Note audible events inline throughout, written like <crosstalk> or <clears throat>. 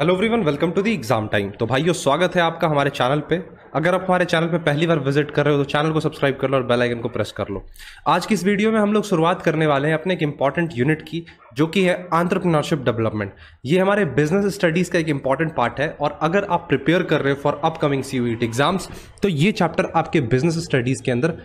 Hello everyone welcome to the exam time तो भाइयों स्वागत है आपका हमारे चैनल पे अगर आप हमारे चैनल पे पहली बार विजिट कर रहे हो तो चैनल को सब्सक्राइब कर लो और बेल आइकन को प्रेस कर लो आज की इस वीडियो में हम लोग शुरुआत करने वाले हैं अपने एक इंपॉर्टेंट यूनिट की जो कि है आंट्रप्रनरशिप डेवलपमेंट ये हमारे बिजनेस स्टडीज़ का एक इंपॉर्टेंट पार्ट है और अगर आप प्रिपेयर कर रहे हो फॉर अपकमिंग सी एग्जाम्स तो ये चैप्टर आपके बिजनेस स्टडीज़ के अंदर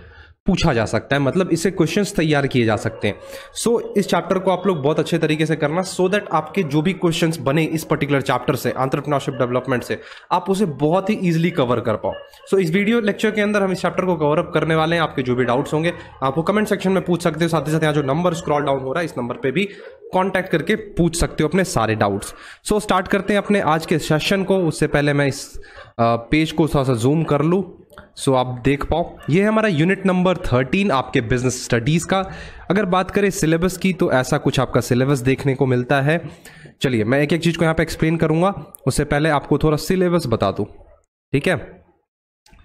पूछा जा सकता है मतलब इससे क्वेश्चन तैयार किए जा सकते हैं सो so, इस चैप्टर को आप लोग बहुत अच्छे तरीके से करना सो so दैट आपके जो भी क्वेश्चन बने इस पर्टिकुलर चैप्टर से आंट्रप्रनरशिप डेवलपमेंट से आप उसे बहुत ही ईजिली कवर कर पाओ सो so, इस वीडियो लेक्चर के अंदर हम इस चैप्टर को कवर अप करने वाले हैं आपके जो भी डाउट्स होंगे आप वो कमेंट सेक्शन में पूछ सकते हो साथ ही साथ यहाँ जो नंबर स्क्रॉल डाउन हो रहा है इस नंबर पर भी कॉन्टैक्ट करके पूछ सकते हो अपने सारे डाउट्स सो स्टार्ट करते हैं अपने आज के सेशन को उससे पहले मैं इस पेज को थोड़ा सा जूम कर लूँ सो आप देख पाओ ये है हमारा यूनिट नंबर थर्टीन आपके बिजनेस स्टडीज़ का अगर बात करें सिलेबस की तो ऐसा कुछ आपका सिलेबस देखने को मिलता है चलिए मैं एक एक चीज़ को यहाँ पे एक्सप्लेन करूँगा उससे पहले आपको थोड़ा सिलेबस बता दूँ ठीक है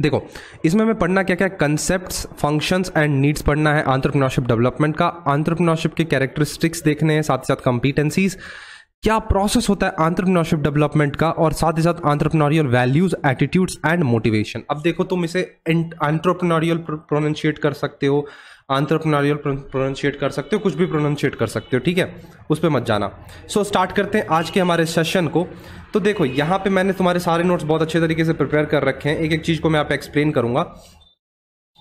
देखो इसमें हमें पढ़ना क्या क्या कंसेप्ट फंक्शंस एंड नीड्स पढ़ना है आंट्रप्रनोरशिप डेवलपमेंट का आंट्रप्रनोरशिप के कैरेक्टरिस्टिक्स देखने हैं साथ ही साथ कॉम्पिटेंसीज़ क्या प्रोसेस होता है आंट्रप्रनोरशिप डेवलपमेंट का और साथ ही साथ entrepreneurial values attitudes and motivation अब देखो तुम इसे आंट्रप्रनोरियल प्रोनाउंशिएट कर सकते हो आंट्रप्रनोरियल प्रोनाउंशिएट कर सकते हो कुछ भी प्रोनाउंशिएट कर सकते हो ठीक है उस पर मत जाना सो so, स्टार्ट करते हैं आज के हमारे सेशन को तो देखो यहाँ पे मैंने तुम्हारे सारे नोट्स बहुत अच्छे तरीके से प्रिपेयर कर रखे हैं एक एक चीज़ को मैं आप एक्सप्लेन करूंगा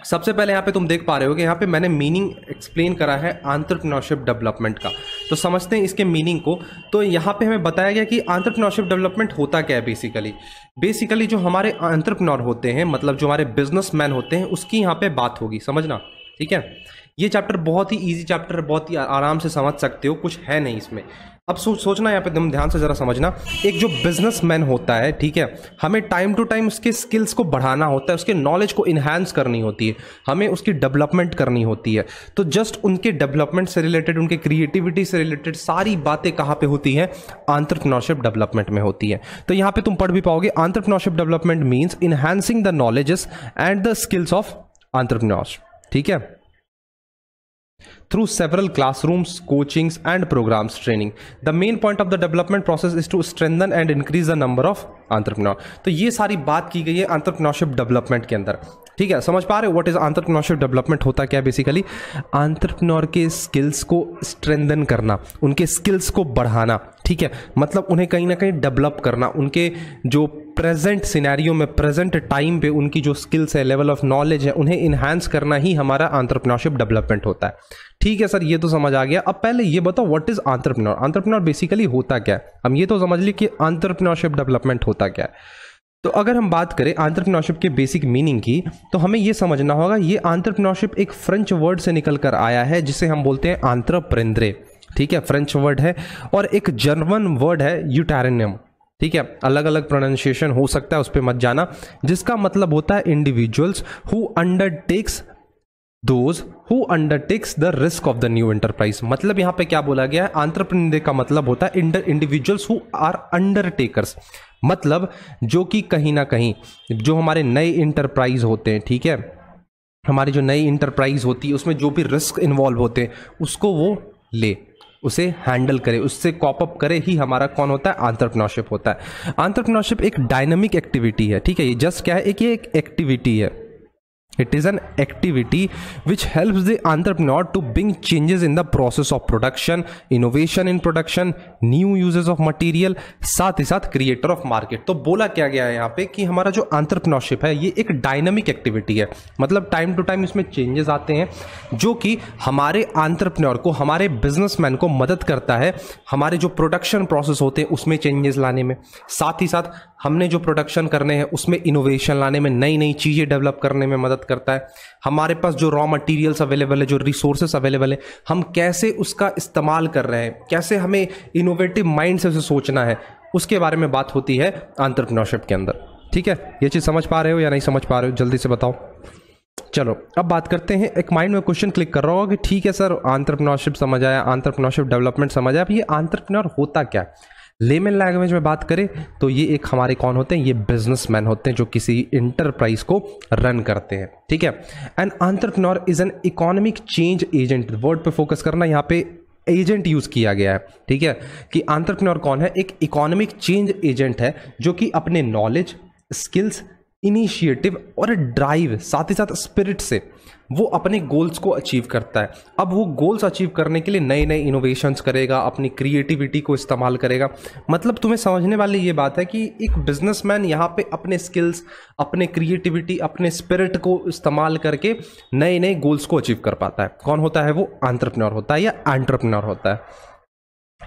सबसे पहले यहाँ पे तुम देख पा रहे हो कि यहाँ पे मैंने मीनिंग एक्सप्लेन करा है आंट्रप्रनोरशिप डेवलपमेंट का तो समझते हैं इसके मीनिंग को तो यहाँ पे हमें बताया गया कि आंट्रप्रनोरशिप डेवलपमेंट होता क्या है बेसिकली बेसिकली जो हमारे आंट्रप्रनोर होते हैं मतलब जो हमारे बिजनेसमैन होते हैं उसकी यहाँ पे बात होगी समझना ठीक है ये चैप्टर बहुत ही ईजी चैप्टर बहुत ही आराम से समझ सकते हो कुछ है नहीं इसमें अब सोच सोचना यहाँ पे तुम ध्यान से जरा समझना एक जो बिजनेसमैन होता है ठीक है हमें टाइम टू टाइम उसके स्किल्स को बढ़ाना होता है उसके नॉलेज को इन्हांस करनी होती है हमें उसकी डेवलपमेंट करनी होती है तो जस्ट उनके डेवलपमेंट से रिलेटेड उनके क्रिएटिविटी से रिलेटेड सारी बातें कहाँ पे होती हैं आंट्रप्रनोरशिप डेवलपमेंट में होती है तो यहाँ पे तुम पढ़ भी पाओगे entrepreneurship development means enhancing the knowledges and the skills of entrepreneurs ठीक है through several classrooms, coachings, and programs training. The main point of the development process is to strengthen and increase the number of entrepreneur. तो ये सारी बात की गई है entrepreneurship development के अंदर ठीक है समझ पा रहे हो व्हाट इज आंट्रप्रनोरशिप डेवलपमेंट होता क्या है बेसिकली आंट्रप्रनोर के स्किल्स को स्ट्रेंथन करना उनके स्किल्स को बढ़ाना ठीक है मतलब उन्हें कहीं ना कहीं डेवलप करना उनके जो प्रेजेंट सिनेरियो में प्रेजेंट टाइम पे उनकी जो स्किल्स है लेवल ऑफ नॉलेज है उन्हें इन्हांस करना ही हमारा आंट्रप्रनोरशिप डेवलपमेंट होता है ठीक है सर ये तो समझ आ गया अब पहले ये बताओ what is entrepreneur entrepreneur basically होता क्या है हम ये तो समझ लिए कि आंट्रप्रनोरशिप डेवलपमेंट होता क्या है तो अगर हम बात करें आंट्रप्रनोरशिप के बेसिक मीनिंग की तो हमें ये समझना होगा ये आंट्रप्रनोरशिप एक फ्रेंच वर्ड से निकल कर आया है जिसे हम बोलते हैं आंट्रप्रेंद्रे ठीक है फ्रेंच वर्ड है और एक जर्मन वर्ड है यूटेरेनियम ठीक है अलग अलग प्रोनाउंसिएशन हो सकता है उस पर मत जाना जिसका मतलब होता है individuals who undertakes those who undertakes the risk of the new enterprise मतलब यहां पे क्या बोला गया है आंट्रप्रनियर का मतलब होता है इंडिविजुअल्स हु आर अंडरटेकर्स मतलब जो कि कहीं ना कहीं जो हमारे नए इंटरप्राइज होते हैं ठीक है हमारी जो नई इंटरप्राइज होती है उसमें जो भी रिस्क इन्वॉल्व होते हैं उसको वो ले उसे हैंडल करे उससे अप करे ही हमारा कौन होता है आंट्रप्रनोरशिप होता है आंट्रप्रनोरशिप एक डायनामिक एक्टिविटी है ठीक है ये जस्ट क्या है एक ये एक एक्टिविटी है it is an activity which help the entrepreneur to bring changes in the process of production innovation in production new uses of material साथ ही साथ क्रिएटर ऑफ मार्केट तो बोला क्या गया है यहाँ पे कि हमारा जो आंट्रप्रनोरशिप है ये एक डायनमिक एक्टिविटी है मतलब टाइम टू टाइम इसमें चेंजेस आते हैं जो कि हमारे आंट्रप्रनोर को हमारे बिजनेस मैन को मदद करता है हमारे जो प्रोडक्शन प्रोसेस होते हैं उसमें चेंजेस लाने में साथ ही साथ हमने जो प्रोडक्शन करने हैं उसमें इनोवेशन लाने में नई नई चीज़ें डेवलप करने में मदद करता है हमारे पास जो रॉ मटेरियल्स अवेलेबल है जो रिसोर्सेस अवेलेबल है हम कैसे उसका इस्तेमाल कर रहे हैं कैसे हमें इनोवेटिव माइंड से उसे सोचना है उसके बारे में बात होती है आंट्रप्रनोरशिप के अंदर ठीक है ये चीज़ समझ पा रहे हो या नहीं समझ पा रहे हो जल्दी से बताओ चलो अब बात करते हैं एक माइंड में क्वेश्चन क्लिक कर रहा होगा कि ठीक है सर आंट्रप्रनोरशिप समझ आया आंट्रप्रनोरशिप डेवलपमेंट समझ आया अब ये आंट्रप्रनोर होता क्या है लेमन लैंग्वेज में बात करें तो ये एक हमारे कौन होते हैं ये बिजनेसमैन होते हैं जो किसी इंटरप्राइज को रन करते हैं ठीक है and entrepreneur is an economic change agent word पे फोकस करना यहाँ पे एजेंट यूज़ किया गया है ठीक है कि आंट्रप्रनोर कौन है एक इकोनॉमिक चेंज एजेंट है जो कि अपने नॉलेज स्किल्स इनिशिएटिव और ड्राइव साथ ही साथ स्पिरिट से वो अपने गोल्स को अचीव करता है अब वो गोल्स अचीव करने के लिए नए नए इनोवेशंस करेगा अपनी क्रिएटिविटी को इस्तेमाल करेगा मतलब तुम्हें समझने वाली ये बात है कि एक बिजनेसमैन यहाँ पे अपने स्किल्स अपने क्रिएटिविटी अपने स्पिरिट को इस्तेमाल करके नए नए गोल्स को अचीव कर पाता है कौन होता है वो आंट्रप्रनोर होता है या एंट्रप्रनोर होता है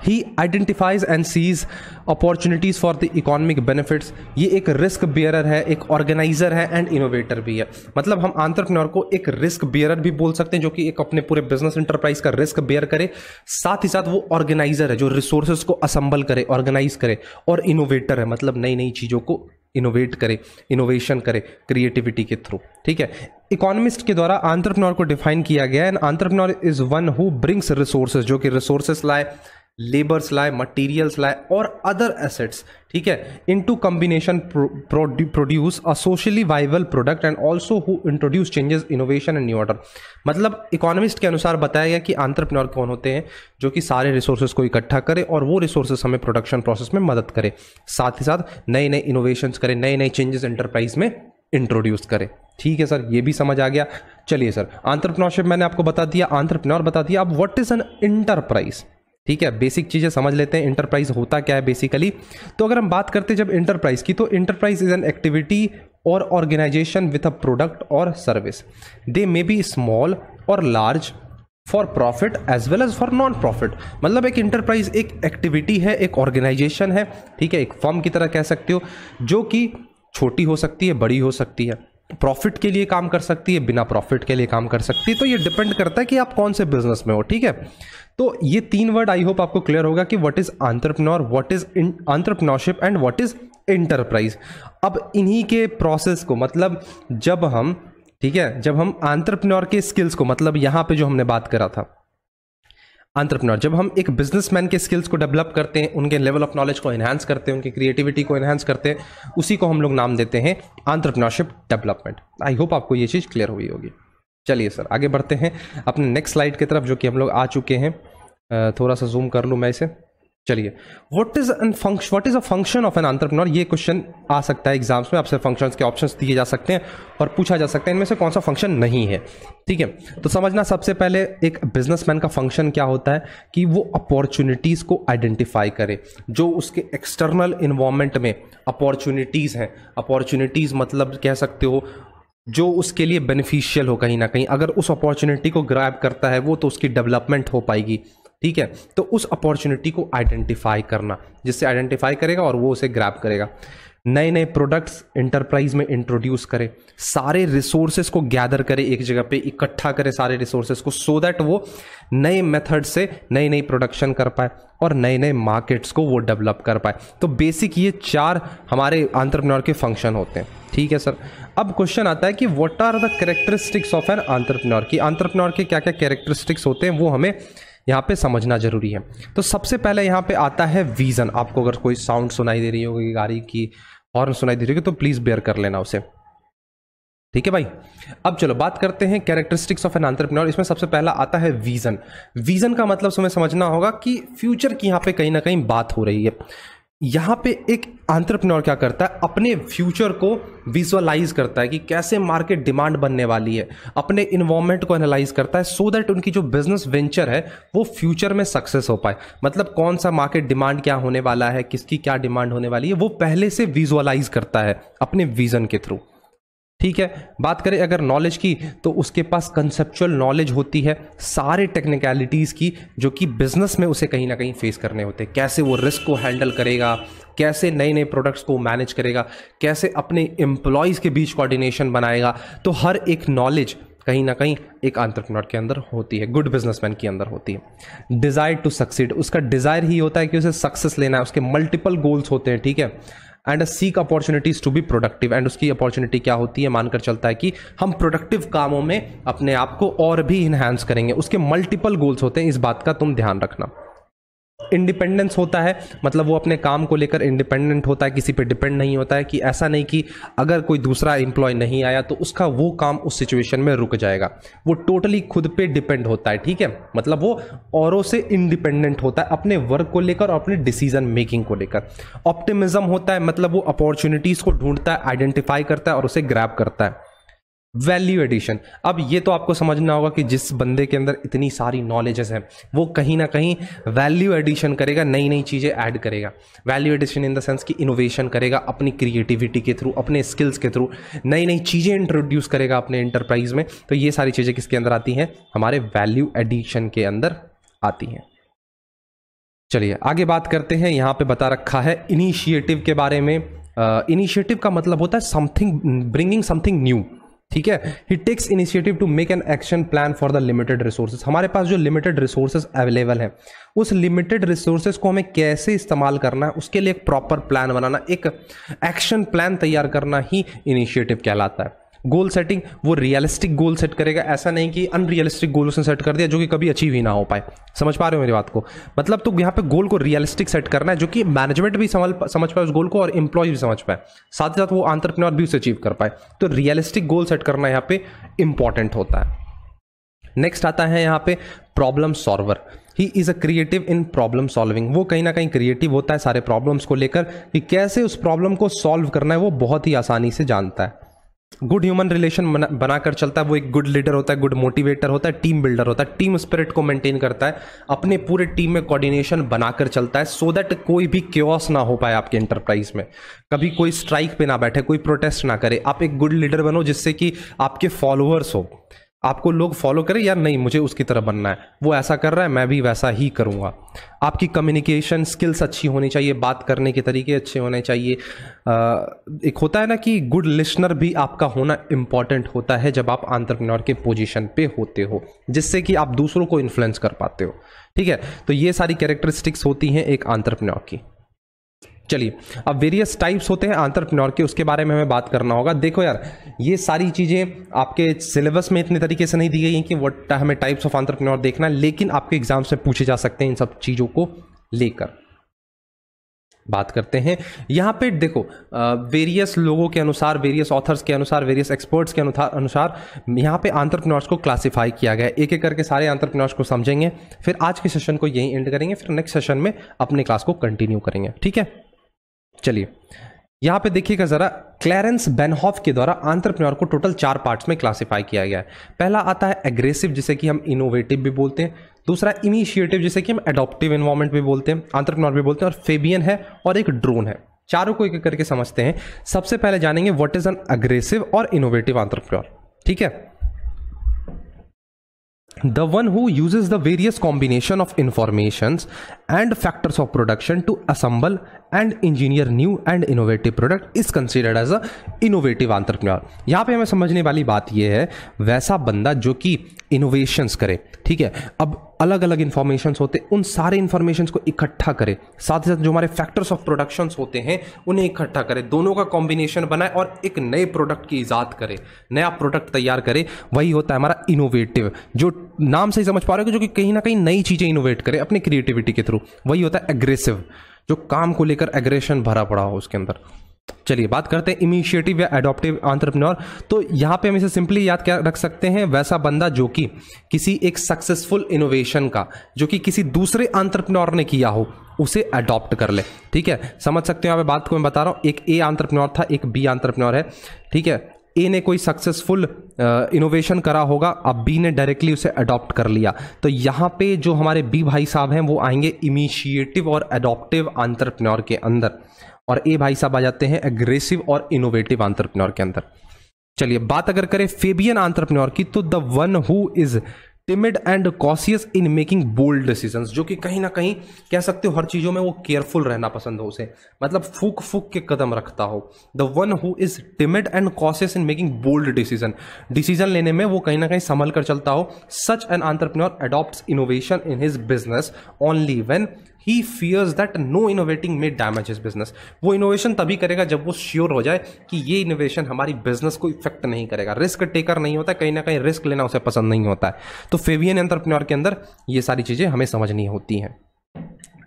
he identifies and seize opportunities for the economic benefits ये एक रिस्क bearer है एक ऑर्गेनाइजर है एंड इनोवेटर भी है मतलब हम entrepreneur को एक रिस्क बियरर भी बोल सकते हैं जो कि एक अपने पूरे बिजनेस enterprise का रिस्क bear करे साथ ही साथ वो ऑर्गेनाइजर है जो रिसोर्सेज को assemble करे ऑर्गेनाइज करे और इनोवेटर है मतलब नई नई चीज़ों को इनोवेट करे इनोवेशन करे क्रिएटिविटी के थ्रू ठीक है इकोनॉमिस्ट के द्वारा आंट्रप्रनोर को डिफाइन किया गया and entrepreneur is one who brings resources जो कि रिसोर्सेज लाए लेबर्स लाए मटेरियल्स लाए और अदर एसेट्स ठीक है into combination produce a socially viable product and also who introduce changes innovation and new order मतलब इकोनॉमिस्ट के अनुसार बताया गया कि आंट्रप्रनोर कौन होते हैं जो कि सारे रिसोर्सेज को इकट्ठा करे और वो रिसोर्सेज हमें प्रोडक्शन प्रोसेस में मदद करें साथ ही साथ नए नए इनोवेशन करें नए नए चेंजेस एंटरप्राइज में इंट्रोड्यूस करें ठीक है सर ये भी समझ आ गया चलिए सर आंट्रप्रनोरशिप मैंने आपको बता दिया आंट्रप्रनोर बता दिया अब व्हाट इज़ एन इंटरप्राइज ठीक है बेसिक चीज़ें समझ लेते हैं इंटरप्राइज होता क्या है बेसिकली तो अगर हम बात करते हैं जब इंटरप्राइज की तो enterprise is an activity or organisation with a product or service they may be small or large for profit as well as for non profit मतलब एक इंटरप्राइज एक एक्टिविटी है एक ऑर्गेनाइजेशन है ठीक है एक फर्म की तरह कह सकते हो जो कि छोटी हो सकती है बड़ी हो सकती है प्रॉफिट के लिए काम कर सकती है बिना प्रॉफिट के लिए काम कर सकती है तो ये डिपेंड करता है कि आप कौन से बिजनेस में हो ठीक है तो ये तीन वर्ड आई होप आपको क्लियर होगा कि what is entrepreneur what is entrepreneurship and what is enterprise अब इन्हीं के प्रोसेस को मतलब जब हम ठीक है जब हम आंट्रप्रनोर के स्किल्स को मतलब यहाँ पे जो हमने बात करा था आंट्रप्रनोर जब हम एक बिजनेसमैन के स्किल्स को डेवलप करते हैं उनके लेवल ऑफ नॉलेज को इन्हांस करते हैं उनकी क्रिएटिविटी को एनहेंस करते हैं उसी को हम लोग नाम देते हैं आंट्रप्रनोरशिप डेवलपमेंट आई होप आपको ये चीज़ क्लियर हुई होगी चलिए सर आगे बढ़ते हैं अपने नेक्स्ट स्लाइड की तरफ जो कि हम लोग आ चुके हैं थोड़ा सा जूम कर लूँ मैं इसे चलिए what is an function what is a function of an entrepreneur ये क्वेश्चन आ सकता है एग्जाम्स में आपसे फंक्शंस के ऑप्शंस दिए जा सकते हैं और पूछा जा सकता है इनमें से कौन सा फंक्शन नहीं है ठीक है तो समझना सबसे पहले एक बिजनेसमैन का फंक्शन क्या होता है कि वो अपॉर्चुनिटीज़ को आइडेंटिफाई करे जो उसके एक्सटर्नल इन्वामेंट में अपॉर्चुनिटीज़ हैं अपॉर्चुनिटीज़ मतलब कह सकते हो जो उसके लिए बेनिफिशियल हो कहीं ना कहीं अगर उस अपॉर्चुनिटी को ग्रैब करता है वो तो उसकी डेवलपमेंट हो पाएगी ठीक है तो उस अपॉर्चुनिटी को आइडेंटिफाई करना जिससे आइडेंटिफाई करेगा और वो उसे ग्रैप करेगा नए नए प्रोडक्ट्स इंटरप्राइज में इंट्रोड्यूस करें सारे रिसोर्सेज को गैदर करें एक जगह पे इकट्ठा करें सारे रिसोर्सेज को सो so दैट वो नए मेथड से नई नई प्रोडक्शन कर पाए और नए नए मार्केट्स को वो डेवलप कर पाए तो बेसिक ये चार हमारे आंट्रप्रनोर के फंक्शन होते हैं ठीक है सर अब क्वेश्चन आता है कि what are the characteristics of an entrepreneur की आंट्रप्रनोर के क्या क्या कैरेक्टरिस्टिक्स होते हैं वो हमें यहाँ पे समझना ज़रूरी है तो सबसे पहले यहाँ पे आता है विज़न आपको अगर कोई साउंड सुनाई दे रही होगी गाड़ी की हॉर्न सुनाई दे रही होगी तो प्लीज़ बेयर कर लेना उसे ठीक है भाई अब चलो बात करते हैं कैरेक्टरिस्टिक्स ऑफ एन एंटरप्रेन्योर इसमें सबसे पहला आता है विज़न विज़न का मतलब समझना होगा कि फ्यूचर की यहाँ पे कहीं ना कहीं बात हो रही है यहाँ पे एक आंट्रप्रनोर क्या करता है अपने फ्यूचर को विजुअलाइज करता है कि कैसे मार्केट डिमांड बनने वाली है अपने इन्वामेंट को एनालाइज करता है सो so दैट उनकी जो बिजनेस वेंचर है वो फ्यूचर में सक्सेस हो पाए मतलब कौन सा मार्केट डिमांड क्या होने वाला है किसकी क्या डिमांड होने वाली है वो पहले से विजुअलाइज करता है अपने विजन के थ्रू ठीक है बात करें अगर नॉलेज की तो उसके पास कंसेप्चुअल नॉलेज होती है सारे टेक्निकलिटीज़ की जो कि बिज़नेस में उसे कहीं ना कहीं फेस करने होते हैं कैसे वो रिस्क को हैंडल करेगा कैसे नए नए प्रोडक्ट्स को मैनेज करेगा कैसे अपने एम्प्लॉयज़ के बीच कोऑर्डिनेशन बनाएगा तो हर एक नॉलेज कहीं ना कहीं एक आंट्रप्रनोर के अंदर होती है गुड बिजनेसमैन के अंदर होती है डिज़ायर टू सक्सीड उसका डिज़ायर ही होता है कि उसे सक्सेस लेना है उसके मल्टीपल गोल्स होते हैं ठीक है and seek opportunities to be productive and उसकी अपॉर्चुनिटी क्या होती है मानकर चलता है कि हम प्रोडक्टिव कामों में अपने आप को और भी इन्हांस करेंगे उसके मल्टीपल गोल्स होते हैं इस बात का तुम ध्यान रखना इंडिपेंडेंस होता है मतलब वो अपने काम को लेकर इंडिपेंडेंट होता है किसी पे डिपेंड नहीं होता है कि ऐसा नहीं कि अगर कोई दूसरा एम्प्लॉय नहीं आया तो उसका वो काम उस सिचुएशन में रुक जाएगा वो टोटली खुद पे डिपेंड होता है ठीक है मतलब वो औरों से इंडिपेंडेंट होता है अपने वर्क को लेकर और अपने डिसीजन मेकिंग को लेकर ऑप्टिमिज्म होता है मतलब वो अपॉर्चुनिटीज़ को ढूंढता है आइडेंटिफाई करता है और उसे ग्रैप करता है वैल्यू एडिशन अब ये तो आपको समझना होगा कि जिस बंदे के अंदर इतनी सारी नॉलेजेस हैं वो कहीं ना कहीं वैल्यू एडिशन करेगा नई नई चीज़ें ऐड करेगा value addition in the sense कि इनोवेशन करेगा अपनी क्रिएटिविटी के थ्रू अपने स्किल्स के थ्रू नई नई चीज़ें इंट्रोड्यूस करेगा अपने इंटरप्राइज में तो ये सारी चीज़ें किसके अंदर आती हैं हमारे वैल्यू एडिशन के अंदर आती हैं चलिए आगे बात करते हैं यहाँ पे बता रखा है इनिशिएटिव के बारे में इनिशिएटिव uh, का मतलब होता है समथिंग ब्रिंगिंग समथिंग न्यू ठीक है he takes initiative to make an action plan for the limited resources हमारे पास जो लिमिटेड रिसोर्सेज अवेलेबल है उस लिमिटेड रिसोर्सेज को हमें कैसे इस्तेमाल करना है उसके लिए एक प्रॉपर प्लान बनाना एक एक्शन प्लान तैयार करना ही इनिशिएटिव कहलाता है गोल सेटिंग वो रियलिस्टिक गोल सेट करेगा ऐसा नहीं कि अनरियलिस्टिक गोल उसने सेट कर दिया जो कि कभी अचीव ही ना हो पाए समझ पा रहे हो मेरी बात को मतलब तो यहाँ पे गोल को रियलिस्टिक सेट करना है जो कि मैनेजमेंट भी समझ समझ पाए उस गोल को और इंप्लॉय भी समझ पाए साथ ही साथ वो आंतरप्रनोर भी उसे अचीव कर पाए तो रियलिस्टिक गोल सेट करना यहाँ पे इंपॉर्टेंट होता है नेक्स्ट आता है यहाँ पे problem solver he is a creative in problem solving वो कहीं ना कहीं क्रिएटिव होता है सारे प्रॉब्लम्स को लेकर कि कैसे उस प्रॉब्लम को सॉल्व करना है वो बहुत ही आसानी से जानता है गुड ह्यूमन रिलेशन बनाकर चलता है वो एक गुड लीडर होता है गुड मोटिवेटर होता है टीम बिल्डर होता है टीम स्पिरिट को मेंटेन करता है अपने पूरे टीम में कोऑर्डिनेशन बनाकर चलता है सो so दैट कोई भी क्योस ना हो पाए आपके एंटरप्राइज में कभी कोई स्ट्राइक पे ना बैठे कोई प्रोटेस्ट ना करे आप एक गुड लीडर बनो जिससे कि आपके फॉलोअर्स हो आपको लोग फॉलो करें या नहीं मुझे उसकी तरह बनना है वो ऐसा कर रहा है मैं भी वैसा ही करूँगा आपकी कम्युनिकेशन स्किल्स अच्छी होनी चाहिए बात करने के तरीके अच्छे होने चाहिए एक होता है ना कि गुड लिसनर भी आपका होना इम्पॉर्टेंट होता है जब आप आंतरप्रनोर के पोजिशन पे होते हो जिससे कि आप दूसरों को इन्फ्लुएंस कर पाते हो ठीक है तो ये सारी कैरेक्टरिस्टिक्स होती हैं एक आंतरप्रनोर की चलिए अब वेरियस टाइप्स होते हैं आंतरप्रनोर के उसके बारे में हमें बात करना होगा देखो यार ये सारी चीज़ें आपके सिलेबस में इतने तरीके से नहीं दी गई हैं कि वट हमें टाइप्स ऑफ आंतरप्रनोर देखना है लेकिन आपके एग्जाम से पूछे जा सकते हैं इन सब चीज़ों को लेकर बात करते हैं यहाँ पे देखो वेरियस लोगों के अनुसार वेरियस ऑथर्स के अनुसार वेरियस एक्सपर्ट्स के अनुसार अनुसार यहाँ पे आंतरप्रनोर्स को क्लासिफाई किया गया एक एक करके सारे आंतरप्रनोर्स को समझेंगे फिर आज के सेशन को यहीं एंड करेंगे फिर नेक्स्ट सेशन में अपने क्लास को कंटिन्यू करेंगे ठीक है चलिए यहाँ पे देखिएगा ज़रा क्लैरेंस बेनहॉफ के द्वारा आंट्रप्रनोर को टोटल चार पार्ट्स में क्लासिफाई किया गया है पहला आता है एग्रेसिव जिसे कि हम इनोवेटिव भी बोलते हैं दूसरा इनिशिएटिव जिसे कि हम एडॉप्टिव इन्वायरमेंट भी बोलते हैं आंट्रप्रनोर भी बोलते हैं और फेबियन है और एक ड्रोन है चारों को एक करके समझते हैं सबसे पहले जानेंगे what is an aggressive or innovative entrepreneur ठीक है the one who use the various combination of information and factors of production to assemble and engineer new and innovative product is considered as a innovative entrepreneur यहाँ पे हमें समझने वाली बात यह है वैसा बंदा जो कि इनोवेशंस करे ठीक है अब अलग अलग इन्फॉर्मेशन होते हैं उन सारे इन्फॉर्मेशन को इकट्ठा करें साथ ही साथ जो हमारे फैक्टर्स ऑफ प्रोडक्शन होते हैं उन्हें इकट्ठा करें दोनों का कॉम्बिनेशन बनाए और एक नए प्रोडक्ट की ईजाद करें नया प्रोडक्ट तैयार करें वही होता है हमारा इनोवेटिव जो नाम से ही समझ पा रहे हो जो कि कहीं ना कहीं नई चीज़ें इनोवेट करें अपनी क्रिएटिविटी के थ्रू वही होता है एग्रेसिव जो काम को लेकर एग्रेशन भरा पड़ा हो उसके अंदर चलिए बात करते हैं इनिशिएटिव या एडोप्टिव आंट्रप्रनोर तो यहाँ पे हम इसे सिंपली याद क्या रख सकते हैं वैसा बंदा जो कि किसी एक सक्सेसफुल इनोवेशन का जो कि किसी दूसरे आंट्रप्रनोर ने किया हो उसे अडॉप्ट कर ले ठीक है समझ सकते हो यहाँ पे बात को मैं बता रहा हूँ एक ए आंट्रप्रनोर था एक बी आंट्रप्रनोर है ठीक है ए ने कोई सक्सेसफुल इनोवेशन करा होगा अब बी ने डायरेक्टली उसे अडॉप्ट कर लिया तो यहाँ पे जो हमारे बी भाई साहब हैं वो आएंगे इनिशिएटिव और अडॉप्टिव आंट्रप्रनोर के अंदर और ए भाई साहब आ जाते हैं एग्रेसिव और इनोवेटिव आंट्रप्रनोर के अंदर चलिए बात अगर करें फेबियन आंट्रप्रनोर की तो the one who is timid and cautious in making bold decision जो कि कहीं ना कहीं कह सकते हो हर चीज़ों में वो केयरफुल रहना पसंद हो उसे मतलब फूक फूक के कदम रखता हो the one who is timid and cautious in making bold decision decision लेने में वो कहीं ना कहीं संभल कर चलता हो such an entrepreneur adopt innovation in his business only when he fears that no innovating may damage his business वो इनोवेशन तभी करेगा जब वो श्योर हो जाए कि ये इनोवेशन हमारी बिजनेस को इफेक्ट नहीं करेगा रिस्क टेकर नहीं होता कहीं ना कहीं रिस्क लेना उसे पसंद नहीं होता है तो फेवियन एंटरप्रेन्योर के अंदर ये सारी चीज़ें हमें समझनी होती हैं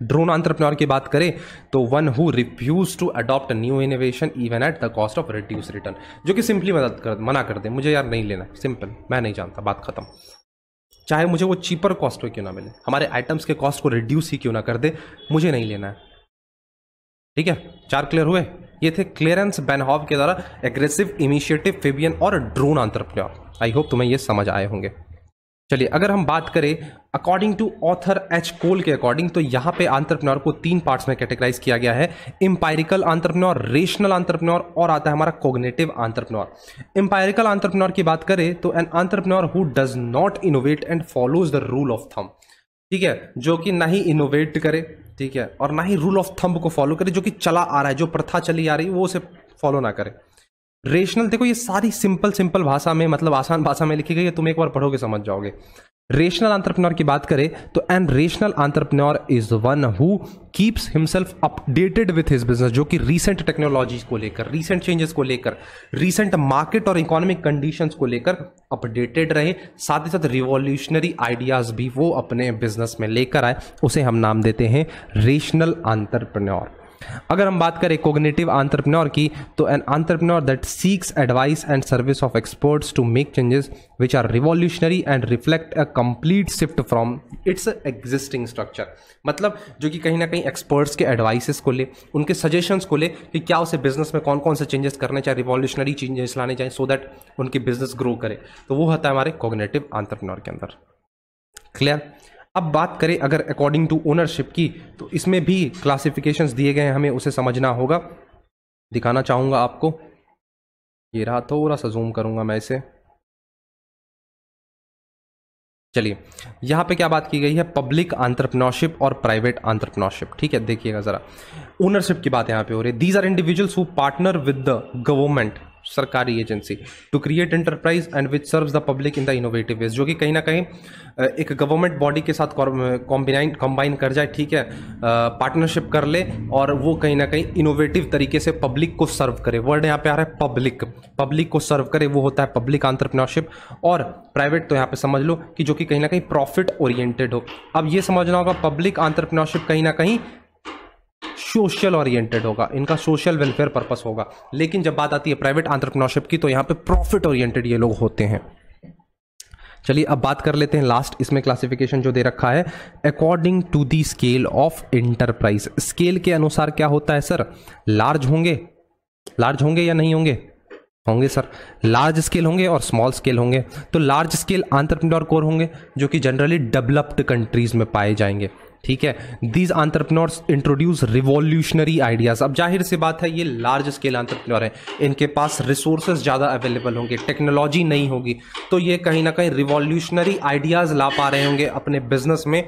ड्रोन अंतरप्रनोर की बात करें तो one who refuse to adopt new innovation even at the cost of reduce return जो कि सिंपली मदद कर मना कर दे मुझे यार नहीं लेना सिंपल मैं नहीं जानता बात खत्म चाहे मुझे वो चीपर कॉस्ट में क्यों ना मिले हमारे आइटम्स के कॉस्ट को रिड्यूस ही क्यों ना कर दे मुझे नहीं लेना है ठीक है चार क्लियर हुए ये थे क्लियरेंस बैनहॉव के द्वारा एग्रेसिव इनिशिएटिव फेबियन और ड्रोन आंतरप्रन्योर आई होप तुम्हें ये समझ आए होंगे चलिए अगर हम बात करें according to author H Cole के अकॉर्डिंग तो यहाँ पे आंतरप्रनोर को तीन पार्ट्स में कैटेगराइज किया गया है इम्पायरिकल आंतरप्रनोर रेशनल आंतरप्रनोर और आता है हमारा कोग्नेटिव आंतरप्रनोर इम्पायरिकल आंट्रप्रनोर की बात करें तो an entrepreneur who does not innovate and follows the rule of thumb ठीक है जो कि ना ही इनोवेट करे ठीक है और ना ही रूल ऑफ थम्ब को फॉलो करे जो कि चला आ रहा है जो प्रथा चली आ रही है वो उसे फॉलो ना करें रेशनल देखो ये सारी सिंपल सिंपल भाषा में मतलब आसान भाषा में लिखी गई है तुम एक बार पढ़ोगे समझ जाओगे रेशनल आंट्रप्रनोर की बात करें तो an rational entrepreneur is one who keeps himself updated with his business जो कि रीसेंट टेक्नोलॉजीज को लेकर रीसेंट चेंजेस को लेकर रीसेंट मार्केट और इकोनॉमिक कंडीशंस को लेकर अपडेटेड रहे साथ ही साथ रिवॉल्यूशनरी आइडियाज भी वो अपने बिजनेस में लेकर आए उसे हम नाम देते हैं रेशनल आंट्रप्रनोर अगर हम बात करें कोग्नेटिव आंट्रप्रनोर की तो an entrepreneur that seeks advice and service of experts to make changes which are revolutionary and reflect a complete shift from its existing structure मतलब जो कि कहीं ना कहीं एक्सपर्ट्स के एडवाइसेस को ले उनके सजेशंस को ले कि क्या उसे बिजनेस में कौन कौन से चेंजेस करने चाहिए रिवॉल्यूशनरी चेंजेस लाने चाहिए सो दैट उनकी बिजनेस ग्रो करे तो वो होता है हमारे कोग्नेटिव आंट्रप्रनोर के अंदर क्लियर अब बात करें अगर अकॉर्डिंग टू ओनरशिप की तो इसमें भी क्लासिफिकेशन दिए गए हैं हमें उसे समझना होगा दिखाना चाहूँगा आपको ये रहा थोड़ा सा जूम करूँगा मैं इसे चलिए यहाँ पे क्या बात की गई है पब्लिक आंट्रप्रनोरशिप और प्राइवेट आंट्रप्रनोरशिप ठीक है देखिएगा ज़रा ओनरशिप की बात यहाँ पे हो रही है these are individuals who partner with the government सरकारी agency to create enterprise and which serves the public in the innovative ways जो कि कहीं ना कहीं एक गवर्नमेंट बॉडी के साथ कॉम्बिनाइन कॉम्बाइन कर जाए ठीक है पार्टनरशिप कर ले और वो कहीं ना कहीं इनोवेटिव तरीके से पब्लिक को सर्व करे वर्ड यहाँ पे आ रहा है पब्लिक पब्लिक को सर्व करे वो होता है पब्लिक आंट्रप्रनोरशिप और प्राइवेट तो यहाँ पे समझ लो कि जो कि कहीं ना कहीं प्रॉफिट ओरिएंटेड हो अब ये समझना होगा पब्लिक आंट्रप्रनोरशिप कहीं ना कहीं सोशल ओरिएंटेड होगा इनका सोशल वेलफेयर पर्पस होगा लेकिन जब बात आती है प्राइवेट आंट्रप्रनोरशिप की तो यहाँ पे प्रॉफिट ओरिएंटेड ये लोग होते हैं चलिए अब बात कर लेते हैं लास्ट इसमें क्लासिफिकेशन जो दे रखा है according to the scale of enterprise scale के अनुसार क्या होता है सर लार्ज होंगे लार्ज होंगे या नहीं होंगे होंगे सर लार्ज स्केल होंगे और स्मॉल स्केल होंगे तो लार्ज स्केल आंट्रप्रनोर कोर होंगे जो कि जनरली डेवलप्ड कंट्रीज में पाए जाएंगे ठीक है these entrepreneurs introduce revolutionary ideas अब जाहिर सी बात है ये लार्ज स्केल आंट्रप्रनोर है इनके पास रिसोर्सेज ज़्यादा अवेलेबल होंगे टेक्नोलॉजी नहीं होगी तो ये कहीं ना कहीं रिवोल्यूशनरी आइडियाज़ ला पा रहे होंगे अपने बिजनेस में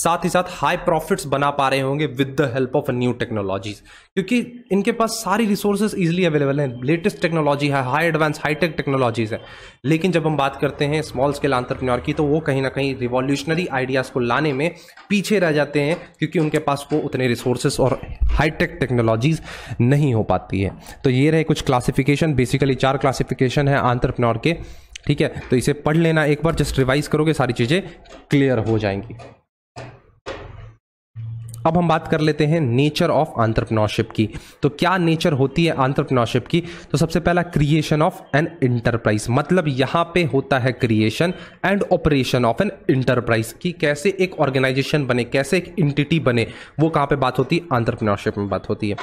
साथ ही साथ हाई प्रॉफिट्स बना पा रहे होंगे with the help of new technologies क्योंकि इनके पास सारी रिसोर्सेज इजिली अवेलेबल हैं लेटेस्ट टेक्नोलॉजी है हाई एडवांस हाईटेक टेक्नोलॉजीज है लेकिन जब हम बात करते हैं स्मॉल स्केल आंट्रप्रनोर की तो वो कहीं ना कहीं रिवॉल्यूशनरी आइडियाज़ को लाने में पीछे रह जाते हैं क्योंकि उनके पास वो उतने रिसोर्सेज और हाईटेक टेक्नोलॉजीज नहीं हो पाती है तो ये रहे कुछ क्लासिफिकेशन बेसिकली चार क्लासिफिकेशन है आंतरप्रनौर के ठीक है तो इसे पढ़ लेना एक बार जस्ट रिवाइज करोगे सारी चीज़ें क्लियर हो जाएंगी अब हम बात कर लेते हैं नेचर ऑफ आंट्रप्रनोरशिप की तो क्या नेचर होती है आंट्रप्रनोरशिप की तो सबसे पहला क्रिएशन ऑफ एन इंटरप्राइज मतलब यहाँ पे होता है creation and operation of an enterprise कि कैसे एक ऑर्गेनाइजेशन बने कैसे एक इंटिटी बने वो कहाँ पे बात होती है आंट्रप्रनोरशिप में बात होती है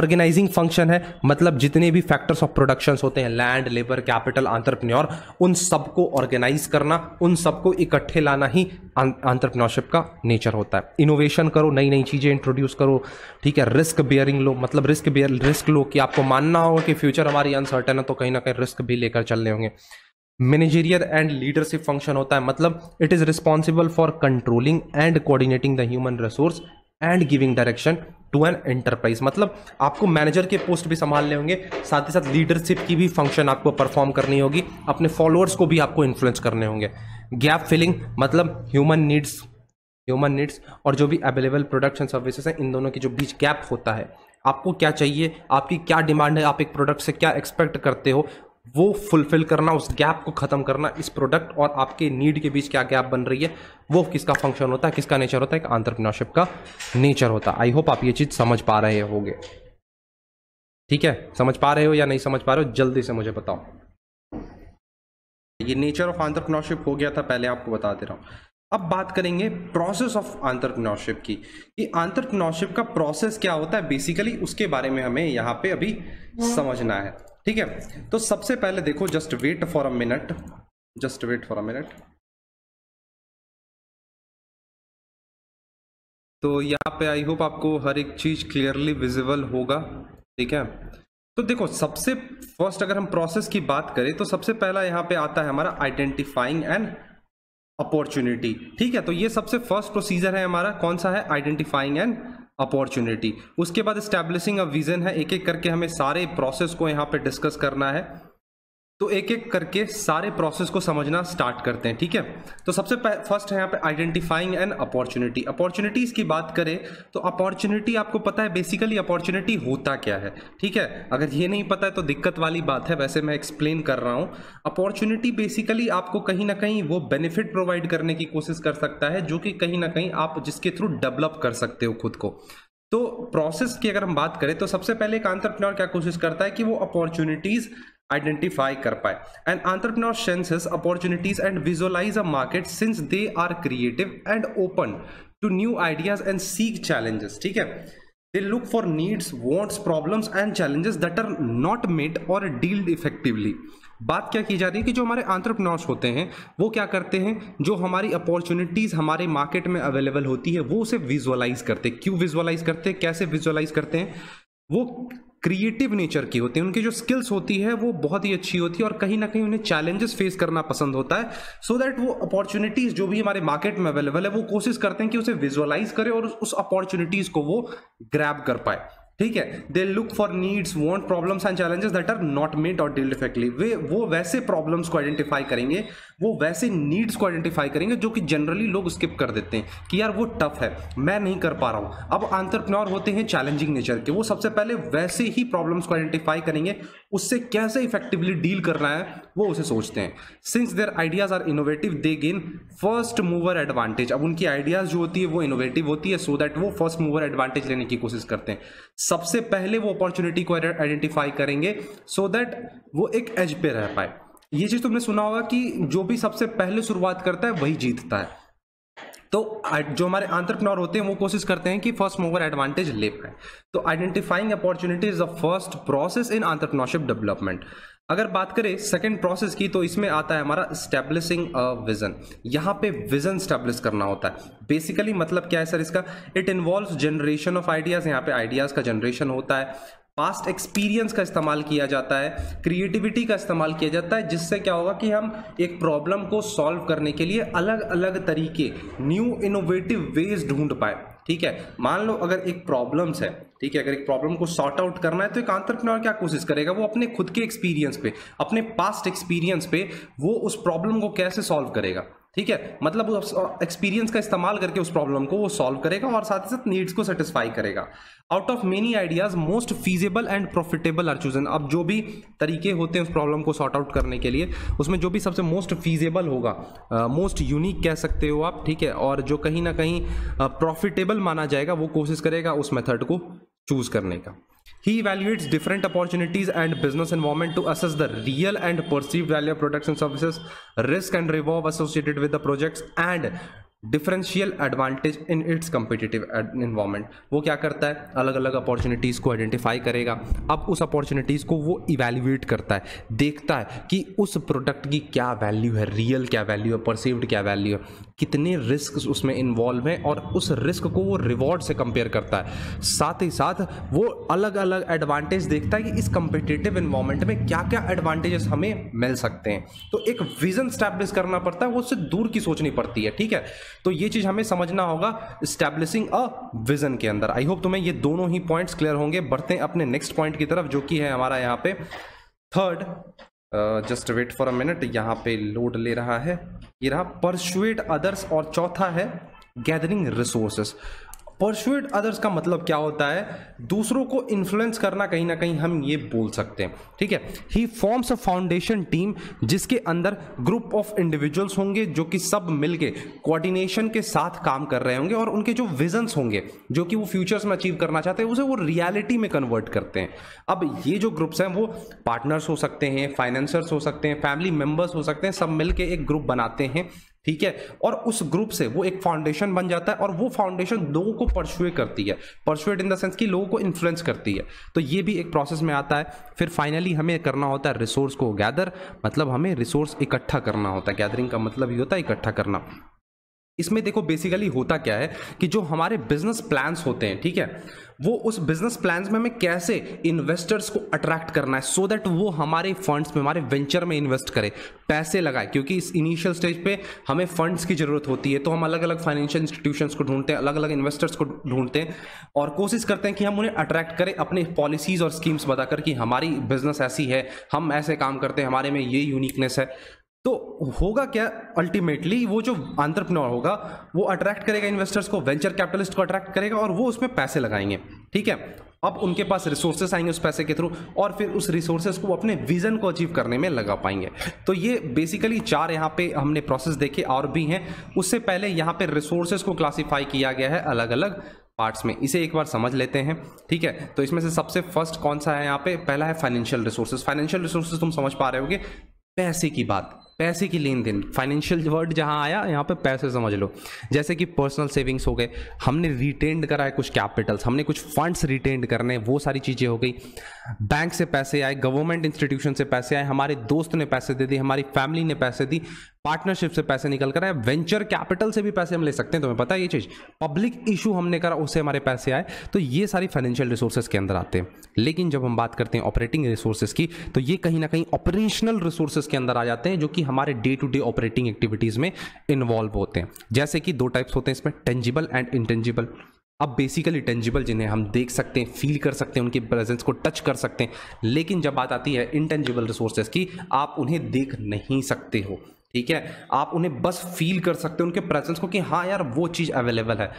ऑर्गेनाइजिंग फंक्शन है मतलब जितने भी फैक्टर्स ऑफ प्रोडक्शन होते हैं लैंड लेबर कैपिटल आंट्रप्रनोर उन सबको ऑर्गेनाइज करना उन सबको इकट्ठे लाना ही आंट्रप्रनोरशिप का नेचर होता है इनोवेशन करो नई नई नई चीज़ें इंट्रोड्यूस करो ठीक है रिस्क बियरिंग लो मतलब रिस्क बियर रिस्क लो कि आपको मानना होगा कि फ्यूचर हमारी अनसर्टन है तो कहीं ना कहीं रिस्क भी लेकर चलने होंगे मैनेजेरियल एंड लीडरशिप फंक्शन होता है मतलब it is responsible for controlling and coordinating the human resource and giving direction to an enterprise मतलब आपको मैनेजर के पोस्ट भी संभालने होंगे साथ ही साथ लीडरशिप की भी फंक्शन आपको परफॉर्म करनी होगी अपने फॉलोअर्स को भी आपको इन्फ्लुएंस करने होंगे गैप फिलिंग मतलब ह्यूमन नीड्स ह्यूमन नीड्स और जो भी अवेलेबल प्रोडक्ट्स एंड सर्विसेज हैं इन दोनों के जो बीच गैप होता है आपको क्या चाहिए आपकी क्या डिमांड है आप एक प्रोडक्ट से क्या एक्सपेक्ट करते हो वो फुलफिल करना उस गैप को ख़त्म करना इस प्रोडक्ट और आपके नीड के बीच क्या गैप बन रही है वो किसका फंक्शन होता है किसका नेचर होता है एक आंट्रप्रनरशिप का नेचर होता है आई होप आप ये चीज़ समझ पा रहे हो ठीक है समझ पा रहे हो या नहीं समझ पा रहे हो जल्दी से मुझे बताओ ये नेचर ऑफ आंट्रप्रनरशिप हो गया था पहले आपको बता दे रहा हूँ अब बात करेंगे प्रोसेस ऑफ आंतरप्रनोरशिप की कि आंतरप्रनोरशिप का प्रोसेस क्या होता है बेसिकली उसके बारे में हमें यहाँ पे अभी समझना है ठीक है तो सबसे पहले देखो just wait for a minute just wait for a minute तो यहाँ पे आई होप आपको हर एक चीज क्लियरली विजिबल होगा ठीक है तो देखो सबसे फर्स्ट अगर हम प्रोसेस की बात करें तो सबसे पहला यहाँ पे आता है हमारा आइडेंटिफाइंग एंड अपॉर्चुनिटी ठीक है तो ये सबसे फर्स्ट प्रोसीजर है हमारा कौन सा है आइडेंटिफाइंग एंड अपॉर्चुनिटी उसके बाद स्टैब्लिशिंग अ विजन है एक एक करके हमें सारे प्रोसेस को यहाँ पे डिस्कस करना है तो एक एक करके सारे प्रोसेस को समझना स्टार्ट करते हैं ठीक है तो सबसे फर्स्ट है यहाँ पे आइडेंटिफाइंग एन अपॉर्चुनिटी अपॉर्चुनिटीज़ की बात करें तो अपॉर्चुनिटी आपको पता है बेसिकली अपॉर्चुनिटी होता क्या है ठीक है अगर ये नहीं पता है तो दिक्कत वाली बात है वैसे मैं एक्सप्लेन कर रहा हूँ अपॉर्चुनिटी बेसिकली आपको कहीं ना कहीं वो बेनिफिट प्रोवाइड करने की कोशिश कर सकता है जो कि कहीं ना कहीं आप जिसके थ्रू डेवलप कर सकते हो खुद को तो प्रोसेस की अगर हम बात करें तो सबसे पहले एक आंतरप्रनोर क्या कोशिश करता है कि वो opportunities identify kar paye an entrepreneur senses opportunities and visualize a market since they are creative and open to new ideas and seek challenges theek hai they look for needs wants problems and challenges that are not met or dealt effectively बात क्या की जा रही है कि जो हमारे entrepreneurs होते हैं वो क्या करते हैं जो हमारी अपॉर्चुनिटीज़ हमारे मार्केट में अवेलेबल होती है वो उसे विजुअलाइज करते हैं क्यों विजुअलाइज करते हैं कैसे विजुअलाइज करते हैं वो क्रिएटिव नेचर की होती है उनकी जो स्किल्स होती है वो बहुत ही अच्छी होती है और कहीं ना कहीं उन्हें चैलेंजेस फेस करना पसंद होता है सो so दैट वो अपॉर्चुनिटीज जो भी हमारे मार्केट में अवेलेबल है वो कोशिश करते हैं कि उसे विजुअलाइज करें और उस अपॉर्चुनिटीज को वो ग्रैब कर पाए ठीक है they look for needs want problems and challenges that are not made or deal effectively way वो वैसे प्रॉब्लम्स को आइडेंटिफाई करेंगे वो वैसे नीड्स को आइडेंटिफाई करेंगे जो कि जनरली लोग स्किप कर देते हैं कि यार वो टफ है मैं नहीं कर पा रहा हूँ अब आंतरप्रनोर होते हैं चैलेंजिंग नेचर के वो सबसे पहले वैसे ही प्रॉब्लम्स को आइडेंटिफाई करेंगे उससे कैसे इफेक्टिवली डील करना है वो उसे सोचते हैं since their ideas are innovative they gain first mover advantage अब उनकी आइडियाज़ जो होती है वो इनोवेटिव होती है सो so दैट वो फर्स्ट मूवर एडवांटेज लेने की कोशिश करते हैं सबसे पहले वो अपॉर्चुनिटी को आइडेंटिफाई करेंगे सो so दैट वो एक एज पे रह पाए ये चीज़ तुमने सुना होगा कि जो भी सबसे पहले शुरुआत करता है वही जीतता है तो जो हमारे आंतरप्रनोर होते हैं वो कोशिश करते हैं कि फर्स्ट मूवर एडवांटेज ले पाए तो identifying opportunity is the first process in entrepreneurship development अगर बात करें सेकंड प्रोसेस की तो इसमें आता है हमारा स्टेब्लिशिंग अ विजन यहाँ पे विजन स्टेब्लिश करना होता है बेसिकली मतलब क्या है सर इसका it involve generation of ideas यहाँ पे आइडियाज का जनरेशन होता है पास्ट एक्सपीरियंस का इस्तेमाल किया जाता है क्रिएटिविटी का इस्तेमाल किया जाता है जिससे क्या होगा कि हम एक प्रॉब्लम को सॉल्व करने के लिए अलग अलग तरीके न्यू इनोवेटिव वेज ढूंढ पाए ठीक है मान लो अगर एक प्रॉब्लम्स है ठीक है अगर एक प्रॉब्लम को सॉर्ट आउट करना है तो एक आंतरप्रनोर क्या कोशिश करेगा वो अपने खुद के एक्सपीरियंस पे अपने पास्ट एक्सपीरियंस पे वो उस प्रॉब्लम को कैसे सॉल्व करेगा ठीक है मतलब एक्सपीरियंस का इस्तेमाल करके उस प्रॉब्लम को वो सॉल्व करेगा और साथ ही साथ नीड्स को सेटिस्फाई करेगा out of many ideas most feasible and profitable are chosen अब जो भी तरीके होते हैं उस प्रॉब्लम को सॉर्ट आउट करने के लिए उसमें जो भी सबसे मोस्ट फीजेबल होगा मोस्ट uh, यूनिक कह सकते हो आप ठीक है और जो कहीं ना कहीं प्रॉफिटेबल uh, माना जाएगा वो कोशिश करेगा उस मेथड को चूज करने का He evaluates different opportunities and business environment to assess the real and perceived value of products and services, risk and reward associated with the projects, and differential advantage in its competitive environment वो क्या करता है अलग अलग opportunities को identify करेगा अब उस अपॉर्चुनिटीज़ को वो इवेल्यूएट करता है देखता है कि उस प्रोडक्ट की क्या वैल्यू है रियल क्या वैल्यू है परसिव्ड क्या वैल्यू है कितने रिस्क उसमें इन्वॉल्व हैं और उस रिस्क को वो रिवॉर्ड से कंपेयर करता है साथ ही साथ वो अलग अलग एडवांटेज देखता है कि इस कम्पिटिटिव इन्वामेंट में क्या क्या एडवांटेजेस हमें मिल सकते हैं तो एक विज़न स्टैब्लिश करना पड़ता है वो उससे दूर की सोचनी पड़ती है ठीक है तो ये चीज़ हमें समझना होगा स्टैब्लिशिंग अ विजन के अंदर आई होप तुम्हें ये दोनों ही पॉइंट्स क्लियर होंगे बढ़ते हैं अपने नेक्स्ट पॉइंट की तरफ जो कि है हमारा यहाँ पे third just wait for a minute यहाँ पे लोड ले रहा है ये रहा परसुएट अदर्स और चौथा है गैदरिंग रिसोर्सेस परसुएट अदर्स का मतलब क्या होता है दूसरों को इन्फ्लुएंस करना कहीं ना कहीं हम ये बोल सकते हैं ठीक है he forms a foundation team जिसके अंदर ग्रुप ऑफ इंडिविजुअल्स होंगे जो कि सब मिलके कोऑर्डिनेशन के साथ काम कर रहे होंगे और उनके जो विजन्स होंगे जो कि वो फ्यूचर्स में अचीव करना चाहते हैं उसे वो रियलिटी में कन्वर्ट करते हैं अब ये जो ग्रुप्स हैं वो पार्टनर्स हो सकते हैं फाइनेंसर्स हो सकते हैं फैमिली मेम्बर्स हो सकते हैं सब मिल एक ग्रुप बनाते हैं ठीक है और उस ग्रुप से वो एक फाउंडेशन बन जाता है और वो फाउंडेशन लोगों को परसुए करती है परसुएट इन द सेंस कि लोगों को इन्फ्लुएंस करती है तो ये भी एक प्रोसेस में आता है फिर फाइनली हमें करना होता है रिसोर्स को गैदर मतलब हमें रिसोर्स इकट्ठा करना होता है गैदरिंग का मतलब ये होता है इकट्ठा करना इसमें देखो बेसिकली होता क्या है कि जो हमारे बिजनेस प्लान्स होते हैं ठीक है वो उस बिजनेस प्लान्स में हमें कैसे इन्वेस्टर्स को अट्रैक्ट करना है सो so दैट वो हमारे फंड्स में हमारे वेंचर में इन्वेस्ट करें पैसे लगाए क्योंकि इस इनिशियल स्टेज पे हमें फंड्स की जरूरत होती है तो हम अलग अलग फाइनेंशियल इंस्टीट्यूशंस को ढूंढते हैं अलग अलग इन्वेस्टर्स को ढूंढते हैं और कोशिश करते हैं कि हम उन्हें अट्रैक्ट करें अपने पॉलिसीज और स्कीम्स बताकर कि हमारी बिजनेस ऐसी है हम ऐसे काम करते हैं हमारे में ये यूनिकनेस है तो होगा क्या अल्टीमेटली वो जो आंतरप्रनोर होगा वो अट्रैक्ट करेगा इन्वेस्टर्स को वेंचर कैपिटलिस्ट को अट्रैक्ट करेगा और वो उसमें पैसे लगाएंगे ठीक है अब उनके पास रिसोर्सेस आएंगे उस पैसे के थ्रू और फिर उस रिसोर्सेज को अपने विजन को अचीव करने में लगा पाएंगे तो ये बेसिकली चार यहाँ पे हमने प्रोसेस देखे और भी हैं उससे पहले यहाँ पे रिसोर्सेज को क्लासीफाई किया गया है अलग अलग पार्ट्स में इसे एक बार समझ लेते हैं ठीक है तो इसमें से सबसे फर्स्ट कौन सा है यहाँ पे पहला है फाइनेंशियल रिसोर्सेज फाइनेंशियल रिसोर्सेज तुम समझ पा रहे होगे पैसे की बात पैसे की लेन देन फाइनेंशियल वर्ड जहाँ आया यहाँ पे पैसे समझ लो जैसे कि पर्सनल सेविंग्स हो गए हमने रिटेंड करा है कुछ कैपिटल्स हमने कुछ फंड्स रिटेंड करने वो सारी चीज़ें हो गई बैंक से पैसे आए गवर्नमेंट इंस्टीट्यूशन से पैसे आए हमारे दोस्त ने पैसे दे दिए हमारी फैमिली ने पैसे दी पार्टनरशिप से पैसे निकल कर आए वेंचर कैपिटल से भी पैसे हम ले सकते हैं तुम्हें पता है ये चीज़ पब्लिक इशू हमने करा उससे हमारे पैसे आए तो ये सारी फाइनेंशियल रिसोर्सेज के अंदर आते हैं लेकिन जब हम बात करते हैं ऑपरेटिंग रिसोर्सेज की तो ये कहीं ना कहीं ऑपरेशनल रिसोर्सेज के अंदर आ जाते हैं जो कि हमारे day to day operating activities में इन्वॉल्व होते हैं जैसे कि दो टाइप्स होते हैं इसमें टेंजिबल एंड इंटेंजिबल अब बेसिकली टेंजिबल जिन्हें हम देख सकते हैं फील कर सकते हैं उनके प्रेजेंस को टच कर सकते हैं लेकिन जब बात आती है इंटेंजिबल रिसोर्सेज की आप उन्हें देख नहीं सकते हो ठीक है आप उन्हें बस फील कर सकते हैं उनके प्रेजेंस को कि हाँ यार वो चीज़ अवेलेबल है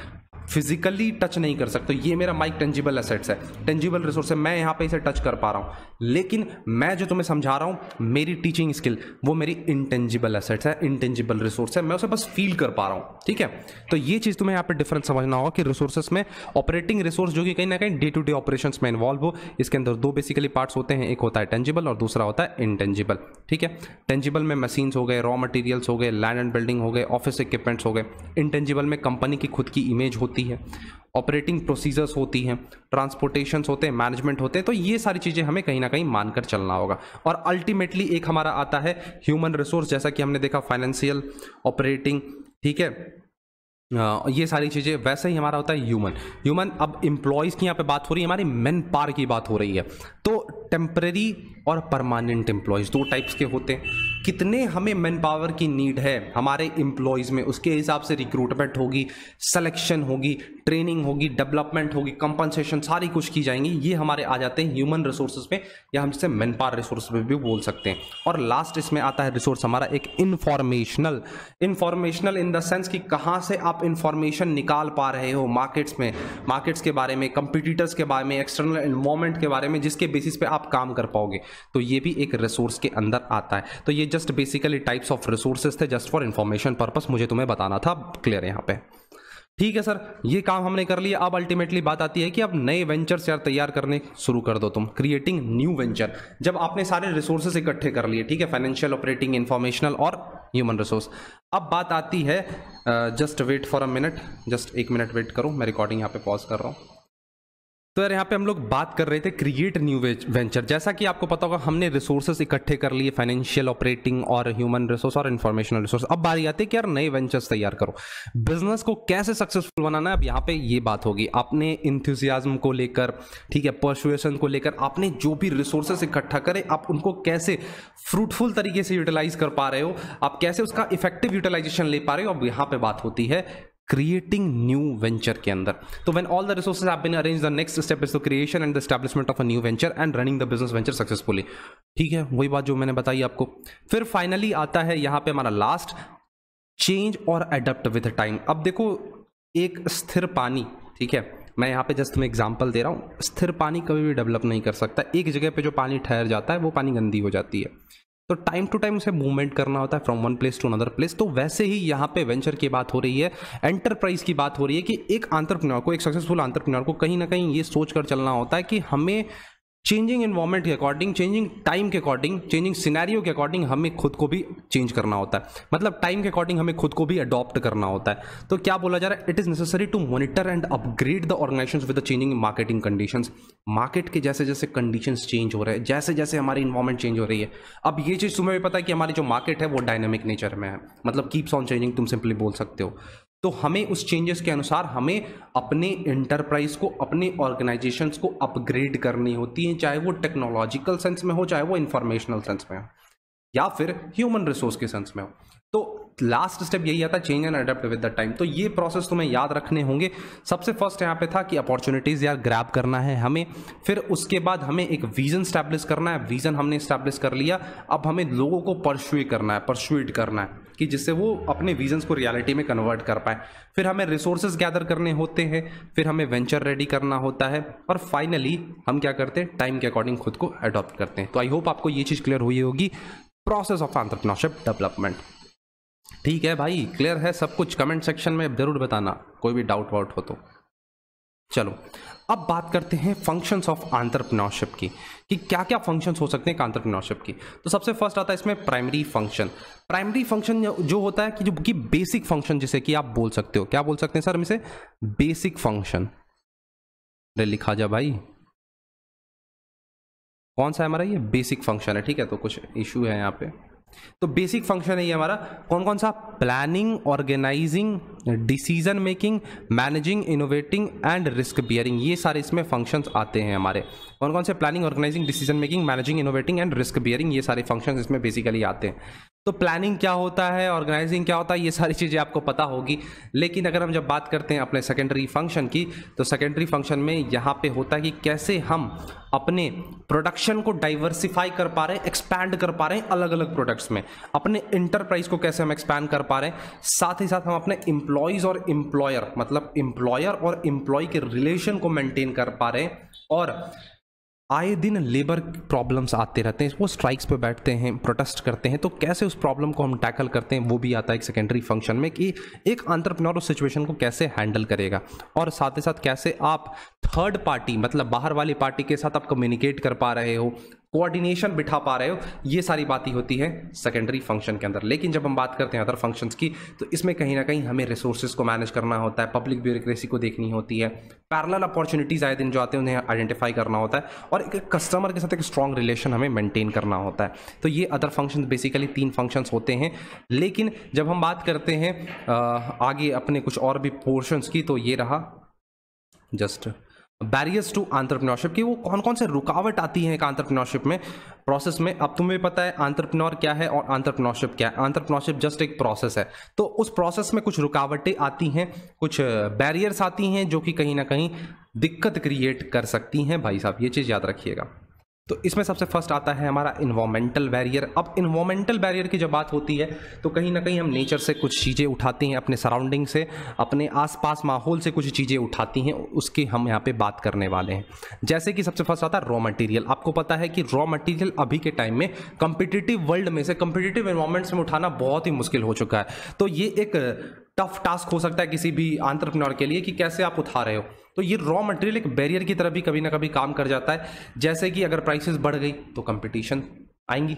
फिजिकली टच नहीं कर सकते ये मेरा माइक टेंजिबल एसेट्स है टेंजिबल रिसोर्स है मैं यहाँ पे इसे टच कर पा रहा हूँ लेकिन मैं जो तुम्हें समझा रहा हूँ मेरी टीचिंग स्किल वो मेरी इंटेंजिबल एसेट्स है इंटेंजिबल रिसोर्स है मैं उसे बस फील कर पा रहा हूँ ठीक है तो ये चीज़ तुम्हें यहाँ पर डिफरेंस समझना होगा कि रिसोर्सेस में ऑपरेटिंग रिसोर्स जो कि कहीं ना कहीं डे टू डे ऑपरेशन में इन्वॉल्व हो इसके अंदर दो बेसिकली पार्ट्स होते हैं एक होता है टेंजिबल और दूसरा होता है इंटेंजिबल ठीक है टेंजिबल में मशीन्स हो गए रॉ मटेरियल्स हो गए लैंड एंड बिल्डिंग हो गए ऑफिस इक्विपमेंट्स हो गए इंटेंजिबल में कंपनी की खुद की इमेज होती होती है ऑपरेटिंग प्रोसीजर्स होती हैं ट्रांसपोर्टेशंस होते हैं मैनेजमेंट होते हैं तो ये सारी चीज़ें हमें कहीं ना कहीं मानकर चलना होगा और अल्टीमेटली एक हमारा आता है ह्यूमन रिसोर्स जैसा कि हमने देखा फाइनेंशियल ऑपरेटिंग ठीक है ये सारी चीज़ें वैसे ही हमारा होता है ह्यूमन ह्यूमन अब एम्प्लॉयज़ की यहाँ पे बात हो रही है हमारी मैन पार की बात हो रही है तो टेम्प्रेरी और परमानेंट एम्प्लॉयज़ दो टाइप्स के होते हैं कितने हमें मैन पावर की नीड है हमारे इंप्लॉयज में उसके हिसाब से रिक्रूटमेंट होगी सेलेक्शन होगी ट्रेनिंग होगी डेवलपमेंट होगी कंपनसेशन सारी कुछ की जाएंगी ये हमारे आ जाते हैं ह्यूमन रिसोर्सेज में या हम इसे मैन पावर रिसोर्स में भी बोल सकते हैं और लास्ट इसमें आता है रिसोर्स हमारा एक informational informational in the sense कि कहाँ से आप इंफॉर्मेशन निकाल पा रहे हो मार्केट्स में मार्केट्स के बारे में कंपिटिटर्स के बारे में एक्सटर्नल इन्वॉर्मेंट के बारे में जिसके बेसिस पे आप काम कर पाओगे तो ये भी एक रिसोर्स के अंदर आता है तो ये just basically types of resources थे जस्ट फॉर इन्फॉर्मेशन पर्पज मुझे तुम्हें बताना था क्लियर यहाँ पे ठीक है सर ये काम हमने कर लिया अब अल्टीमेटली बात आती है कि अब नए वेंचर्स यार तैयार करने शुरू कर दो तुम क्रिएटिंग न्यू वेंचर जब आपने सारे रिसोर्सेज इकट्ठे कर लिए ठीक है फाइनेंशियल ऑपरेटिंग इन्फॉर्मेशनल और ह्यूमन रिसोर्स अब बात आती है just wait for a minute just एक मिनट वेट करो मैं रिकॉर्डिंग यहाँ पे पॉज कर रहा हूँ तो यार यहाँ पे हम लोग बात कर रहे थे क्रिएट न्यू वेंचर जैसा कि आपको पता होगा हमने रिसोर्सेज इकट्ठे कर लिए फाइनेंशियल ऑपरेटिंग और ह्यूमन रिसोर्स और इन्फॉर्मेशनल रिसोर्स अब बारी आती है कि यार नए वेंचर्स तैयार करो बिजनेस को कैसे सक्सेसफुल बनाना है अब यहाँ पे ये बात होगी अपने इंथ्यूजियाज्म को लेकर ठीक है पर्सुएशन को लेकर आपने जो भी रिसोर्सेस इकट्ठा करें आप उनको कैसे फ्रूटफुल तरीके से यूटिलाइज कर पा रहे हो आप कैसे उसका इफेक्टिव यूटिलाइजेशन ले पा रहे हो अब यहाँ पे बात होती है क्रिएटिंग न्यू वेंचर के अंदर तो when all the resource have arrange the next step is the creation and the establishment of a new venture and running the business venture successfully ठीक है वही बात जो मैंने बताई आपको फिर फाइनली आता है यहां पर हमारा लास्ट चेंज और अडप्ट विद टाइम अब देखो एक स्थिर पानी ठीक है मैं यहाँ पे जस्ट तुम्हें एग्जाम्पल दे रहा हूँ स्थिर पानी कभी भी डेवलप नहीं कर सकता एक जगह पे जो पानी ठहर जाता है वो पानी गंदी हो जाती है तो टाइम टू टाइम उसे मूवमेंट करना होता है from one place to another place तो वैसे ही यहाँ पे वेंचर की बात हो रही है एंटरप्राइज की बात हो रही है कि एक आंतरप्रनोर को एक सक्सेसफुल आंतरप्रनोर को कहीं ना कहीं ये सोच कर चलना होता है कि हमें चेंजिंग इन्वायरमेंट के अकॉर्डिंग चेंजिंग टाइम के अकॉर्डिंग चेंजिंग सिनेरियो के अकॉर्डिंग हमें खुद को भी चेंज करना होता है मतलब टाइम के अकॉर्डिंग हमें खुद को भी अडॉप्ट करना होता है तो क्या बोला जा रहा है it is necessary to monitor and upgrade the organisation with the changing marketing conditions market के जैसे जैसे कंडीशन चेंज हो रहे हैं जैसे जैसे हमारी इन्वायरमेंट चेंज हो रही है अब ये चीज़ तुम्हें भी पता है कि हमारी जो मार्केट है वो डायनेमिक नेचर में है मतलब कीप्स ऑन चेंजिंग तुम सिंपली बोल सकते हो तो हमें उस चेंजेस के अनुसार हमें अपने इंटरप्राइज को अपने ऑर्गेनाइजेशन को अपग्रेड करनी होती है चाहे वो टेक्नोलॉजिकल सेंस में हो चाहे वो इंफॉर्मेशनल सेंस में हो या फिर ह्यूमन रिसोर्स के सेंस में हो तो लास्ट स्टेप यही आता change and adapt with the time तो ये प्रोसेस तुम्हें याद रखने होंगे सबसे फर्स्ट यहाँ पे था कि अपॉर्चुनिटीज़ यार ग्रैब करना है हमें फिर उसके बाद हमें एक विजन स्टैब्लिश करना है विजन हमने स्टैब्लिश कर लिया अब हमें लोगों को परसुए करना है परसुएट करना है कि जिससे वो अपने विजन्स को रियलिटी में कन्वर्ट कर पाए फिर हमें रिसोर्सेज गैदर करने होते हैं फिर हमें वेंचर रेडी करना होता है और फाइनली हम क्या करते हैं टाइम के अकॉर्डिंग खुद को अडॉप्ट करते हैं तो आई होप आपको ये चीज़ क्लियर हुई होगी प्रोसेस ऑफ एंटरप्रनरशिप डेवलपमेंट ठीक है भाई क्लियर है सब कुछ कमेंट सेक्शन में जरूर बताना कोई भी डाउट वाउट हो तो चलो अब बात करते हैं फंक्शंस ऑफ आंट्रप्रनोरशिप की कि क्या क्या फंक्शंस हो सकते हैं आंट्रप्रनोरशिप की तो सबसे फर्स्ट आता है इसमें प्राइमरी फंक्शन प्राइमरी फंक्शन जो होता है कि जो कि बेसिक फंक्शन जिसे कि आप बोल सकते हो क्या बोल सकते हैं सर हम इसे बेसिक फंक्शन लिखा जा भाई कौन सा है हमारा ये बेसिक फंक्शन है ठीक है तो कुछ इशू है यहाँ पे तो बेसिक फंक्शन है ये हमारा कौन कौन सा planning organising decision making managing innovating and risk bearing ये सारे इसमें फंक्शंस आते हैं हमारे कौन कौन से planning organising decision making managing innovating and risk bearing ये सारे फंक्शंस इसमें बेसिकली आते हैं तो प्लानिंग क्या होता है ऑर्गेनाइजिंग क्या होता है ये सारी चीज़ें आपको पता होगी लेकिन अगर हम जब बात करते हैं अपने सेकेंडरी फंक्शन की तो सेकेंडरी फंक्शन में यहाँ पे होता है कि कैसे हम अपने प्रोडक्शन को डाइवर्सिफाई कर पा रहे हैं एक्सपैंड कर पा रहे हैं अलग अलग प्रोडक्ट्स में अपने इंटरप्राइज को कैसे हम एक्सपैंड कर पा रहे हैं साथ ही साथ हम अपने इम्प्लॉयज़ और इम्प्लॉयर मतलब इम्प्लॉयर और इम्प्लॉय के रिलेशन को मेनटेन कर पा रहे हैं और आए दिन लेबर प्रॉब्लम्स आते रहते हैं वो स्ट्राइक्स पे बैठते हैं प्रोटेस्ट करते हैं तो कैसे उस प्रॉब्लम को हम टैकल करते हैं वो भी आता है एक सेकेंडरी फंक्शन में कि एक आंट्रप्रनोर उस सिचुएशन को कैसे हैंडल करेगा और साथ ही साथ कैसे आप थर्ड पार्टी मतलब बाहर वाली पार्टी के साथ आप कम्युनिकेट कर पा रहे हो कोऑर्डिनेशन बिठा पा रहे हो ये सारी बातें होती है सेकेंडरी फंक्शन के अंदर लेकिन जब हम बात करते हैं अदर फंक्शंस की तो इसमें कहीं ना कहीं हमें रिसोर्सेज को मैनेज करना होता है पब्लिक ब्यूरोक्रेसी को देखनी होती है पैरल अपॉर्चुनिटीज़ आए दिन जो आते हैं उन्हें आइडेंटिफाई करना होता है और एक कस्टमर के साथ एक स्ट्रॉन्ग रिलेशन हमें मेंटेन करना होता है तो ये अदर फंक्शन बेसिकली तीन फंक्शंस होते हैं लेकिन जब हम बात करते हैं आगे अपने कुछ और भी पोर्शंस की तो ये रहा जस्ट बैरियर्स टू आंट्रप्रनोरशिप की वो कौन कौन से रुकावट आती है एक आंट्रप्रनोरशिप में प्रोसेस में अब तुम्हें पता है आंट्रप्रनोर क्या है और आंट्रप्रनोरशिप क्या है आंट्रप्रनोरशिप जस्ट एक प्रोसेस है तो उस प्रोसेस में कुछ रुकावटें आती हैं कुछ बैरियर्स आती हैं जो कि कहीं ना कहीं दिक्कत क्रिएट कर सकती हैं भाई साहब ये चीज़ याद रखिएगा तो इसमें सबसे फर्स्ट आता है हमारा इन्वामेंटल बैरियर अब इन्वामेंटल बैरियर की जब बात होती है तो कहीं ना कहीं हम नेचर से कुछ चीज़ें उठाते हैं अपने सराउंडिंग से अपने आसपास माहौल से कुछ चीज़ें उठाती हैं उसकी हम यहाँ पे बात करने वाले हैं जैसे कि सबसे फर्स्ट आता है रॉ मटेरियल आपको पता है कि रॉ मटेरियल अभी के टाइम में कंपिटेटिव वर्ल्ड में से कंपिटेटिव इन्वामेंट्स में उठाना बहुत ही मुश्किल हो चुका है तो ये एक टफ टास्क हो सकता है किसी भी आंट्रप्रनोर के लिए कि कैसे आप उठा रहे हो तो ये रॉ मटेरियल एक बैरियर की तरह भी कभी ना कभी काम कर जाता है जैसे कि अगर प्राइसेस बढ़ गई तो कंपटीशन आएंगी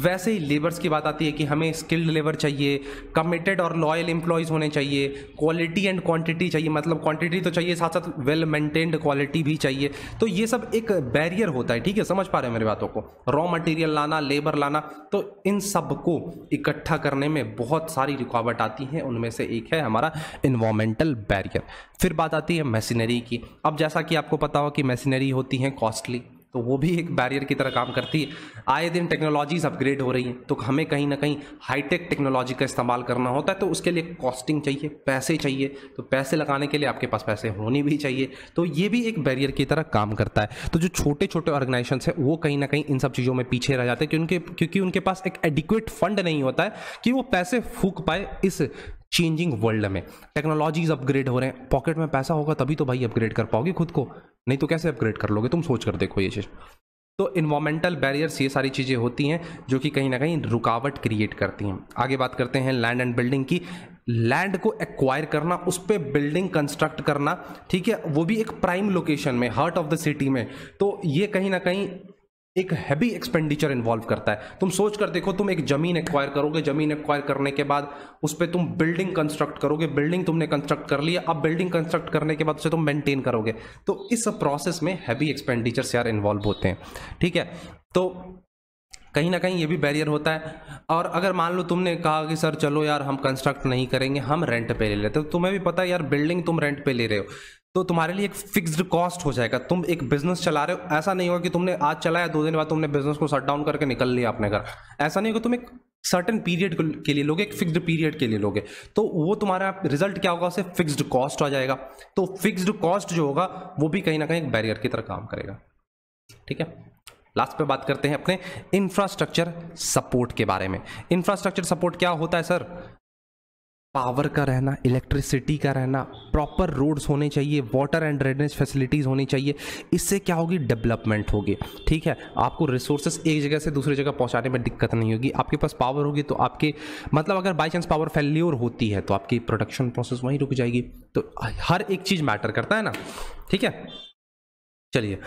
वैसे ही लेबर्स की बात आती है कि हमें स्किल्ड लेबर चाहिए कमिटेड और लॉयल एम्प्लॉयज़ होने चाहिए क्वालिटी एंड क्वांटिटी चाहिए मतलब क्वांटिटी तो चाहिए साथ साथ वेल मेंटेन्ड क्वालिटी भी चाहिए तो ये सब एक बैरियर होता है ठीक है समझ पा रहे हैं मेरी बातों को रॉ मटेरियल लाना लेबर लाना तो इन सब को इकट्ठा करने में बहुत सारी रुकावट आती हैं उनमें से एक है हमारा इन्वामेंटल बैरियर फिर बात आती है मशीनरी की अब जैसा कि आपको पता हो कि मशीनरी होती हैं कॉस्टली तो वो भी एक बैरियर की तरह काम करती है आए दिन टेक्नोलॉजीज अपग्रेड हो रही हैं तो हमें कहीं ना कहीं हाईटेक टेक्नोलॉजी का इस्तेमाल करना होता है तो उसके लिए कॉस्टिंग चाहिए पैसे चाहिए तो पैसे लगाने के लिए आपके पास पैसे होने भी चाहिए तो ये भी एक बैरियर की तरह काम करता है तो जो छोटे छोटे ऑर्गेनाइजेशन है वो कहीं ना कहीं इन सब चीज़ों में पीछे रह जाते हैं क्योंकि क्योंकि उनके पास एक एडिक्वेट फंड नहीं होता है कि वो पैसे फूक पाए इस चेंजिंग वर्ल्ड में टेक्नोलॉजीज अपग्रेड हो रहे हैं पॉकेट में पैसा होगा तभी तो भाई अपग्रेड कर पाओगे खुद को नहीं तो कैसे अपग्रेड कर लोगे तुम सोच कर देखो ये चीज़ तो इन्वामेंटल बैरियर्स ये सारी चीज़ें होती हैं जो कि कहीं ना कहीं रुकावट क्रिएट करती हैं आगे बात करते हैं लैंड एंड बिल्डिंग की लैंड को एक्वायर करना उस पर बिल्डिंग कंस्ट्रक्ट करना ठीक है वो भी एक प्राइम लोकेशन में हार्ट ऑफ द सिटी में तो ये कहीं ना कहीं एक हैवी एक्सपेंडिचर इन्वॉल्व करता है तुम सोच कर देखो तुम एक जमीन एक्वायर करोगे जमीन एक्वायर करने के बाद उस पर तुम बिल्डिंग कंस्ट्रक्ट करोगे बिल्डिंग तुमने कंस्ट्रक्ट कर लिया अब बिल्डिंग कंस्ट्रक्ट करने के बाद उसे तुम मेंटेन करोगे तो इस प्रोसेस में हैवी एक्सपेंडिचर यार इन्वॉल्व होते हैं ठीक है तो कहीं ना कहीं ये भी बैरियर होता है और अगर मान लो तुमने कहा कि सर चलो यार हम कंस्ट्रक्ट नहीं करेंगे हम रेंट पे ले लेते तो तुम्हें भी पता है यार बिल्डिंग तुम रेंट पे ले रहे हो तो तुम्हारे लिए एक फिक्स्ड कॉस्ट हो जाएगा तुम एक बिजनेस चला रहे हो ऐसा नहीं होगा कि तुमने आज चलाया दो दिन बाद तुमने बिजनेस को शट डाउन करके निकल लिया अपने घर ऐसा नहीं होगा तुम एक सर्टन पीरियड के लिए लोगे एक फिक्स्ड पीरियड के लिए लोगे तो वो तुम्हारा रिजल्ट क्या होगा उसे फिक्स्ड कॉस्ट आ जाएगा तो फिक्स्ड कॉस्ट जो होगा वो भी कहीं ना कहीं एक बैरियर की तरह काम करेगा ठीक है लास्ट पे बात करते हैं अपने इंफ्रास्ट्रक्चर सपोर्ट के बारे में इंफ्रास्ट्रक्चर सपोर्ट क्या होता है सर पावर का रहना इलेक्ट्रिसिटी का रहना प्रॉपर रोड्स होने चाहिए वाटर एंड ड्रेनेज फैसिलिटीज़ होनी चाहिए इससे क्या होगी डेवलपमेंट होगी ठीक है आपको रिसोर्सेस एक जगह से दूसरी जगह पहुंचाने में दिक्कत नहीं होगी आपके पास पावर होगी तो आपके मतलब अगर बाई चांस पावर फेल्योर होती है तो आपकी प्रोडक्शन प्रोसेस वहीं रुक जाएगी तो हर एक चीज़ मैटर करता है ना ठीक है चलिए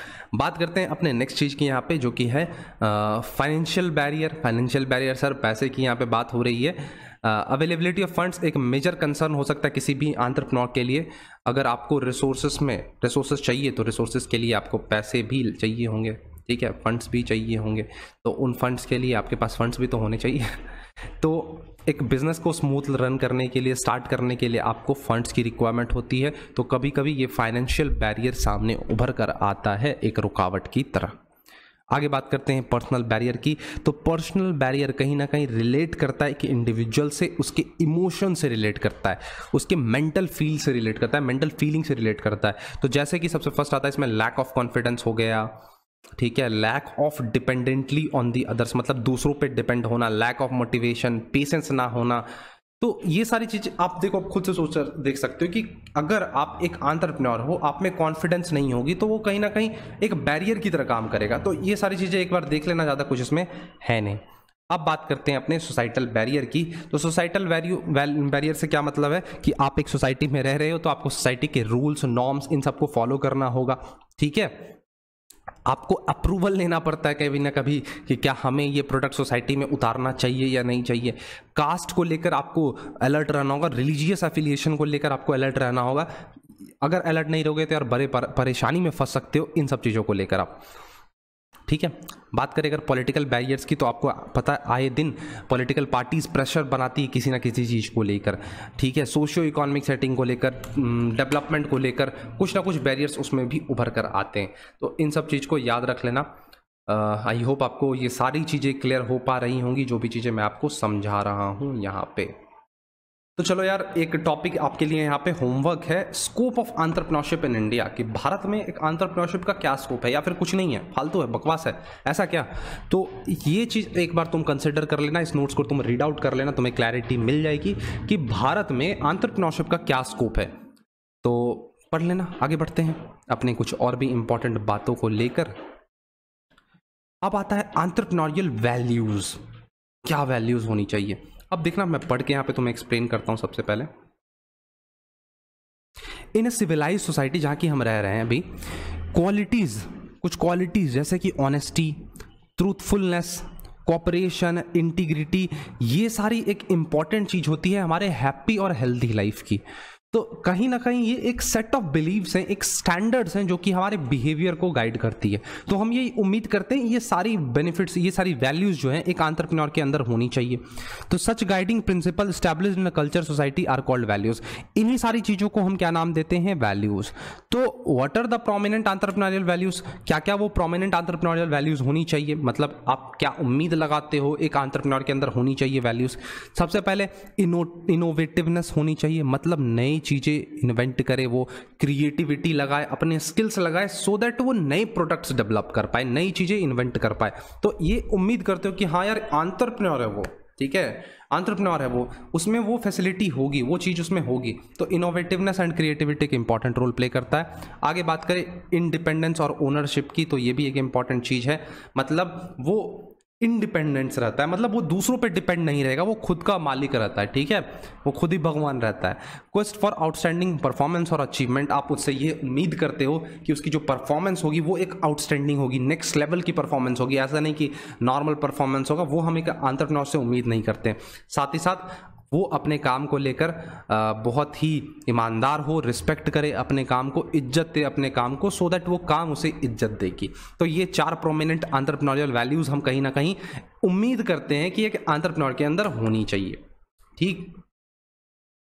बात करते हैं अपने नेक्स्ट चीज़ की यहाँ पे जो कि है financial barrier financial barrier sir पैसे की यहाँ पे बात हो रही है अवेलेबिलिटी ऑफ फंड्स एक मेजर कंसर्न हो सकता है किसी भी आंट्रप्रनोर के लिए अगर आपको रिसोर्स में रिसोर्सेस चाहिए तो रिसोर्सेज के लिए आपको पैसे भी चाहिए होंगे ठीक है फंड्स भी चाहिए होंगे तो उन फंड्स के लिए आपके पास फंड्स भी तो होने चाहिए <laughs> तो एक बिज़नेस को स्मूथ रन करने के लिए स्टार्ट करने के लिए आपको फंड्स की रिक्वायरमेंट होती है तो कभी कभी ये फाइनेंशियल बैरियर सामने उभर कर आता है एक रुकावट की तरह आगे बात करते हैं पर्सनल बैरियर की तो पर्सनल बैरियर कहीं ना कहीं रिलेट करता है कि इंडिविजुअल से उसके इमोशन से रिलेट करता है उसके मेंटल फील से रिलेट करता है मेंटल फीलिंग से रिलेट करता है तो जैसे कि सबसे फर्स्ट आता है इसमें लैक ऑफ कॉन्फिडेंस हो गया ठीक है lack of dependently on the others मतलब दूसरों पे डिपेंड होना लैक ऑफ मोटिवेशन पेशेंस ना होना तो ये सारी चीज़ आप देखो आप खुद से सोच देख सकते हो कि अगर आप एक आंट्रप्रनोर हो आप में कॉन्फिडेंस नहीं होगी तो वो कहीं ना कहीं एक बैरियर की तरह काम करेगा तो ये सारी चीज़ें एक बार देख लेना ज़्यादा कुछ इसमें है नहीं अब बात करते हैं अपने सोसाइटल बैरियर की तो सोसाइटल बैरियर से क्या मतलब है कि आप एक सोसाइटी में रह रहे हो तो आपको सोसाइटी के रूल्स नॉर्म्स इन सबको फॉलो करना होगा ठीक है आपको अप्रूवल लेना पड़ता है कभी ना कभी कि क्या हमें ये प्रोडक्ट सोसाइटी में उतारना चाहिए या नहीं चाहिए कास्ट को लेकर आपको अलर्ट रहना होगा रिलीजियस एफिलिएशन को लेकर आपको अलर्ट रहना होगा अगर अलर्ट नहीं रहोगे तो यार बड़े परेशानी में फंस सकते हो इन सब चीज़ों को लेकर आप ठीक है बात करें अगर पॉलिटिकल बैरियर्स की तो आपको पता आए दिन पॉलिटिकल पार्टीज प्रेशर बनाती है किसी ना किसी चीज़ को लेकर ठीक है सोशियो इकोनॉमिक सेटिंग को लेकर डेवलपमेंट को लेकर कुछ ना कुछ बैरियर्स उसमें भी उभर कर आते हैं तो इन सब चीज़ को याद रख लेना आई होप आपको ये सारी चीज़ें क्लियर हो पा रही होंगी जो भी चीज़ें मैं आपको समझा रहा हूँ यहाँ पे तो चलो यार एक टॉपिक आपके लिए यहाँ पे होमवर्क है scope of entrepreneurship in India कि भारत में एक आंट्रप्रनोरशिप का क्या स्कोप है या फिर कुछ नहीं है फालतू है बकवास है ऐसा क्या तो ये चीज़ एक बार तुम कंसिडर कर लेना इस नोट्स को तुम रीड आउट कर लेना तुम्हें क्लैरिटी मिल जाएगी कि भारत में आंट्रप्रनोरशिप का क्या स्कोप है तो पढ़ लेना आगे बढ़ते हैं अपने कुछ और भी इंपॉर्टेंट बातों को लेकर अब आता है आंट्रप्रनोरियल वैल्यूज़ क्या वैल्यूज़ होनी चाहिए अब देखना मैं पढ़ के यहां पे तुम्हें एक्सप्लेन करता हूँ सबसे पहले इन ए सिविलाइज सोसाइटी जहाँ की हम रह रहे हैं अभी क्वालिटीज़ कुछ क्वालिटीज़ जैसे कि ऑनेस्टी ट्रूथफुलनेस कॉपरेशन इंटीग्रिटी ये सारी एक इंपॉर्टेंट चीज़ होती है हमारे हैप्पी और हेल्दी लाइफ की तो कहीं ना कहीं ये एक सेट ऑफ बिलीव्स हैं एक स्टैंडर्ड्स हैं जो कि हमारे बिहेवियर को गाइड करती है तो हम ये उम्मीद करते हैं ये सारी बेनिफिट्स ये सारी वैल्यूज जो हैं एक आंट्रप्रनोर के अंदर होनी चाहिए तो such guiding principle establish in culture society are called values इन्हीं सारी चीज़ों को हम क्या नाम देते हैं वैल्यूज तो what are the prominent entrepreneurial values क्या क्या वो प्रोमिनेंट आंट्रप्रनोरियल वैल्यूज होनी चाहिए मतलब आप क्या उम्मीद लगाते हो एक आंट्रप्रनोर के अंदर होनी चाहिए वैल्यूज सबसे पहले इनोवेटिवनेस होनी चाहिए मतलब नई चीज़ें इन्वेंट करे वो क्रिएटिविटी लगाए अपने स्किल्स लगाए सो दैट वो नए प्रोडक्ट्स डेवलप कर पाए नई चीज़ें इन्वेंट कर पाए तो ये उम्मीद करते हो कि हाँ यार आंतरप्रनोर है वो ठीक है आंट्रप्रनोर है वो उसमें वो फैसिलिटी होगी वो चीज़ उसमें होगी तो इनोवेटिवनेस एंड क्रिएटिविटी एक इंपॉर्टेंट रोल प्ले करता है आगे बात करें इंडिपेंडेंस और ओनरशिप की तो ये भी एक इंपॉर्टेंट चीज़ है मतलब वो इंडिपेंडेंस रहता है मतलब वो दूसरों पे डिपेंड नहीं रहेगा वो खुद का मालिक रहता है ठीक है वो खुद ही भगवान रहता है क्वेस्ट फॉर आउटस्टैंडिंग परफॉर्मेंस और अचीवमेंट आप उससे ये उम्मीद करते हो कि उसकी जो परफॉर्मेंस होगी वो एक आउटस्टैंडिंग होगी नेक्स्ट लेवल की परफॉर्मेंस होगी ऐसा नहीं कि नॉर्मल परफॉर्मेंस होगा वो हम एक आंतरनाव से उम्मीद नहीं करते साथ ही साथ वो अपने काम को लेकर बहुत ही ईमानदार हो रिस्पेक्ट करे अपने काम को इज्जत दे अपने काम को सो दैट वो काम उसे इज्जत देगी तो ये चार प्रोमिनेंट आंट्रप्रनोरियल वैल्यूज़ हम कहीं ना कहीं उम्मीद करते हैं कि एक आंट्रप्रनोर के अंदर होनी चाहिए ठीक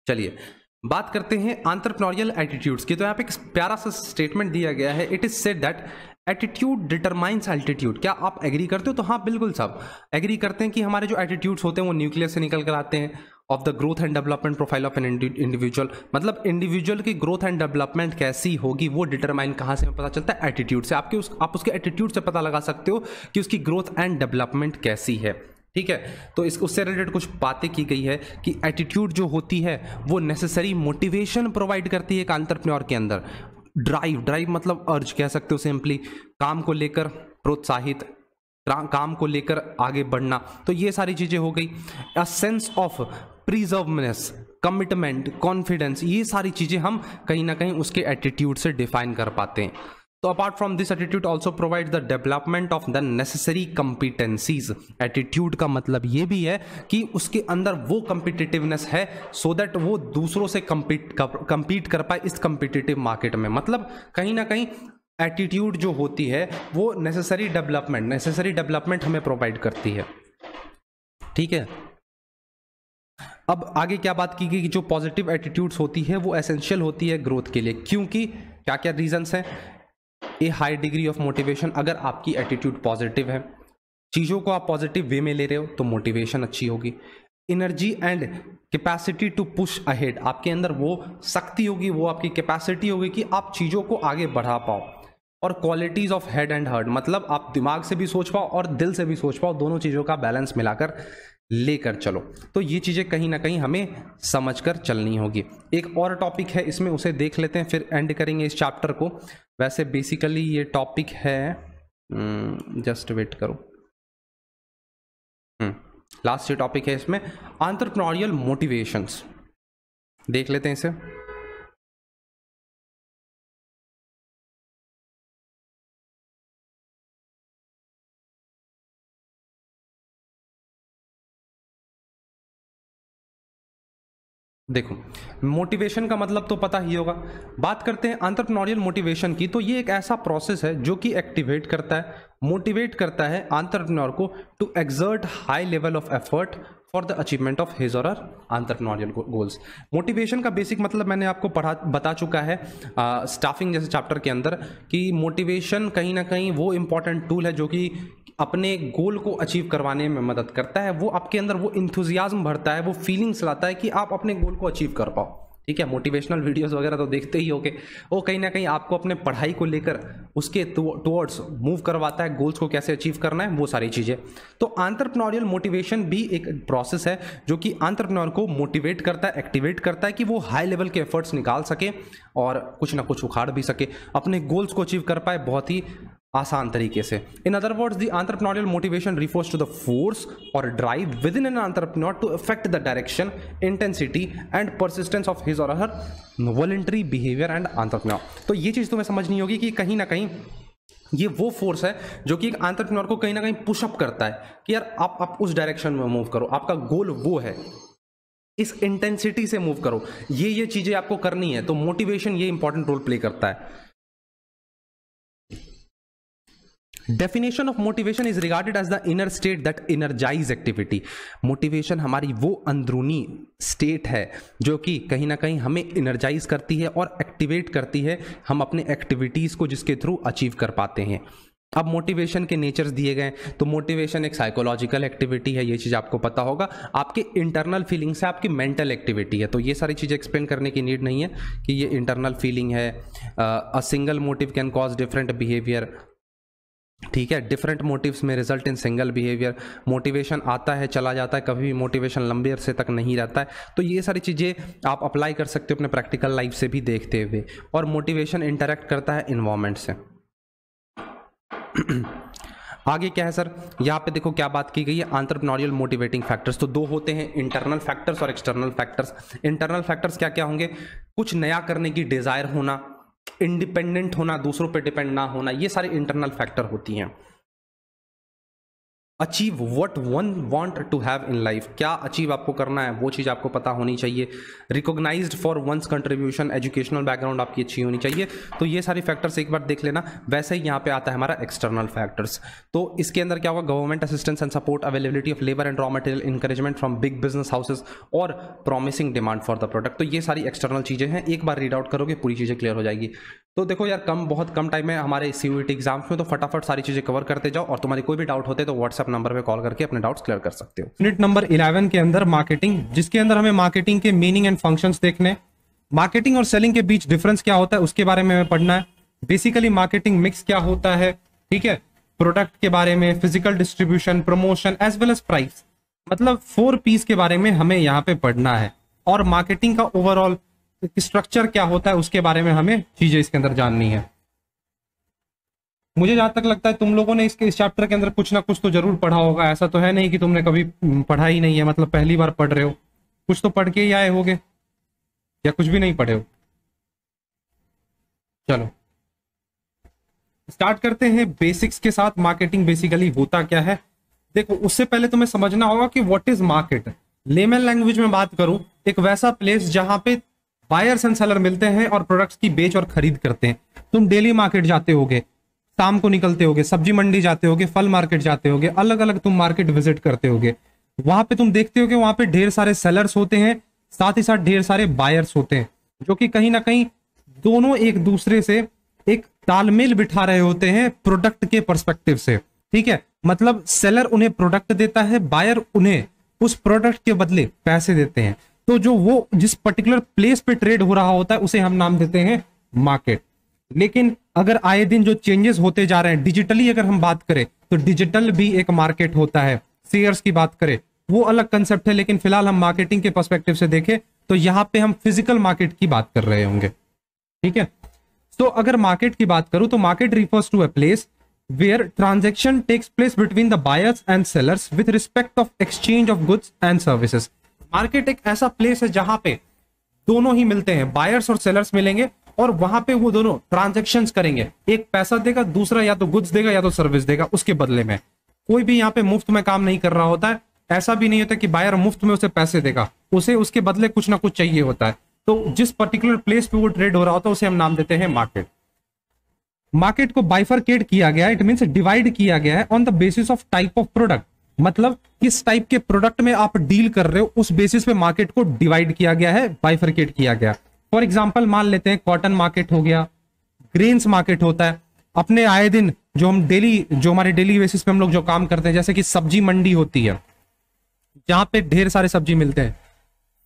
चलिए बात करते हैं आंट्रप्रनोरियल एटीट्यूड्स की तो यहाँ पे एक प्यारा सा स्टेटमेंट दिया गया है it is said that attitude determines altitude क्या आप एग्री करते हो तो हाँ बिल्कुल सब एग्री करते हैं कि हमारे जो एटीट्यूड्स होते हैं वो न्यूक्लियस से निकल कर आते हैं of the growth and development profile of an individual मतलब इंडिविजुअल की ग्रोथ एंड डेवलपमेंट कैसी होगी वो डिटरमाइन कहाँ से पता चलता है एटीट्यूड से आपके उस आप उसके एटीट्यूड से पता लगा सकते हो कि उसकी ग्रोथ एंड डेवलपमेंट कैसी है ठीक है तो इस उससे रिलेटेड कुछ बातें की गई है कि एटीट्यूड जो होती है वो नेसेसरी मोटिवेशन प्रोवाइड करती है एक आंतरप्रन्योर के अंदर ड्राइव ड्राइव मतलब अर्ज कह सकते हो सिंपली काम को लेकर प्रोत्साहित काम को लेकर आगे बढ़ना तो ये सारी चीज़ें हो गई a sense of perseverance commitment confidence ये सारी चीज़ें हम कहीं ना कहीं उसके एटीट्यूड से डिफाइन कर पाते हैं तो apart from this attitude also provide the development of the necessary competencies attitude का मतलब ये भी है कि उसके अंदर वो कम्पिटिटिवनेस है सो so दैट वो दूसरों से कम्पीट कम्पीट कर पाए इस कम्पिटिटिव मार्केट में मतलब कहीं ना कहीं एटीट्यूड जो होती है वो नेसेसरी डेवलपमेंट नेसेसरी डेवलपमेंट हमें प्रोवाइड करती है ठीक है अब आगे क्या बात की गई कि जो पॉजिटिव एटीट्यूड्स होती है वो एसेंशियल होती है ग्रोथ के लिए क्योंकि क्या क्या रीजंस हैं a high degree of motivation अगर आपकी एटीट्यूड पॉजिटिव है चीज़ों को आप पॉजिटिव वे में ले रहे हो तो मोटिवेशन अच्छी होगी energy and capacity to push ahead आपके अंदर वो शक्ति होगी वो आपकी कैपेसिटी होगी कि आप चीज़ों को आगे बढ़ा पाओ और qualities of head and heart मतलब आप दिमाग से भी सोच पाओ और दिल से भी सोच पाओ दोनों चीज़ों का बैलेंस मिलाकर लेकर चलो तो ये चीज़ें कहीं ना कहीं हमें समझ कर चलनी होगी एक और टॉपिक है इसमें उसे देख लेते हैं फिर एंड करेंगे इस चैप्टर को वैसे बेसिकली ये टॉपिक है जस्ट हम्म, वेट करो लास्ट ये टॉपिक है इसमें आंट्रप्रनोरियल मोटिवेशंस देख लेते हैं इसे देखो मोटिवेशन का मतलब तो पता ही होगा बात करते हैं आंट्रप्रनोरियल मोटिवेशन की तो ये एक ऐसा प्रोसेस है जो कि एक्टिवेट करता है मोटिवेट करता है आंट्रप्रनोर को to exert high level of effort for the achievement of his or entrepreneurial goals motivation का बेसिक मतलब मैंने आपको पढ़ा बता चुका है स्टाफिंग जैसे चैप्टर के अंदर कि मोटिवेशन कहीं ना कहीं वो इंपॉर्टेंट टूल है जो कि अपने गोल को अचीव करवाने में मदद करता है वो आपके अंदर वो इंथुजियाज्म भरता है वो फीलिंग्स लाता है कि आप अपने गोल को अचीव कर पाओ ठीक है मोटिवेशनल वीडियोस <laughs> वगैरह तो देखते ही होगे वो कहीं ना कहीं आपको अपने पढ़ाई को लेकर उसके टुवर्ड्स तो, मूव करवाता है गोल्स को कैसे अचीव करना है वो सारी चीज़ें तो आंट्रप्रनोरियल मोटिवेशन भी एक प्रोसेस है जो कि आंतरप्रनोर को मोटिवेट करता है एक्टिवेट करता है कि वो हाई लेवल के एफर्ट्स निकाल सके और कुछ ना कुछ उखाड़ भी सके अपने गोल्स को अचीव कर पाए बहुत ही आसान तरीके से in other words the entrepreneurial motivation refers to the force or drive within an entrepreneur to affect the direction intensity and persistence of his or her voluntary behaviour and entrepreneur तो ये चीज़ तुम्हें समझनी होगी कि कहीं ना कहीं ये वो फोर्स है जो कि एक आंट्रप्रनोर को कहीं ना कहीं पुशअप करता है कि यार आप, आप उस डायरेक्शन में मूव करो आपका गोल वो है इस इंटेंसिटी से मूव करो ये ये चीज़ें आपको करनी है तो मोटिवेशन ये इंपॉर्टेंट रोल प्ले करता है definition of motivation is regarded as the inner state that energize activity motivation हमारी वो अंदरूनी स्टेट है जो कि कहीं ना कहीं हमें इनर्जाइज करती है और एक्टिवेट करती है हम अपने एक्टिविटीज़ को जिसके थ्रू अचीव कर पाते हैं अब मोटिवेशन के नेचर्स दिए गए तो मोटिवेशन एक साइकोलॉजिकल एक्टिविटी है ये चीज़ आपको पता होगा आपके इंटरनल फीलिंग से आपकी मेंटल एक्टिविटी है तो ये सारी चीज़ें एक्सप्लेन करने की नीड नहीं है कि ये इंटरनल फीलिंग है a single motive can cause different behaviour ठीक है डिफरेंट मोटिव्स में result in single behaviour motivation आता है चला जाता है कभी भी मोटिवेशन लंबे अरसे तक नहीं रहता है तो ये सारी चीज़ें आप अप्लाई कर सकते हो अपने प्रैक्टिकल लाइफ से भी देखते हुए और मोटिवेशन इंटरेक्ट करता है इन्वामेंट से <clears throat> आगे क्या है सर यहाँ पे देखो क्या बात की गई है आंट्रप्रनोरियल मोटिवेटिंग फैक्टर्स तो दो होते हैं इंटरनल फैक्टर्स और एक्सटर्नल फैक्टर्स इंटरनल फैक्टर्स क्या क्या होंगे कुछ नया करने की डिज़ायर होना इंडिपेंडेंट होना दूसरों पे डिपेंड ना होना ये सारे इंटरनल फैक्टर होती हैं achieve what one want to have in life क्या अचीव आपको करना है वो चीज़ आपको पता होनी चाहिए recognise for one's contribution educational background आपकी अच्छी होनी चाहिए तो ये सारी फैक्टर्स एक बार देख लेना वैसे ही यहाँ पे आता है हमारा एक्सटर्नल फैक्टर्स तो इसके अंदर क्या होगा government assistance and support availability of labour and raw material encouragement from big business houses और promising demand for the product तो ये सारी एक्सटर्नल चीज़ें हैं एक बार रीड आउट करोगे पूरी चीज़ें क्लियर हो जाएगी तो देखो यार कम बहुत कम टाइम है हमारे सी टी एग्जाम्स में तो फटाफट सारी चीजें कवर करते जाओ और तुम्हारी कोई भी डाउट होते तो व्हाट्सएप नंबर पे कॉल करके अपने डाउट्स क्लियर कर सकते हो यूनिट नंबर 11 के अंदर मार्केटिंग जिसके अंदर हमें मार्केटिंग के मीनिंग एंड फंक्शंस देखने मार्केटिंग और सेलिंग के बीच डिफरेंस क्या होता है उसके बारे में हमें पढ़ना है बेसिकली मार्केटिंग मिक्स क्या होता है ठीक है प्रोडक्ट के बारे में physical distribution promotion as well as price मतलब फोर पीस के बारे में हमें यहाँ पे पढ़ना है और मार्केटिंग का ओवरऑल स्ट्रक्चर क्या होता है उसके बारे में हमें चीजें इसके अंदर जाननी है मुझे जहां तक लगता है तुम लोगों ने इसके इस चैप्टर के अंदर कुछ ना कुछ तो जरूर पढ़ा होगा ऐसा तो है नहीं कि तुमने कभी पढ़ा ही नहीं है मतलब पहली बार पढ़ रहे हो कुछ तो पढ़ के ही आए होगे या कुछ भी नहीं पढ़े हो चलो स्टार्ट करते हैं बेसिक्स के साथ मार्केटिंग बेसिकली होता क्या है देखो उससे पहले तुम्हें समझना होगा कि what is market layman language में बात करूं एक वैसा प्लेस जहां पे बायर्स एंड सेलर मिलते हैं और प्रोडक्ट्स की बेच और खरीद करते हैं तुम डेली मार्केट जाते होगे शाम को निकलते होगे सब्जी मंडी जाते होगे फल मार्केट जाते होगे अलग अलग तुम मार्केट विजिट करते होगे वहां पे तुम देखते हो वहां पे ढेर सारे सेलर्स होते हैं साथ ही साथ ढेर सारे बायर्स होते हैं जो कि कहीं ना कहीं दोनों एक दूसरे से एक तालमेल बिठा रहे होते हैं प्रोडक्ट के परस्पेक्टिव से ठीक है मतलब सेलर उन्हें प्रोडक्ट देता है बायर उन्हें उस प्रोडक्ट के बदले पैसे देते हैं तो जो वो जिस पर्टिकुलर प्लेस पे ट्रेड हो रहा होता है उसे हम नाम देते हैं मार्केट लेकिन अगर आए दिन जो चेंजेस होते जा रहे हैं डिजिटली अगर हम बात करें तो डिजिटल भी एक मार्केट होता है शेयर्स की बात करें वो अलग कंसेप्ट है लेकिन फिलहाल हम मार्केटिंग के पर्सपेक्टिव से देखें तो यहाँ पे हम फिजिकल मार्केट की बात कर रहे होंगे ठीक है तो अगर मार्केट की बात करूं तो market refers to a place where transaction takes place between the buyers and sellers with respect of exchange of goods and services market एक ऐसा प्लेस है जहां पे दोनों ही मिलते हैं बायर्स और सेलर्स मिलेंगे और वहां पे वो दोनों ट्रांजेक्शन करेंगे एक पैसा देगा दूसरा या तो गुड्स देगा या तो सर्विस देगा उसके बदले में कोई भी यहाँ पे मुफ्त में काम नहीं कर रहा होता है ऐसा भी नहीं होता कि बायर मुफ्त में उसे पैसे देगा उसे उसके बदले कुछ ना कुछ चाहिए होता है तो जिस पर्टिकुलर प्लेस पे वो ट्रेड हो रहा होता है उसे हम नाम देते हैं मार्केट मार्केट को बाइफरकेट किया गया इट मीन डिवाइड किया गया है on the basis of type of product मतलब किस टाइप के प्रोडक्ट में आप डील कर रहे हो उस बेसिस पे मार्केट को डिवाइड किया गया है बाइफर्केट किया गया फॉर एग्जाम्पल मान लेते हैं कॉटन मार्केट हो गया ग्रेन्स मार्केट होता है अपने आए दिन जो हम डेली जो हमारे डेली बेसिस पे हम लोग जो काम करते हैं जैसे कि सब्जी मंडी होती है जहां पे ढेर सारे सब्जी मिलते हैं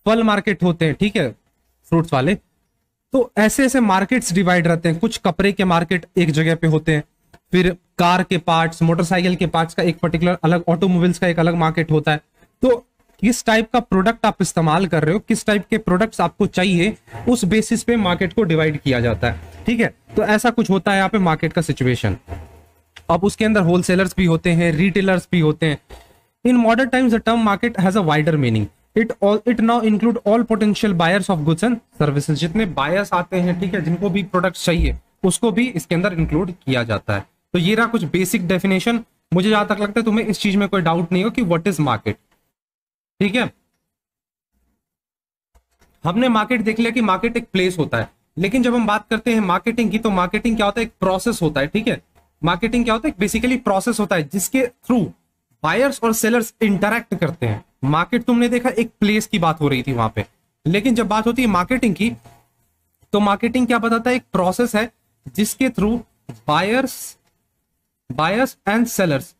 फल मार्केट होते हैं ठीक है फ्रूट्स वाले तो ऐसे ऐसे मार्केट्स डिवाइड रहते हैं कुछ कपड़े के मार्केट एक जगह पे होते हैं फिर कार के पार्ट्स मोटरसाइकिल के पार्ट्स का एक पर्टिकुलर अलग ऑटोमोबाइल्स का एक अलग मार्केट होता है तो किस टाइप का प्रोडक्ट आप इस्तेमाल कर रहे हो किस टाइप के प्रोडक्ट्स आपको चाहिए उस बेसिस पे मार्केट को डिवाइड किया जाता है ठीक है तो ऐसा कुछ होता है यहाँ पे मार्केट का सिचुएशन अब उसके अंदर होलसेलर्स भी होते हैं रिटेलर्स भी होते हैं in modern times the term market has a wider meaning it all it now include all potential buyers of goods and services जितने बायर्स आते हैं ठीक है जिनको भी प्रोडक्ट चाहिए उसको भी इसके अंदर इंक्लूड किया जाता है तो ये रहा कुछ बेसिक डेफिनेशन मुझे जहां तक लगता है तुम्हें इस चीज में कोई डाउट नहीं हो कि व्हाट इज मार्केट ठीक है हमने मार्केट देख लिया कि मार्केट एक प्लेस होता है लेकिन जब हम बात करते हैं मार्केटिंग की तो मार्केटिंग क्या होता है एक प्रोसेस होता है ठीक है मार्केटिंग क्या होता है बेसिकली प्रोसेस होता है जिसके थ्रू बायर्स और सेलर्स इंटरेक्ट करते हैं मार्केट तुमने देखा एक प्लेस की बात हो रही थी वहां पे लेकिन जब बात होती है मार्केटिंग की तो मार्केटिंग क्या बताता है एक प्रोसेस है जिसके through buyers buyers and sellers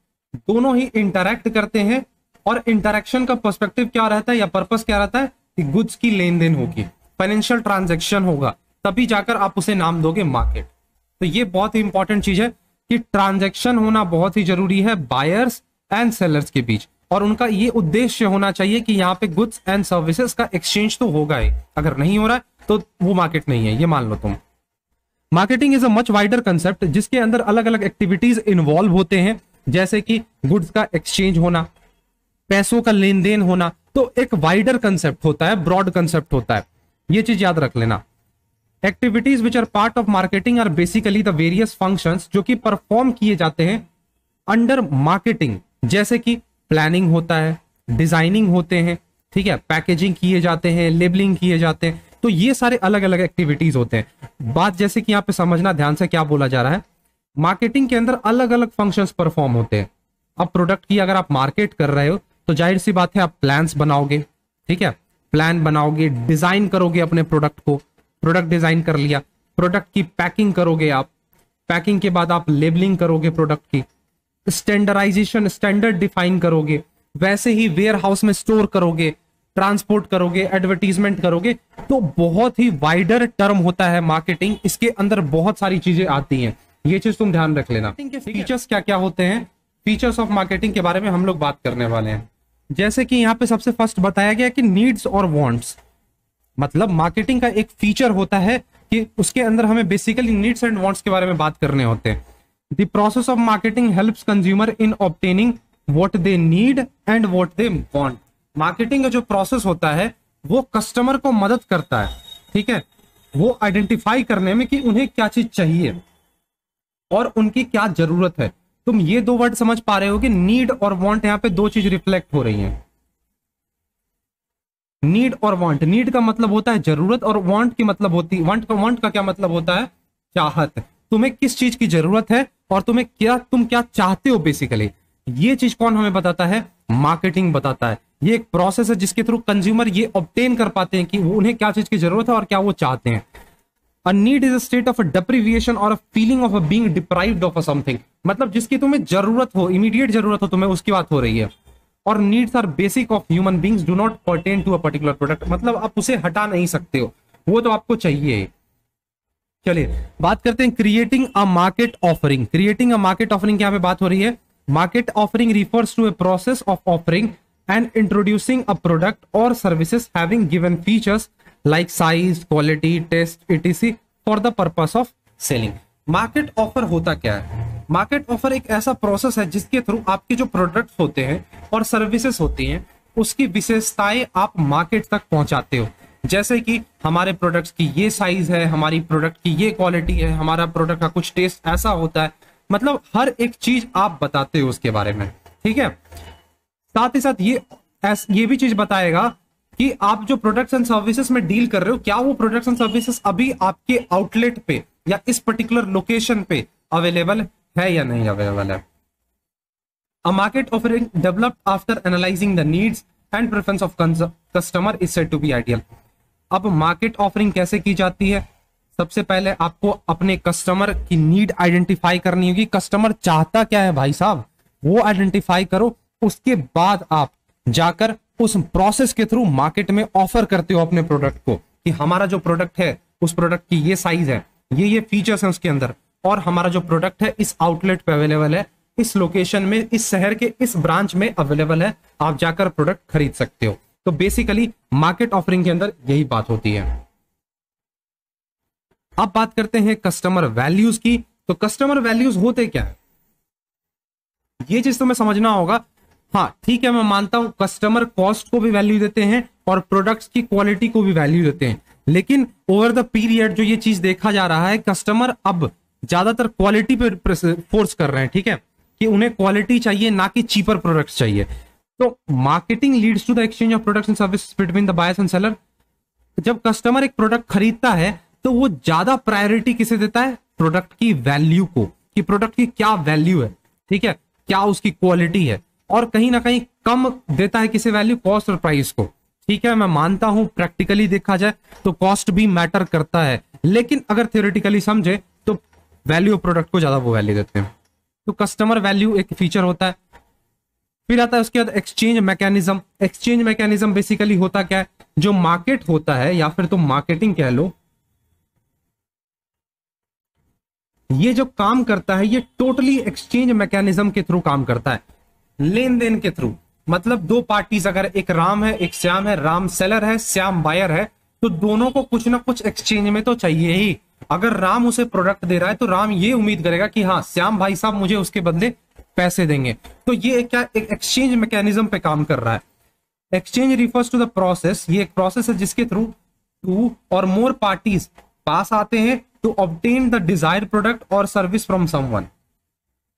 दोनों ही इंटरेक्ट करते हैं और इंटरेक्शन का पर्सपेक्टिव क्या रहता है या पर्पस क्या रहता है कि गुड्स की लेन देन होगी फाइनेंशियल ट्रांजेक्शन होगा तभी जाकर आप उसे नाम दोगे मार्केट तो ये बहुत ही इंपॉर्टेंट चीज है कि ट्रांजेक्शन होना बहुत ही जरूरी है बायर्स एंड सेलर्स के बीच और उनका ये उद्देश्य होना चाहिए कि यहाँ पे गुड्स एंड सर्विसेज का एक्सचेंज तो होगा ही अगर नहीं हो रहा है तो वो मार्केट नहीं है ये मान लो तुम marketing is a much wider concept जिसके अंदर अलग अलग एक्टिविटीज इन्वॉल्व होते हैं जैसे कि गुड्स का एक्सचेंज होना पैसों का लेन देन होना तो एक वाइडर कंसेप्ट होता है ब्रॉड कंसेप्ट होता है ये चीज याद रख लेना activities which are part of marketing are basically the various functions जो कि परफॉर्म किए जाते हैं अंडर मार्केटिंग जैसे कि प्लानिंग होता है डिजाइनिंग होते हैं ठीक है पैकेजिंग किए जाते हैं लेबलिंग किए जाते हैं तो ये सारे अलग अलग एक्टिविटीज होते हैं बात जैसे कि यहाँ पे समझना ध्यान से क्या बोला जा रहा है मार्केटिंग के अंदर अलग अलग फंक्शंस परफॉर्म होते हैं अब प्रोडक्ट की अगर आप मार्केट कर रहे हो तो जाहिर सी बात है आप प्लान्स बनाओगे ठीक है प्लान बनाओगे डिजाइन करोगे अपने प्रोडक्ट को प्रोडक्ट डिजाइन कर लिया प्रोडक्ट की पैकिंग करोगे आप पैकिंग के बाद आप लेबलिंग करोगे प्रोडक्ट की स्टैंडर्डाइजेशन स्टैंडर्ड डिफाइन करोगे वैसे ही वेयर हाउस में स्टोर करोगे ट्रांसपोर्ट करोगे एडवर्टीजमेंट करोगे तो बहुत ही वाइडर टर्म होता है मार्केटिंग इसके अंदर बहुत सारी चीजें आती हैं ये चीज तुम ध्यान रख लेना फीचर्स क्या क्या होते हैं फीचर्स ऑफ मार्केटिंग के बारे में हम लोग बात करने वाले हैं जैसे कि यहाँ पे सबसे फर्स्ट बताया गया कि नीड्स और वॉन्ट्स मतलब मार्केटिंग का एक फीचर होता है कि उसके अंदर हमें बेसिकली नीड्स एंड वांट्स के बारे में बात करने होते हैं the process of marketing helps consumer in obtaining what they need and what they want marketing का जो प्रोसेस होता है वो कस्टमर को मदद करता है ठीक है वो आइडेंटिफाई करने में कि उन्हें क्या चीज चाहिए और उनकी क्या जरूरत है तुम ये दो वर्ड समझ पा रहे हो कि नीड और वांट यहाँ पे दो चीज रिफ्लेक्ट हो रही है नीड और वांट नीड का मतलब होता है जरूरत और वांट की मतलब होती वांट का वांट का क्या मतलब होता है चाहत तुम्हें किस चीज की जरूरत है और तुम्हें क्या तुम क्या चाहते हो बेसिकली ये चीज कौन हमें बताता है मार्केटिंग बताता है ये एक प्रोसेस है जिसके थ्रू कंज्यूमर ये ऑप्टेन कर पाते हैं कि उन्हें क्या चीज की जरूरत है और क्या वो चाहते हैं a need is a state of a deprivation और a feeling of a being deprived of a something मतलब जिसकी तुम्हें जरूरत हो इमीडिएट जरूरत हो तुम्हें उसकी बात हो रही है और needs are basic of human beings do not pertain to a particular product मतलब आप उसे हटा नहीं सकते हो वो तो आपको चाहिए चलिए बात करते हैं creating a market offering creating a market offering क्या पे बात हो रही है market offering refers to a process of offering and introducing a product और services having given features like size quality taste etc for the purpose of selling market offer होता क्या है मार्केट ऑफर एक ऐसा प्रोसेस है जिसके through आपके जो प्रोडक्ट होते हैं और सर्विसेस होती हैं उसकी विशेषताएं आप मार्केट तक पहुंचाते हो जैसे कि हमारे प्रोडक्ट्स की ये साइज है हमारी प्रोडक्ट की ये क्वालिटी है हमारा प्रोडक्ट का कुछ टेस्ट ऐसा होता है मतलब हर एक चीज आप बताते हो उसके बारे में ठीक है साथ ही साथ ये ये भी चीज बताएगा कि आप जो प्रोडक्ट्स एंड सर्विसेज में डील कर रहे हो क्या वो प्रोडक्ट्स एंड सर्विसेज अभी आपके आउटलेट पे या इस पर्टिकुलर लोकेशन पे अवेलेबल है या नहीं अवेलेबल है a market offering developed after analysing the needs and preference of customer is said to be ideal अब मार्केट ऑफरिंग कैसे की जाती है सबसे पहले आपको अपने कस्टमर की नीड आइडेंटिफाई करनी होगी कस्टमर चाहता क्या है भाई साहब वो आइडेंटिफाई करो उसके बाद आप जाकर उस प्रोसेस के थ्रू मार्केट में ऑफर करते हो अपने प्रोडक्ट को कि हमारा जो प्रोडक्ट है उस प्रोडक्ट की ये साइज है ये ये फीचर्स हैं उसके अंदर और हमारा जो प्रोडक्ट है इस आउटलेट पे अवेलेबल है इस लोकेशन में इस शहर के इस ब्रांच में अवेलेबल है आप जाकर प्रोडक्ट खरीद सकते हो तो बेसिकली मार्केट ऑफरिंग के अंदर यही बात होती है अब बात करते हैं कस्टमर वैल्यूज की तो कस्टमर वैल्यूज होते क्या है ये चीज तो मैं समझना होगा हाँ ठीक है मैं मानता हूं कस्टमर कॉस्ट को भी वैल्यू देते हैं और प्रोडक्ट्स की क्वालिटी को भी वैल्यू देते हैं लेकिन ओवर द पीरियड जो ये चीज देखा जा रहा है कस्टमर अब ज्यादातर क्वालिटी पर फोर्स कर रहे हैं ठीक है कि उन्हें क्वालिटी चाहिए ना कि चीपर प्रोडक्ट चाहिए तो marketing leads to the exchange of product and service between the buyers and seller जब कस्टमर एक प्रोडक्ट खरीदता है तो वो ज्यादा प्रायोरिटी किसे देता है प्रोडक्ट की वैल्यू को कि प्रोडक्ट की क्या वैल्यू है ठीक है क्या उसकी क्वालिटी है और कहीं ना कहीं कम देता है किसे वैल्यू कॉस्ट और प्राइस को ठीक है मैं मानता हूं प्रैक्टिकली देखा जाए तो कॉस्ट भी मैटर करता है लेकिन अगर थियोरिटिकली समझे तो वैल्यू ऑफ प्रोडक्ट को ज्यादा वो वैल्यू देते हैं तो कस्टमर वैल्यू एक फीचर होता है फिर आता है उसके बाद exchange mechanism exchange mechanism basically होता क्या है जो मार्केट होता है या फिर तो मार्केटिंग कह लो ये जो काम करता है ये टोटली एक्सचेंज मैकेनिज्म के थ्रू काम करता है लेन देन के थ्रू मतलब दो पार्टीज अगर एक राम है एक श्याम है राम सेलर है श्याम बायर है तो दोनों को कुछ ना कुछ एक्सचेंज में तो चाहिए ही अगर राम उसे प्रोडक्ट दे रहा है तो राम ये उम्मीद करेगा कि हाँ श्याम भाई साहब मुझे उसके बदले पैसे देंगे तो ये क्या एक एक्सचेंज मैकेनिज्म पे काम कर रहा है exchange refers to the process ये एक प्रोसेस है जिसके थ्रू टू और मोर पार्टीज पास आते हैं to obtain the desired product or service from someone,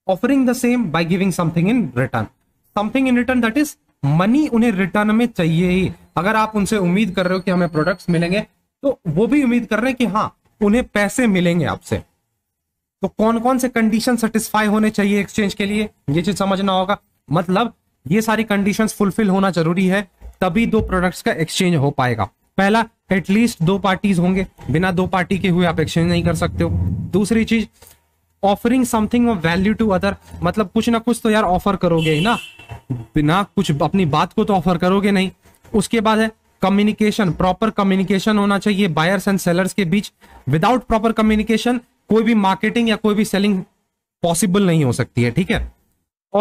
offering the same by giving something in return something in return that is money उन्हें return में चाहिए ही अगर आप उनसे उम्मीद कर रहे हो कि हमें प्रोडक्ट्स मिलेंगे तो वो भी उम्मीद कर रहे हैं कि हाँ उन्हें पैसे मिलेंगे आपसे तो कौन कौन से कंडीशन सेटिस्फाई होने चाहिए एक्सचेंज के लिए ये चीज समझना होगा मतलब ये सारी कंडीशंस फुलफिल होना जरूरी है तभी दो प्रोडक्ट्स का एक्सचेंज हो पाएगा पहला एटलीस्ट दो पार्टीज होंगे बिना दो पार्टी के हुए आप एक्सचेंज नहीं कर सकते हो दूसरी चीज offering something of value to other मतलब कुछ ना कुछ तो यार ऑफर करोगे ही ना बिना कुछ अपनी बात को तो ऑफर करोगे नहीं उसके बाद है कम्युनिकेशन प्रॉपर कम्युनिकेशन होना चाहिए बायर्स एंड सेलर्स के बीच विदाउट प्रॉपर कम्युनिकेशन कोई भी मार्केटिंग या कोई भी सेलिंग पॉसिबल नहीं हो सकती है ठीक है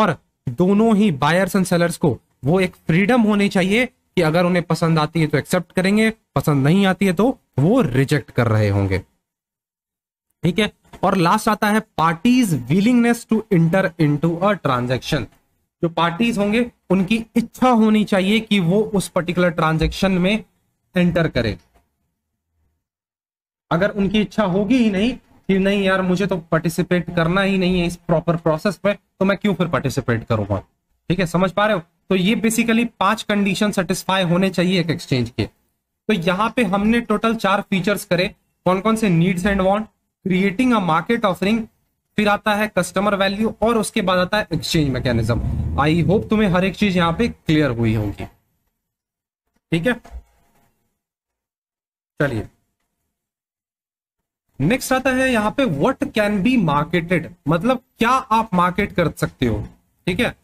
और दोनों ही बायर्स एंड सेलर्स को वो एक फ्रीडम होनी चाहिए कि अगर उन्हें पसंद आती है तो एक्सेप्ट करेंगे पसंद नहीं आती है तो वो रिजेक्ट कर रहे होंगे ठीक है और लास्ट आता है parties willingness to enter into a transaction जो पार्टीज होंगे उनकी इच्छा होनी चाहिए कि वो उस पर्टिकुलर ट्रांजेक्शन में एंटर करें अगर उनकी इच्छा होगी ही नहीं कि नहीं यार मुझे तो पार्टिसिपेट करना ही नहीं है इस प्रॉपर प्रोसेस में तो मैं क्यों फिर पार्टिसिपेट करूंगा ठीक है समझ पा रहे हो तो ये बेसिकली पांच कंडीशन सेटिस्फाई होने चाहिए एक एक्सचेंज के तो यहाँ पे हमने टोटल चार फीचर्स करे कौन कौन से needs and want creating a market offering फिर आता है कस्टमर वैल्यू और उसके बाद आता है एक्सचेंज मैकेनिज्म आई होप तुम्हें हर एक चीज यहाँ पे क्लियर हुई होगी ठीक है चलिए नेक्स्ट आता है यहाँ पे व्हाट कैन बी मार्केटेड मतलब क्या आप मार्केट कर सकते हो ठीक है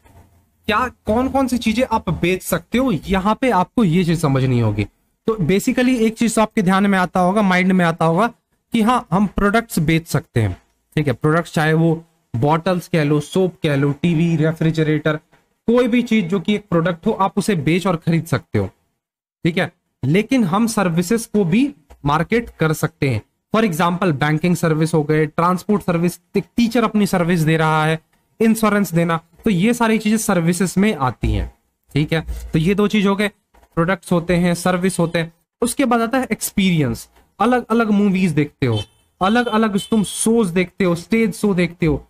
क्या कौन कौन सी चीजें आप बेच सकते हो यहाँ पे आपको ये चीज समझनी होगी तो बेसिकली एक चीज तो आपके ध्यान में आता होगा माइंड में आता होगा कि हाँ हम प्रोडक्ट्स बेच सकते हैं ठीक है प्रोडक्ट्स चाहे वो बॉटल्स कह लो सोप कह लो टीवी रेफ्रिजरेटर कोई भी चीज जो कि एक प्रोडक्ट हो आप उसे बेच और खरीद सकते हो ठीक है लेकिन हम सर्विसेज को भी मार्केट कर सकते हैं फॉर एग्जाम्पल बैंकिंग सर्विस हो गए ट्रांसपोर्ट सर्विस टीचर अपनी सर्विस दे रहा है इंश्योरेंस देना तो ये सारी चीजें सर्विसेज में आती हैं ठीक है तो ये दो चीज हो गए प्रोडक्ट्स होते हैं सर्विस होते हैं उसके बाद आता है एक्सपीरियंस अलग अलग मूवीज देखते हो अलग अलग तुम शोज देखते हो स्टेज शो देखते हो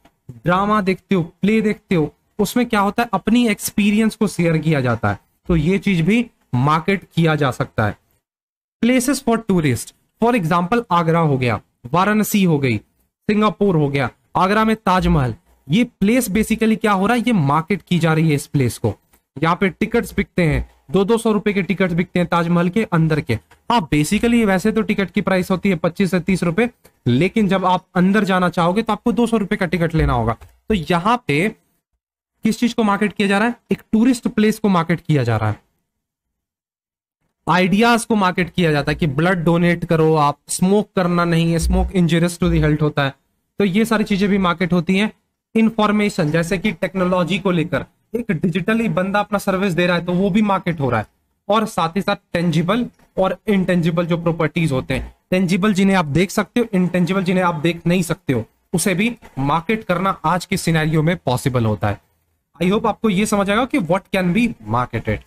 ड्रामा देखते हो प्ले देखते हो उसमें क्या होता है अपनी एक्सपीरियंस को शेयर किया जाता है तो ये चीज भी मार्केट किया जा सकता है places for tourist for example Agra हो गया वाराणसी हो गई सिंगापुर हो गया आगरा में ताजमहल ये प्लेस बेसिकली क्या हो रहा है ये मार्केट की जा रही है इस प्लेस को यहाँ पे टिकट्स बिकते हैं दो दो सौ रुपए के टिकट बिकते हैं ताजमहल के अंदर के हाँ बेसिकली वैसे तो टिकट की प्राइस होती है पच्चीस से तीस रुपए लेकिन जब आप अंदर जाना चाहोगे तो आपको दो सौ रुपए का टिकट लेना होगा तो यहाँ पे किस चीज को मार्केट किया जा रहा है एक टूरिस्ट प्लेस को मार्केट किया जा रहा है आइडियाज को मार्केट किया जाता है कि ब्लड डोनेट करो आप स्मोक करना नहीं है smoke injurious to the health होता है तो ये सारी चीजें भी मार्केट होती हैं इंफॉर्मेशन जैसे कि टेक्नोलॉजी को लेकर एक डिजिटली बंदा अपना सर्विस दे रहा है तो वो भी मार्केट हो रहा है और साथ ही साथ टेंजिबल और इनटेंजिबल जो प्रॉपर्टीज होते हैं टेंजिबल जिन्हें आप देख सकते हो इनटेंजिबल जिन्हें आप देख नहीं सकते हो उसे भी मार्केट करना आज के सिनेरियो में पॉसिबल होता है आई होप आपको यह समझ आएगा कि what can be marketed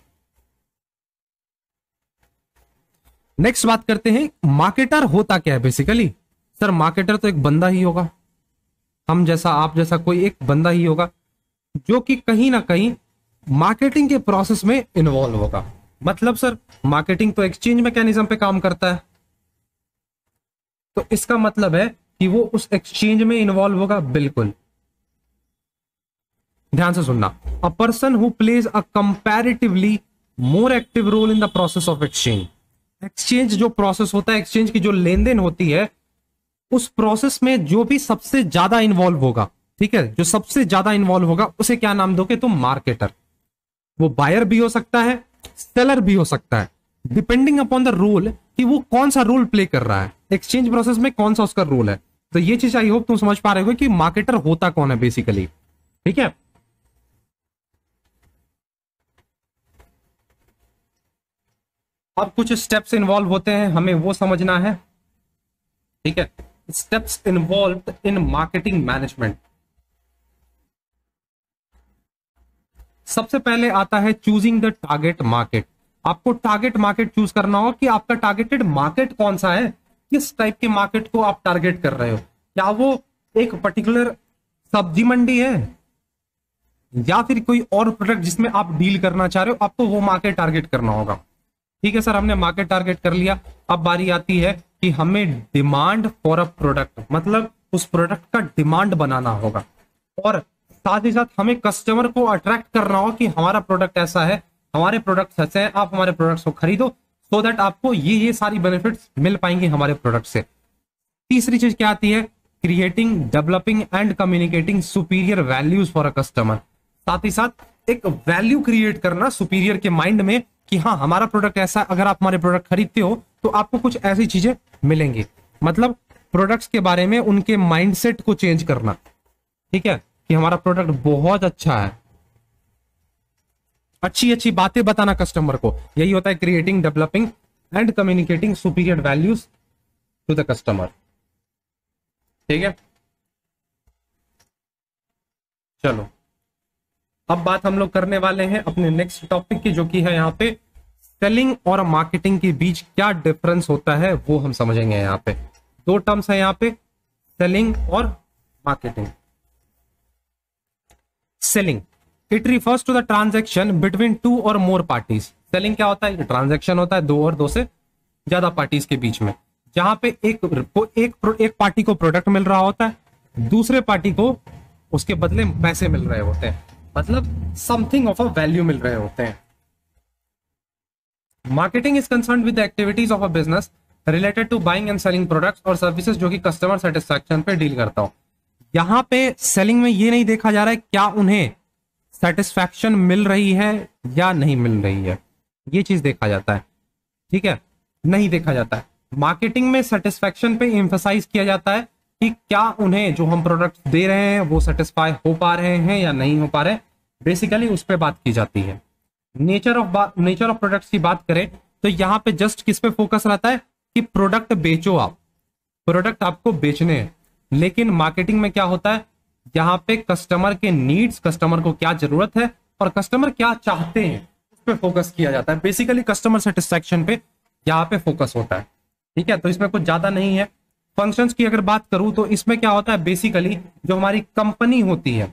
next बात करते हैं मार्केटर होता क्या है बेसिकली सर मार्केटर तो एक बंदा ही होगा हम जैसा आप जैसा कोई एक बंदा ही होगा जो कि कहीं ना कहीं मार्केटिंग के प्रोसेस में इन्वॉल्व होगा मतलब सर मार्केटिंग तो एक्सचेंज मैकेनिज्म पे काम करता है तो इसका मतलब है कि वो उस एक्सचेंज में इन्वॉल्व होगा बिल्कुल ध्यान से सुनना a person who plays a comparatively more active role in the process of exchange exchange जो प्रोसेस होता है एक्सचेंज की जो लेन देन होती है उस प्रोसेस में जो भी सबसे ज्यादा इन्वॉल्व होगा ठीक है जो सबसे ज्यादा इन्वॉल्व होगा उसे क्या नाम दोगे तुम तो मार्केटर वो बायर भी हो सकता है सेलर भी हो सकता है डिपेंडिंग अपॉन द रूल कि वो कौन सा रोल प्ले कर रहा है एक्सचेंज प्रोसेस में कौन सा उसका रोल है तो ये चीज आई होप तुम समझ पा रहे हो कि मार्केटर होता कौन है बेसिकली ठीक है अब कुछ स्टेप्स इन्वॉल्व होते हैं हमें वो समझना है ठीक है steps involved in marketing management सबसे पहले आता है चूजिंग द टारगेट मार्केट आपको टारगेट मार्केट चूज करना होगा कि आपका टारगेटेड मार्केट कौन सा है किस टाइप के मार्केट को आप टारगेट कर रहे हो क्या वो एक पर्टिकुलर सब्जी मंडी है या फिर कोई और प्रोडक्ट जिसमें आप डील करना चाह रहे हो आपको वो मार्केट टारगेट करना होगा ठीक है सर हमने मार्केट टारगेट कर लिया अब बारी आती है कि हमें डिमांड फॉर अ प्रोडक्ट मतलब उस प्रोडक्ट का डिमांड बनाना होगा और साथ ही साथ हमें कस्टमर को अट्रैक्ट करना होगा कि हमारा प्रोडक्ट ऐसा है हमारे प्रोडक्ट ऐसे हैं आप हमारे प्रोडक्ट्स को खरीदो सो so दैट आपको ये ये सारी बेनिफिट्स मिल पाएंगे हमारे प्रोडक्ट से तीसरी चीज क्या आती है creating developing and communicating superior values for a customer साथ ही साथ एक वैल्यू क्रिएट करना सुपीरियर के माइंड में कि हाँ हमारा प्रोडक्ट ऐसा अगर आप हमारे प्रोडक्ट खरीदते हो तो आपको कुछ ऐसी चीजें मिलेंगी मतलब प्रोडक्ट्स के बारे में उनके माइंडसेट को चेंज करना ठीक है कि हमारा प्रोडक्ट बहुत अच्छा है अच्छी अच्छी बातें बताना कस्टमर को यही होता है creating developing and communicating superior values to the customer ठीक है चलो अब बात हम लोग करने वाले हैं अपने नेक्स्ट टॉपिक की जो कि है यहाँ पे सेलिंग और मार्केटिंग के बीच क्या डिफरेंस होता है वो हम समझेंगे यहाँ पे दो टर्म्स है यहाँ पे सेलिंग और marketing selling it refers to the transaction between two और मोर पार्टीज सेलिंग क्या होता है ट्रांजेक्शन होता है दो और दो से ज्यादा पार्टीज के बीच में जहां पे एक एक एक पार्टी को प्रोडक्ट मिल रहा होता है दूसरे पार्टी को उसके बदले पैसे मिल रहे होते हैं मतलब समथिंग ऑफ अ वैल्यू मिल रहे होते हैं marketing is concern with activities of a business related to buying and selling products और सर्विसेज जो कि कस्टमर सेटिस्फेक्शन पे डील करता हूं यहां पे सेलिंग में ये नहीं देखा जा रहा है क्या उन्हें सेटिस्फेक्शन मिल रही है या नहीं मिल रही है ये चीज देखा जाता है ठीक है नहीं देखा जाता है मार्केटिंग में सेटिस्फेक्शन पे इंफोसाइज किया जाता है कि क्या उन्हें जो हम प्रोडक्ट दे रहे हैं वो सेटिस्फाई हो पा रहे हैं या नहीं हो पा रहे बेसिकली उस पर बात की जाती है nature of nature of product की बात करें तो यहाँ पे जस्ट किस पे फोकस रहता है कि प्रोडक्ट बेचो आप प्रोडक्ट आपको बेचने हैं लेकिन मार्केटिंग में क्या होता है यहाँ पे कस्टमर के नीड्स कस्टमर को क्या जरूरत है और कस्टमर क्या चाहते हैं उस पर फोकस किया जाता है बेसिकली कस्टमर सेटिस्फेक्शन पे यहाँ पे फोकस होता है ठीक है तो इसमें कुछ ज्यादा नहीं है फंक्शंस की अगर बात करूं तो इसमें क्या होता है बेसिकली जो हमारी कंपनी होती है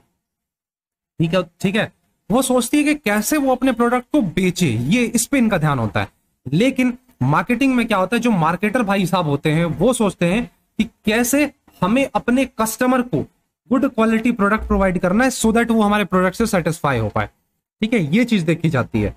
ठीक है ठीक है वो सोचती है कि कैसे वो अपने प्रोडक्ट को बेचे ये इस पर इनका ध्यान होता है लेकिन मार्केटिंग में क्या होता है जो मार्केटर भाई साहब होते हैं वो सोचते हैं कि कैसे हमें अपने कस्टमर को गुड क्वालिटी प्रोडक्ट प्रोवाइड करना है सो so दैट वो हमारे प्रोडक्ट से सेटिस्फाई हो पाए ठीक है ये चीज देखी जाती है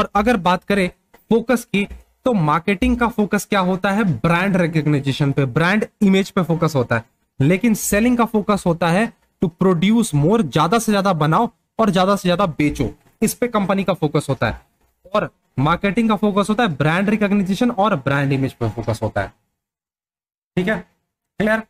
और अगर बात करें फोकस की तो मार्केटिंग का फोकस क्या होता है ब्रांड रिकग्निशन पे ब्रांड इमेज पे फोकस होता है लेकिन सेलिंग का फोकस होता है टू प्रोड्यूस मोर ज्यादा से ज्यादा बनाओ और ज्यादा से ज्यादा बेचो इस पे कंपनी का फोकस होता है और मार्केटिंग का फोकस होता है ब्रांड रिकॉग्निशन और ब्रांड इमेज पे फोकस होता है ठीक है क्लियर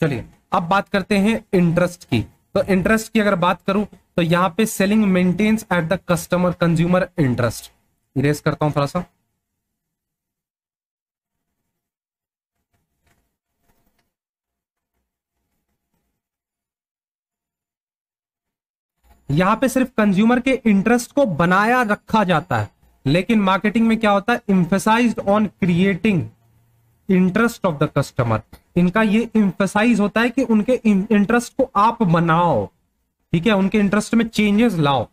चलिए अब बात करते हैं इंटरेस्ट की तो इंटरेस्ट की अगर बात करूं तो यहां पे selling maintains at the customer consumer interest raise करता हूं थोड़ा सा यहां पे सिर्फ कंज्यूमर के इंटरेस्ट को बनाया रखा जाता है लेकिन मार्केटिंग में क्या होता है emphasise on creating interest of the customer इनका ये इंफेसाइज होता है कि उनके इंटरेस्ट को आप बनाओ ठीक है उनके इंटरेस्ट में चेंजेस लाओ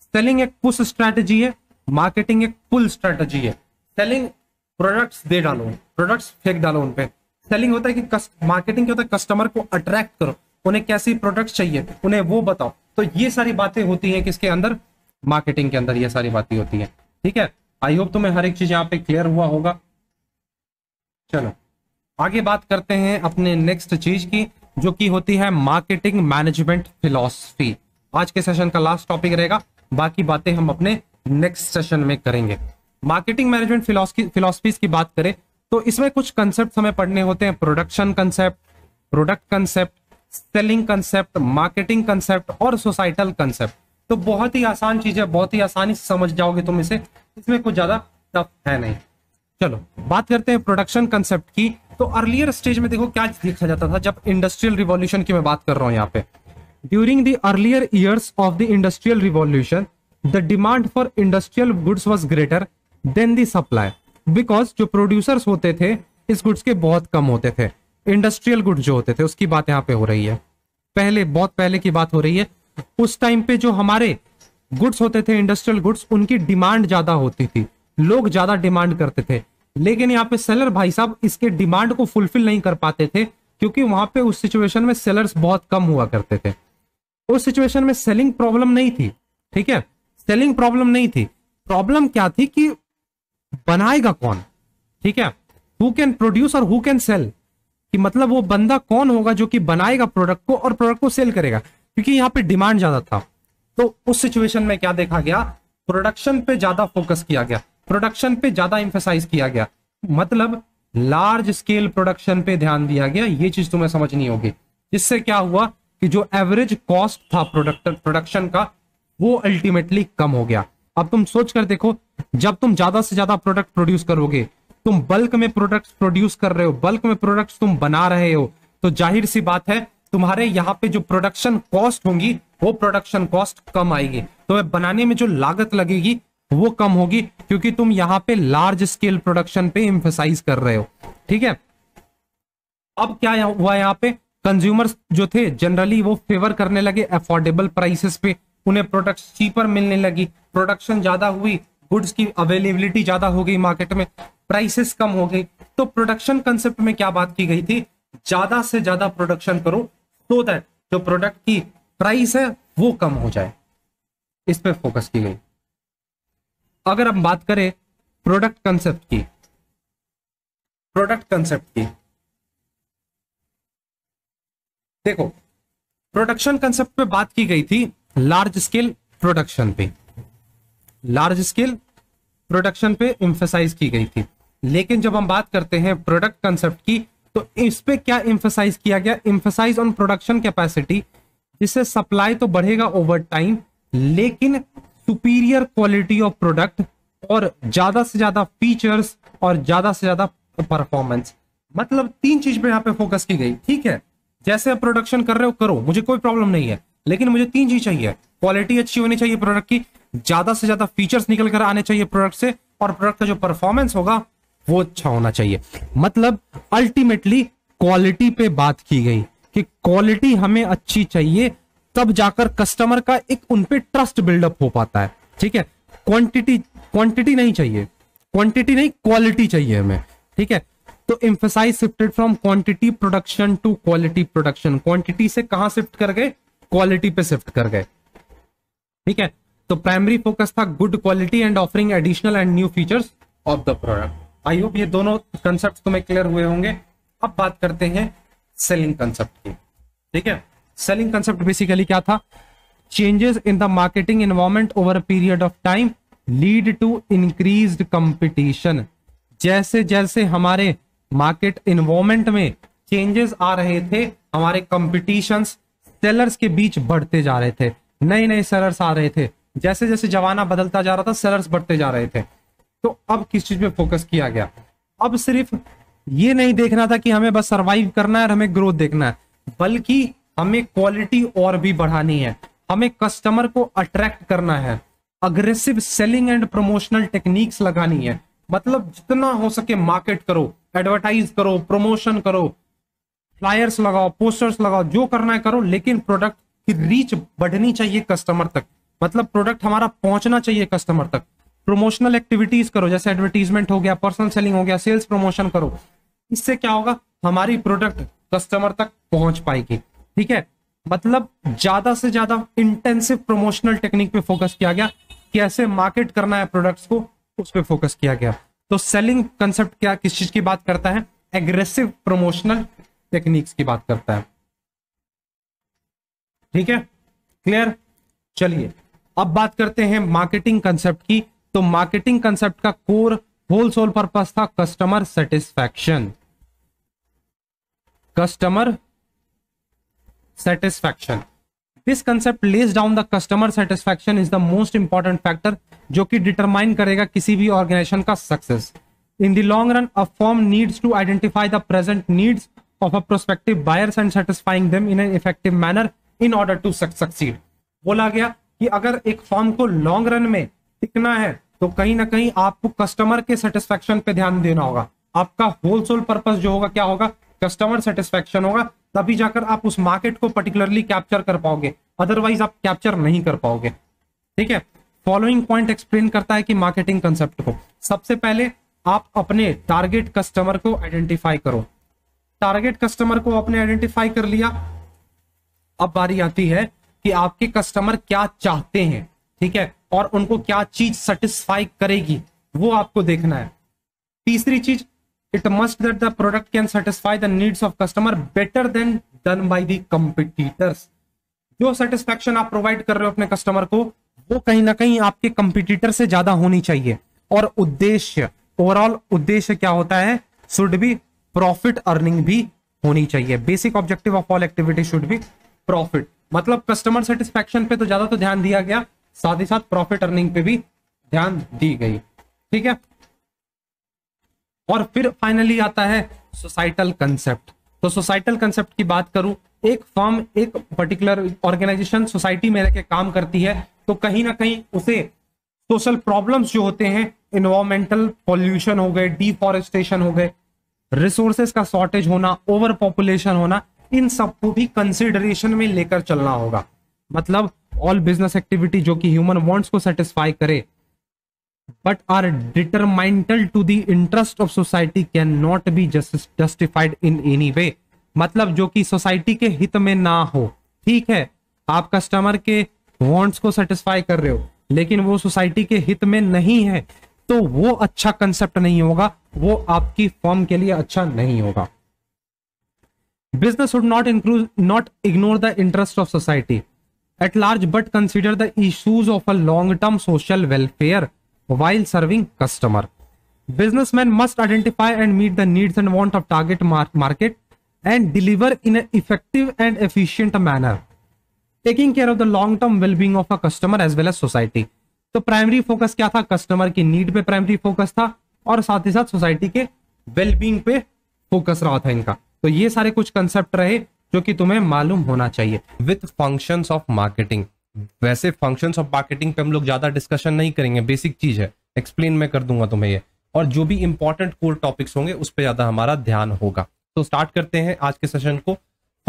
सेलिंग एक पुश स्ट्रैटेजी है मार्केटिंग एक पुल स्ट्रैटेजी है सेलिंग प्रोडक्ट्स दे डालो प्रोडक्ट्स फेंक डालो उनपे सेलिंग होता है कि मार्केटिंग क्या होता है कस्टमर को अट्रैक्ट करो उन्हें कैसी प्रोडक्ट चाहिए उन्हें वो बताओ तो ये सारी बातें होती हैं किसके अंदर मार्केटिंग के अंदर ये सारी बातें होती हैं ठीक है आई होप तुम्हें हर एक चीज यहाँ पे क्लियर हुआ होगा चलो आगे बात करते हैं अपने नेक्स्ट चीज की जो की होती है मार्केटिंग मैनेजमेंट फिलोसफी आज के सेशन का लास्ट टॉपिक रहेगा बाकी बातें हम अपने नेक्स्ट सेशन में करेंगे मार्केटिंग मैनेजमेंट फिलोसफीज की बात करें तो इसमें कुछ कंसेप्ट हमें पढ़ने होते हैं production concept product concept selling concept marketing concept और सोसाइटल कंसेप्ट तो बहुत ही आसान चीज है बहुत ही आसानी से समझ जाओगे तुम इसे इसमें कुछ ज्यादा टफ है नहीं चलो बात करते हैं प्रोडक्शन कंसेप्ट की तो अर्लियर स्टेज में देखो क्या देखा जाता था जब इंडस्ट्रियल रिवॉल्यूशन की मैं बात कर रहा हूं यहाँ पे during the earlier years of the industrial revolution the demand for industrial goods was greater than the supply because जो प्रोड्यूसर्स होते थे इस गुड्स के बहुत कम होते थे इंडस्ट्रियल गुड जो होते थे उसकी बात यहाँ पे हो रही है पहले बहुत पहले की बात हो रही है उस टाइम पे जो हमारे गुड्स होते थे इंडस्ट्रियल गुड्स उनकी डिमांड ज्यादा होती थी लोग ज्यादा डिमांड करते थे लेकिन यहाँ पे सेलर भाई साहब इसके डिमांड को फुलफिल नहीं कर पाते थे क्योंकि वहां पे उस सिचुएशन में सेलर्स बहुत कम हुआ करते थे उस सिचुएशन में सेलिंग प्रॉब्लम नहीं थी ठीक है सेलिंग प्रॉब्लम नहीं थी प्रॉब्लम क्या थी कि बनाएगा कौन ठीक है हु कैन प्रोड्यूस और हु कैन सेल कि मतलब वो बंदा कौन होगा जो कि बनाएगा प्रोडक्ट को और प्रोडक्ट को सेल करेगा क्योंकि यहाँ पे डिमांड ज्यादा था तो उस सिचुएशन में क्या देखा गया प्रोडक्शन पे ज्यादा फोकस किया गया प्रोडक्शन पे ज्यादा इंफेसाइज किया गया मतलब लार्ज स्केल प्रोडक्शन पे ध्यान दिया गया ये चीज तुम्हें समझनी होगी इससे क्या हुआ कि जो एवरेज कॉस्ट था प्रोडक्ट प्रोडक्शन का वो अल्टीमेटली कम हो गया अब तुम सोच कर देखो जब तुम ज्यादा से ज्यादा प्रोडक्ट प्रोड्यूस करोगे तुम बल्क में प्रोडक्ट्स प्रोड्यूस कर रहे हो बल्क में प्रोडक्ट्स तुम बना रहे हो तो जाहिर सी बात है तुम्हारे यहाँ पे जो प्रोडक्शन कॉस्ट होंगी वो प्रोडक्शन कॉस्ट कम आएगी तो बनाने में जो लागत लगेगी वो कम होगी क्योंकि तुम यहाँ पे लार्ज स्केल प्रोडक्शन पे इम्फोसाइज कर रहे हो ठीक है अब क्या हुआ यहाँ पे कंज्यूमर्स जो थे जनरली वो फेवर करने लगे अफोर्डेबल प्राइसेस पे उन्हें प्रोडक्ट्स चीपर मिलने लगी प्रोडक्शन ज्यादा हुई गुड्स की अवेलेबिलिटी ज्यादा हो गई मार्केट में प्राइसेस कम हो गई तो प्रोडक्शन कंसेप्ट में क्या बात की गई थी ज्यादा से ज्यादा प्रोडक्शन करो तो दैट जो प्रोडक्ट की प्राइस है वो कम हो जाए इस पर फोकस की गई अगर हम बात करें प्रोडक्ट कंसेप्ट की प्रोडक्ट कंसेप्ट की देखो प्रोडक्शन कंसेप्ट पे बात की गई थी लार्ज स्केल प्रोडक्शन पे लार्ज स्केल प्रोडक्शन पे इंफेसाइज की गई थी लेकिन जब हम बात करते हैं प्रोडक्ट कंसेप्ट की तो इस पे क्या इंफोसाइज किया गया इंफोसाइज ऑन प्रोडक्शन कैपेसिटी जिससे सप्लाई तो बढ़ेगा ओवर टाइम लेकिन सुपीरियर क्वालिटी ऑफ प्रोडक्ट और ज्यादा से ज्यादा फीचर्स और ज्यादा से ज्यादा परफॉर्मेंस मतलब तीन चीज पे यहाँ पे फोकस की गई ठीक है जैसे आप प्रोडक्शन कर रहे हो करो मुझे कोई प्रॉब्लम नहीं है लेकिन मुझे तीन चीज चाहिए क्वालिटी अच्छी होनी चाहिए प्रोडक्ट की ज्यादा से ज्यादा फीचर्स निकल कर आने चाहिए प्रोडक्ट से और प्रोडक्ट का जो परफॉर्मेंस होगा वो अच्छा होना चाहिए मतलब अल्टीमेटली क्वालिटी पे बात की गई कि क्वालिटी हमें अच्छी चाहिए तब जाकर कस्टमर का एक उनपे ट्रस्ट बिल्डअप हो पाता है ठीक है क्वांटिटी क्वांटिटी नहीं चाहिए क्वांटिटी नहीं क्वालिटी चाहिए हमें ठीक है तो emphasis shifted from quantity production to quality production quantity से कहा शिफ्ट कर गए क्वालिटी पे शिफ्ट कर गए ठीक है तो प्राइमरी फोकस था good quality and offering additional and new features of the product I hope ये दोनों कंसेप्ट तुम्हें क्लियर हुए होंगे अब बात करते हैं सेलिंग कंसेप्ट की ठीक है सेलिंग कंसेप्ट बेसिकली क्या था changes in the marketing environment over period of time lead to increase competition जैसे जैसे हमारे मार्केट इन्वायरमेंट में चेंजेस आ रहे थे हमारे कंपटीशन सेलर्स के बीच बढ़ते जा रहे थे नए नए सेलर्स आ रहे थे जैसे जैसे जमाना बदलता जा रहा था सेलर्स बढ़ते जा रहे थे तो अब किस चीज पे फोकस किया गया अब सिर्फ ये नहीं देखना था कि हमें बस सरवाइव करना है और हमें ग्रोथ देखना है बल्कि हमें क्वालिटी और भी बढ़ानी है हमें कस्टमर को अट्रैक्ट करना है aggressive selling and promotional techniques लगानी है मतलब जितना हो सके मार्केट करो एडवर्टाइज करो प्रमोशन करो फ्लायर्स लगाओ पोस्टर्स लगाओ जो करना है करो लेकिन प्रोडक्ट की रीच बढ़नी चाहिए कस्टमर तक मतलब प्रोडक्ट हमारा पहुंचना चाहिए कस्टमर तक प्रमोशनल एक्टिविटीज करो जैसे एडवर्टीजमेंट हो गया पर्सनल सेलिंग हो गया सेल्स प्रमोशन करो इससे क्या होगा हमारी प्रोडक्ट कस्टमर तक पहुंच पाएगी ठीक है मतलब ज्यादा से ज्यादा इंटेंसिव प्रमोशनल टेक्निक पे फोकस किया गया कैसे मार्केट करना है प्रोडक्ट्स को उस पर फोकस किया गया तो सेलिंग कंसेप्ट क्या किस चीज की बात करता है एग्रेसिव प्रमोशनल टेक्निक्स की बात करता है ठीक है क्लियर चलिए अब बात करते हैं मार्केटिंग कंसेप्ट की तो मार्केटिंग कंसेप्ट का कोर होल सोल पर्पज था customer satisfaction customer satisfaction this concept lays down the customer satisfaction is the most important factor जो कि डिटरमाइन करेगा किसी भी ऑर्गेनाइजेशन का success in the long run a firm needs to identify the present needs of a prospective buyers and satisfying them in an effective manner in order to succeed बोला गया कि अगर एक फॉर्म को लॉन्ग रन में टिकना है तो कहीं ना कहीं आपको कस्टमर के सेटिस्फेक्शन पे ध्यान देना होगा आपका होलसेल पर्पज जो होगा क्या होगा कस्टमर सेटिस्फेक्शन होगा तभी जाकर आप उस मार्केट को पर्टिकुलरली कैप्चर कर पाओगे अदरवाइज आप कैप्चर नहीं कर पाओगे ठीक है फॉलोइंग पॉइंट एक्सप्लेन करता है कि मार्केटिंग कंसेप्ट को सबसे पहले आप अपने टारगेट कस्टमर को आइडेंटिफाई करो टारगेट कस्टमर को आपने आइडेंटिफाई कर लिया अब बारी आती है कि आपके कस्टमर क्या चाहते हैं ठीक है और उनको क्या चीज सेटिस्फाई करेगी वो आपको देखना है तीसरी चीज it must that the product can satisfy the needs of customer better than done by the competitors जो सेटिस्फेक्शन आप प्रोवाइड कर रहे हो अपने कस्टमर को वो कहीं ना कहीं आपके कंपिटिटर से ज्यादा होनी चाहिए और उद्देश्य ओवरऑल उद्देश्य क्या होता है शुड बी प्रॉफिट अर्निंग भी होनी चाहिए basic objective of all activity should be profit मतलब कस्टमर सेटिस्फेक्शन पे तो ज्यादा तो ध्यान दिया गया साथ ही साथ प्रॉफिट अर्निंग पे भी ध्यान दी गई ठीक है और फिर फाइनली आता है सोसाइटल कंसेप्ट तो सोसाइटल कंसेप्ट की बात करूं एक फर्म एक पर्टिकुलर ऑर्गेनाइजेशन सोसाइटी में रहकर काम करती है तो कहीं ना कहीं उसे सोशल प्रॉब्लम्स जो होते हैं इन्वायरमेंटल पॉल्यूशन हो गए डिफॉरेस्टेशन हो गए रिसोर्सेस का शॉर्टेज होना ओवर पॉपुलेशन होना इन सबको भी कंसिडरेशन में लेकर चलना होगा मतलब ऑल बिजनेस एक्टिविटी जो कि ह्यूमन वांट्स को सेटिस्फाई करे but are detrimental to the interest of society can not be justified in any way मतलब जो कि सोसाइटी के हित में ना हो ठीक है आप कस्टमर के वांट्स को सेटिस्फाई कर रहे हो लेकिन वो सोसाइटी के हित में नहीं है तो वो अच्छा कंसेप्ट नहीं होगा वो आपकी फॉर्म के लिए अच्छा नहीं होगा business would not include not ignore the interest of society at large but consider the issues of a long term social welfare while serving customer business man must identify and meet the needs and want of target market and deliver in a effective and efficient manner taking care of the long term wellbeing of a customer as well as society तो primary focus क्या था customer की need पे primary focus था और साथ ही साथ सोसाइटी के वेलबींग पे फोकस रहा था इनका तो ये सारे कुछ कंसेप्ट रहे जो कि तुम्हें मालूम होना चाहिए विथ फंक्शन ऑफ मार्केटिंग वैसे फंक्शन ऑफ मार्केटिंग पे हम लोग ज्यादा डिस्कशन नहीं करेंगे बेसिक चीज है एक्सप्लेन मैं कर दूंगा तुम्हें ये और जो भी इंपॉर्टेंट कोर टॉपिक्स होंगे उस पर ज्यादा हमारा ध्यान होगा तो स्टार्ट करते हैं आज के सेशन को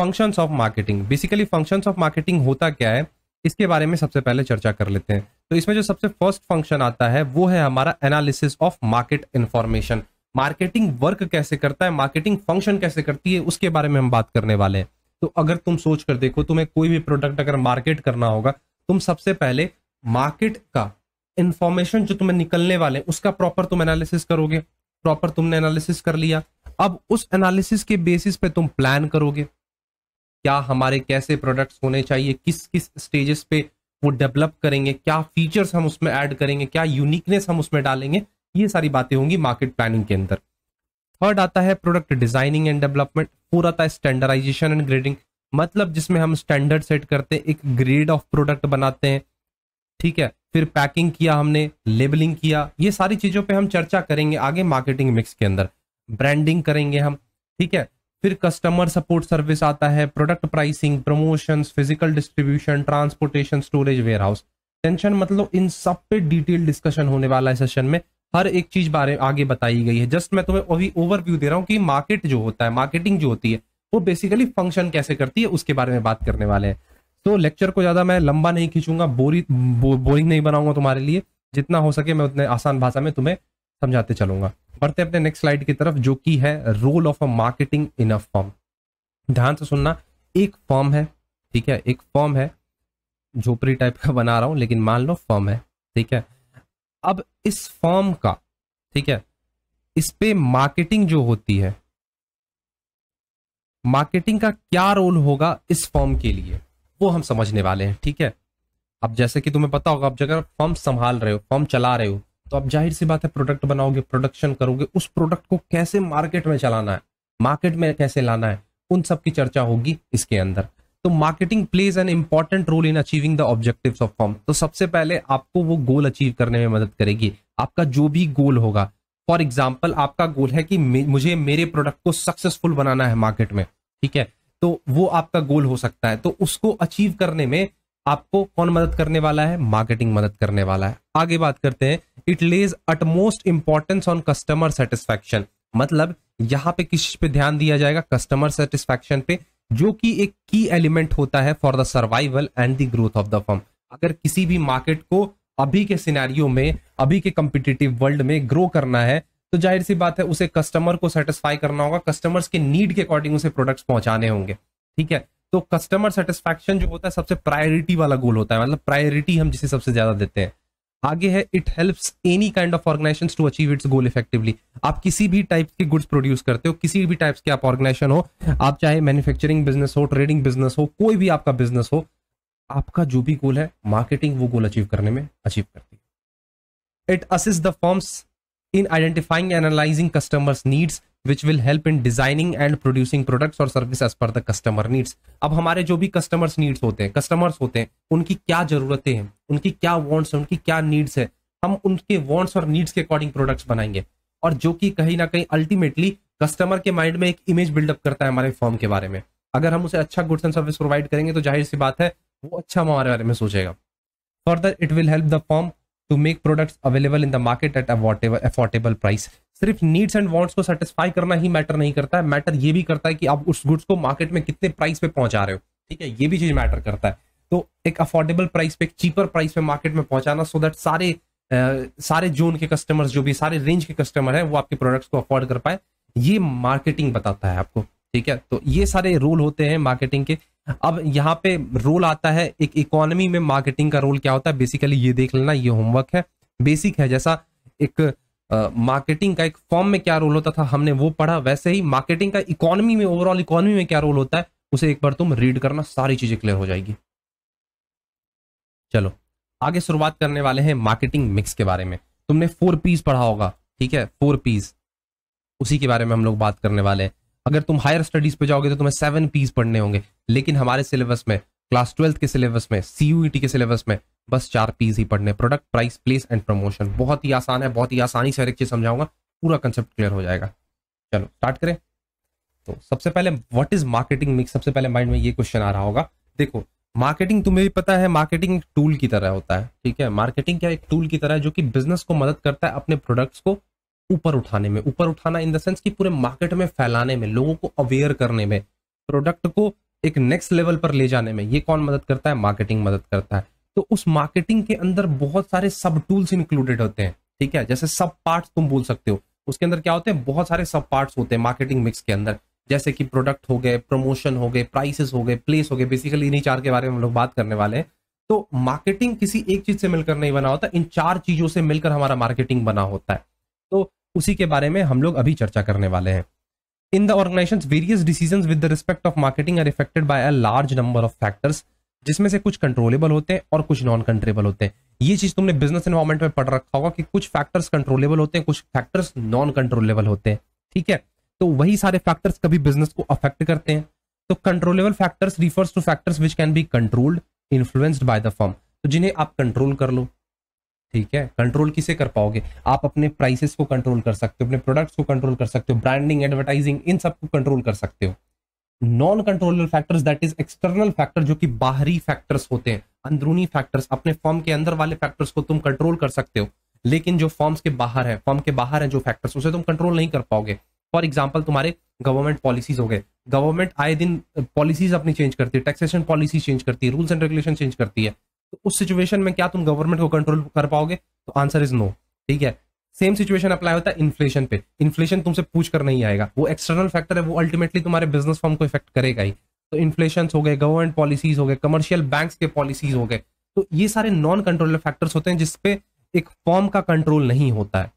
function of marketing basically function of marketing होता क्या है इसके बारे में सबसे पहले चर्चा कर लेते हैं तो इसमें जो सबसे फर्स्ट फंक्शन आता है वो है हमारा analysis of market information marketing work कैसे करता है मार्केटिंग फंक्शन कैसे करती है उसके बारे में हम बात करने वाले हैं तो अगर तुम सोच कर देखो तुम्हें कोई भी प्रोडक्ट अगर मार्केट करना होगा तुम सबसे पहले मार्केट का इंफॉर्मेशन जो तुम्हें निकलने वाले उसका प्रॉपर तुम एनालिसिस करोगे प्रॉपर तुमने एनालिसिस कर लिया अब उस एनालिसिस के बेसिस पे तुम प्लान करोगे क्या हमारे कैसे प्रोडक्ट्स होने चाहिए किस किस स्टेजेस पे वो डेवलप करेंगे क्या फीचर्स हम उसमें ऐड करेंगे क्या यूनिकनेस हम उसमें डालेंगे ये सारी बातें होंगी मार्केट प्लानिंग के अंदर थर्ड आता है product designing and development four आता है स्टैंडर्डाइजेशन एंड ग्रेडिंग मतलब जिसमें हम स्टैंडर्ड सेट करते हैं एक ग्रेड ऑफ प्रोडक्ट बनाते हैं ठीक है फिर पैकिंग किया हमने लेबलिंग किया ये सारी चीज़ों पे हम चर्चा करेंगे आगे मार्केटिंग मिक्स के अंदर ब्रांडिंग करेंगे हम ठीक है फिर कस्टमर सपोर्ट सर्विस आता है product pricing promotion physical distribution transportation storage warehouse tension मतलब इन सब पे डिटेल डिस्कशन होने वाला है सेशन में हर एक चीज बारे आगे बताई गई है जस्ट मैं तुम्हें अभी ओवरव्यू दे रहा हूँ कि मार्केट जो होता है मार्केटिंग जो होती है वो बेसिकली फंक्शन कैसे करती है उसके बारे में बात करने वाले हैं तो लेक्चर को ज्यादा मैं लंबा नहीं खींचूंगा बोरी बो, बोरिंग नहीं बनाऊंगा तुम्हारे लिए जितना हो सके मैं उतने आसान भाषा में तुम्हें समझाते चलूंगा बढ़ते अपने नेक्स्ट स्लाइड की तरफ जो कि है role of a marketing in a firm ध्यान से सुनना एक फॉर्म है ठीक है एक फॉर्म है झोपड़ी टाइप का बना रहा हूं लेकिन मान लो फॉर्म है ठीक है अब इस फॉर्म का ठीक है इस पे मार्केटिंग जो होती है मार्केटिंग का क्या रोल होगा इस फॉर्म के लिए वो हम समझने वाले हैं ठीक है अब जैसे कि तुम्हें पता होगा अब जगह फॉर्म संभाल रहे हो फॉर्म चला रहे हो तो अब जाहिर सी बात है प्रोडक्ट बनाओगे प्रोडक्शन करोगे उस प्रोडक्ट को कैसे मार्केट में चलाना है मार्केट में कैसे लाना है उन सब की चर्चा होगी इसके अंदर तो marketing plays an important role in achieving the objective of firm तो सबसे पहले आपको वो गोल अचीव करने में मदद करेगी आपका जो भी गोल होगा फॉर एग्जाम्पल आपका गोल है कि मुझे मेरे प्रोडक्ट को सक्सेसफुल बनाना है मार्केट में ठीक है तो वो आपका गोल हो सकता है तो उसको अचीव करने में आपको कौन मदद करने वाला है मार्केटिंग मदद करने वाला है आगे बात करते हैं it lays utmost importance on customer satisfaction मतलब यहाँ पे किस पे ध्यान दिया जाएगा कस्टमर सेटिस्फेक्शन पे जो कि एक की एलिमेंट होता है for the survival and the growth of the firm अगर किसी भी मार्केट को अभी के सिनेरियो में अभी के कम्पिटिटिव वर्ल्ड में ग्रो करना है तो जाहिर सी बात है उसे कस्टमर को सेटिस्फाई करना होगा कस्टमर्स के नीड के अकॉर्डिंग उसे प्रोडक्ट्स पहुंचाने होंगे ठीक है तो कस्टमर सेटिस्फैक्शन जो होता है सबसे प्रायोरिटी वाला गोल होता है मतलब प्रायोरिटी हम जिसे सबसे ज्यादा देते हैं आगे है it helps any kind of organisations to achieve its goal effectively आप किसी भी टाइप के गुड्स प्रोड्यूस करते हो किसी भी टाइप्स के आप ऑर्गेनाइजेशन हो आप चाहे मैन्युफैक्चरिंग बिजनेस हो ट्रेडिंग बिजनेस हो कोई भी आपका बिजनेस हो आपका जो भी गोल है मार्केटिंग वो गोल अचीव करने में अचीव करती है it assist the firms in identifying analysing customers needs which will help in designing and producing products और service as per the customer needs अब हमारे जो भी कस्टमर्स नीड्स होते हैं कस्टमर्स होते हैं उनकी क्या जरूरतें हैं उनकी क्या वॉन्ट्स हैं उनकी क्या नीड्स है हम उनके वॉन्ट्स और नीड्स के अकॉर्डिंग प्रोडक्ट्स बनाएंगे और जो कि कहीं ना कहीं अल्टीमेटली कस्टमर के माइंड में एक इमेज बिल्डअप करता है हमारे फॉर्म के बारे में अगर हम उसे अच्छा गुड्स एंड सर्विस प्रोवाइड करेंगे तो जाहिर सी बात है वो अच्छा हमारे बारे में सोचेगा further it will help the firm to make products available in the market at affordable price सिर्फ नीड्स एंड वांट्स को सेटिस्फाई करना ही मैटर नहीं करता है मैटर ये भी करता है कि आप उस गुड्स को मार्केट में कितने प्राइस पे पहुंचा रहे हो ठीक है ये भी चीज मैटर करता है तो एक अफोर्डेबल प्राइस पे एक चीपर प्राइस पे मार्केट में पहुंचाना सो so दैट सारे आ, सारे जोन के कस्टमर्स जो भी सारे रेंज के कस्टमर हैं वो आपके प्रोडक्ट्स को अफोर्ड कर पाए ये मार्केटिंग बताता है आपको ठीक है तो ये सारे रूल होते हैं मार्केटिंग के अब यहाँ पे रोल आता है एक इकोनॉमी में मार्केटिंग का रोल क्या होता है बेसिकली ये देख लेना ये होमवर्क है बेसिक है जैसा एक मार्केटिंग uh, का एक फॉर्म में क्या रोल होता था हमने वो पढ़ा वैसे ही मार्केटिंग का इकोनॉमी में ओवरऑल इकोनॉमी में क्या रोल होता है उसे एक बार तुम रीड करना सारी चीजें क्लियर हो जाएगी चलो आगे शुरुआत करने वाले हैं मार्केटिंग मिक्स के बारे में तुमने फोर पीस पढ़ा होगा ठीक है फोर पीस उसी के बारे में हम लोग बात करने वाले हैं अगर तुम हायर स्टडीज पे जाओगे तो तुम्हें सेवन पीस पढ़ने होंगे लेकिन हमारे सिलेबस में क्लास ट्वेल्थ के सिलेबस में सीयूईटी e के सिलेबस में बस चार पीस ही पढ़ने product price place and promotion बहुत ही आसान है बहुत ही आसानी से हर एक चीज समझाऊंगा पूरा कंसेप्ट क्लियर हो जाएगा चलो स्टार्ट करें तो सबसे पहले व्हाट इज मार्केटिंग मिक्स सबसे पहले माइंड में ये क्वेश्चन आ रहा होगा देखो मार्केटिंग तुम्हें भी पता है मार्केटिंग टूल की तरह होता है ठीक है मार्केटिंग क्या एक टूल की तरह है जो कि बिजनेस को मदद करता है अपने प्रोडक्ट्स को ऊपर उठाने में ऊपर उठाना इन द सेंस कि पूरे मार्केट में फैलाने में लोगों को अवेयर करने में प्रोडक्ट को एक नेक्स्ट लेवल पर ले जाने में ये कौन मदद करता है मार्केटिंग मदद करता है तो उस मार्केटिंग के अंदर बहुत सारे सब टूल्स इंक्लूडेड होते हैं ठीक है जैसे सब पार्ट्स तुम बोल सकते हो उसके अंदर क्या होते हैं बहुत सारे सब पार्ट्स होते हैं मार्केटिंग मिक्स के अंदर जैसे कि प्रोडक्ट हो गए प्रमोशन हो गए प्राइसेस हो गए प्लेस हो गए बेसिकली इन्हीं चार के बारे में हम लोग बात करने वाले हैं तो मार्केटिंग किसी एक चीज से मिलकर नहीं बना होता इन चार चीजों से मिलकर हमारा मार्केटिंग बना होता है तो उसी के बारे में हम लोग अभी चर्चा करने वाले हैं in the organisation various decision with respect of marketing are affected by a large number of factors जिसमें से कुछ कंट्रोलेबल होते हैं और कुछ नॉन कंट्रोलेबल होते हैं ये चीज तुमने बिजनेस इन्वायरमेंट में पढ़ रखा होगा कि कुछ फैक्टर्स कंट्रोलेबल होते हैं कुछ फैक्टर्स नॉन कंट्रोलेबल होते हैं ठीक है तो वही सारे फैक्टर्स कभी बिजनेस को अफेक्ट करते हैं तो controllable factors refers to factors which can be controlled influenced by the firm तो जिन्हें आप कंट्रोल कर लो ठीक है कंट्रोल किसे कर पाओगे आप अपने प्राइसेस को कंट्रोल कर सकते हो अपने प्रोडक्ट्स को कंट्रोल कर सकते हो ब्रांडिंग एडवर्टाइजिंग इन सबको कंट्रोल कर सकते हो non controllable factors that is external factor जो कि बाहरी फैक्टर्स होते हैं अंदरूनी फैक्टर्स अपने फॉर्म के अंदर वाले फैक्टर्स को तुम कंट्रोल कर सकते हो लेकिन जो फॉर्म्स के बाहर है फॉर्म के बाहर है जो फैक्टर्स उसे तुम कंट्रोल नहीं कर पाओगे फॉर एग्जाम्पल तुम्हारे गवर्नमेंट पॉलिसीज हो गए गवर्नमेंट आए दिन पॉलिसीज अपनी चेंज करती है टैक्सेशन पॉलिसी चेंज करती है रूल्स एंड रेगुलेशन चेंज करती है तो उस सिचुएशन में क्या तुम गवर्नमेंट को कंट्रोल कर पाओगे तो आंसर इज नो ठीक है सेम सिचुएशन अप्लाई होता है इन्फ्लेशन पे इन्फ्लेशन तुमसे पूछ कर नहीं आएगा वो एक्सटर्नल फैक्टर है वो अल्टीमेटली तुम्हारे बिजनेस फॉर्म को इफेक्ट करेगा ही तो इन्फ्लेशन हो गए गवर्नमेंट पॉलिसीज हो गए कमर्शियल बैंक के पॉलिसीज हो गए तो ये सारे नॉन कंट्रोल फैक्टर्स होते हैं जिसपे एक फॉर्म का कंट्रोल नहीं होता है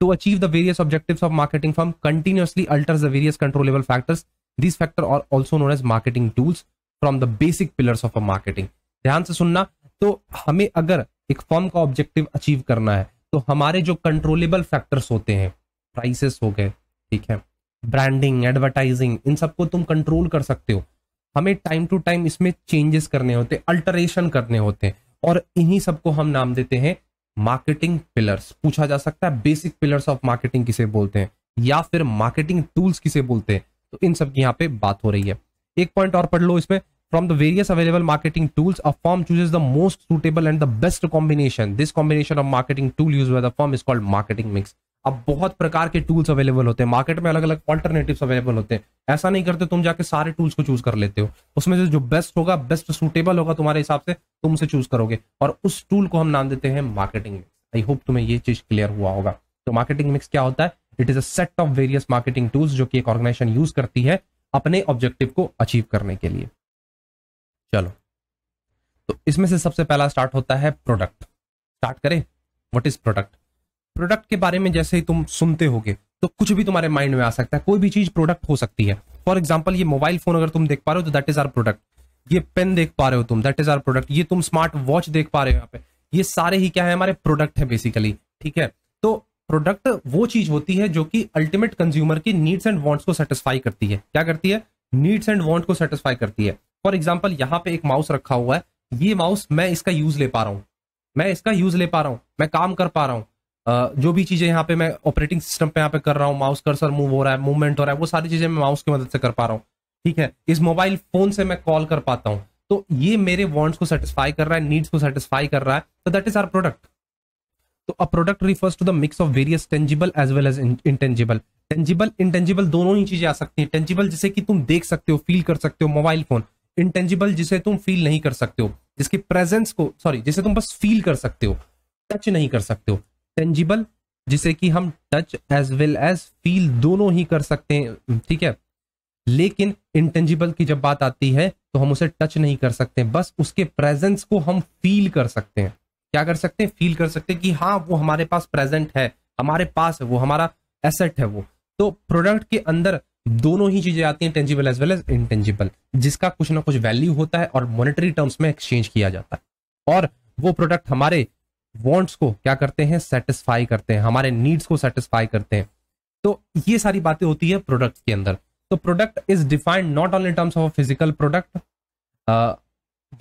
to achieve the various objective of marketing firm continuously alter the various controllable factors this factor are also known as marketing tools from the basic pillars of a marketing ध्यान से सुनना तो हमें अगर एक फॉर्म का ऑब्जेक्टिव अचीव करना है तो हमारे जो कंट्रोलेबल फैक्टर्स होते हैं प्राइसेस हो गए ठीक है ब्रांडिंग एडवर्टाइजिंग इन सबको तुम कंट्रोल कर सकते हो हमें टाइम टू टाइम इसमें चेंजेस करने होते अल्टरेशन करने होते हैं और इन्हीं सबको हम नाम देते हैं मार्केटिंग पिलर्स पूछा जा सकता है बेसिक पिलर्स ऑफ मार्केटिंग किसे बोलते हैं या फिर मार्केटिंग टूल्स किसे बोलते हैं तो इन सब की यहाँ पे बात हो रही है एक पॉइंट और पढ़ लो इसमें From the various available marketing tools, a firm chooses the most suitable and the best combination. This combination of marketing tool used by the firm is called marketing mix. अब बहुत प्रकार के टूल्स अवेलेबल होते हैं market में अलग अलग alternative available होते हैं ऐसा नहीं करते तुम जाके सारे टूल्स को चूज कर लेते हो उसमें से जो बेस्ट होगा बेस्ट सुटेबल होगा तुम्हारे हिसाब से तुम उसे चूज करोगे और उस टूल को हम नाम देते हैं मार्केटिंग मिक्स आई होप तुम्हें ये चीज क्लियर हुआ होगा तो मार्केटिंग मिक्स क्या होता है it is a set of various marketing tools जो कि एक ऑर्गेनाइजेशन यूज करती है अपने ऑब्जेक्टिव को अचीव करने के लिए चलो तो इसमें से सबसे पहला स्टार्ट होता है प्रोडक्ट स्टार्ट करें व्हाट इज प्रोडक्ट प्रोडक्ट के बारे में जैसे ही तुम सुनते होगे तो कुछ भी तुम्हारे माइंड में आ सकता है कोई भी चीज प्रोडक्ट हो सकती है फॉर एग्जाम्पल ये मोबाइल फोन अगर तुम देख पा रहे हो तो दैट इज आर प्रोडक्ट ये पेन देख पा रहे हो तुम दैट इज आर प्रोडक्ट ये तुम स्मार्ट वॉच देख पा रहे हो यहाँ पे ये सारे ही क्या है हमारे प्रोडक्ट है बेसिकली ठीक है तो प्रोडक्ट वो चीज होती है जो कि अल्टीमेट कंज्यूमर की नीड्स एंड वांट्स को सेटिस्फाई करती है क्या करती है नीड्स एंड वांट को सेटिस्फाई करती है फॉर एग्जाम्पल यहाँ पे एक माउस रखा हुआ है ये माउस मैं इसका यूज ले पा रहा हूँ मैं इसका यूज ले पा रहा हूँ मैं काम कर पा रहा हूँ uh, जो भी चीजें यहाँ पे मैं ऑपरेटिंग सिस्टम पे यहाँ पे कर रहा हूँ माउस कर्सर मूव हो रहा है मूवमेंट हो रहा है वो सारी चीजें मैं माउस की मदद से कर पा रहा हूँ ठीक है इस मोबाइल फोन से मैं कॉल कर पाता हूँ तो ये मेरे वॉन्ट्स को सेटिस्फाई कर रहा है नीड्स को सेटिस्फाई कर रहा है तो दैट इज आर प्रोडक्ट तो a product refers to the mix of various tangible as well as intangible tangible intangible दोनों ही चीजें आ सकती है टेंजिबल जैसे कि तुम देख सकते हो फील कर सकते हो मोबाइल फोन इंटेंजिबल जिसे तुम फील नहीं कर सकते हो जिसकी प्रेजेंस को सॉरी जिसे तुम बस फील कर सकते हो टच नहीं कर सकते हो टेंजिबल जिसे कि हम touch as well as feel दोनों ही कर सकते हैं ठीक है लेकिन इंटेंजिबल की जब बात आती है तो हम उसे टच नहीं कर सकते बस उसके प्रेजेंस को हम फील कर सकते हैं क्या कर सकते हैं फील कर सकते हैं कि हाँ वो हमारे पास प्रेजेंट है हमारे पास है वो हमारा एसेट है वो तो प्रोडक्ट के अंदर दोनों ही चीजें आती हैं tangible as well as intangible जिसका कुछ ना कुछ वैल्यू होता है और मॉनेटरी टर्म्स में एक्सचेंज किया जाता है और वो प्रोडक्ट हमारे वॉन्ट्स को क्या करते हैं सेटिस्फाई करते हैं हमारे नीड्स को सेटिस्फाई करते हैं तो ये सारी बातें होती है प्रोडक्ट के अंदर तो product is defined not only terms of physical product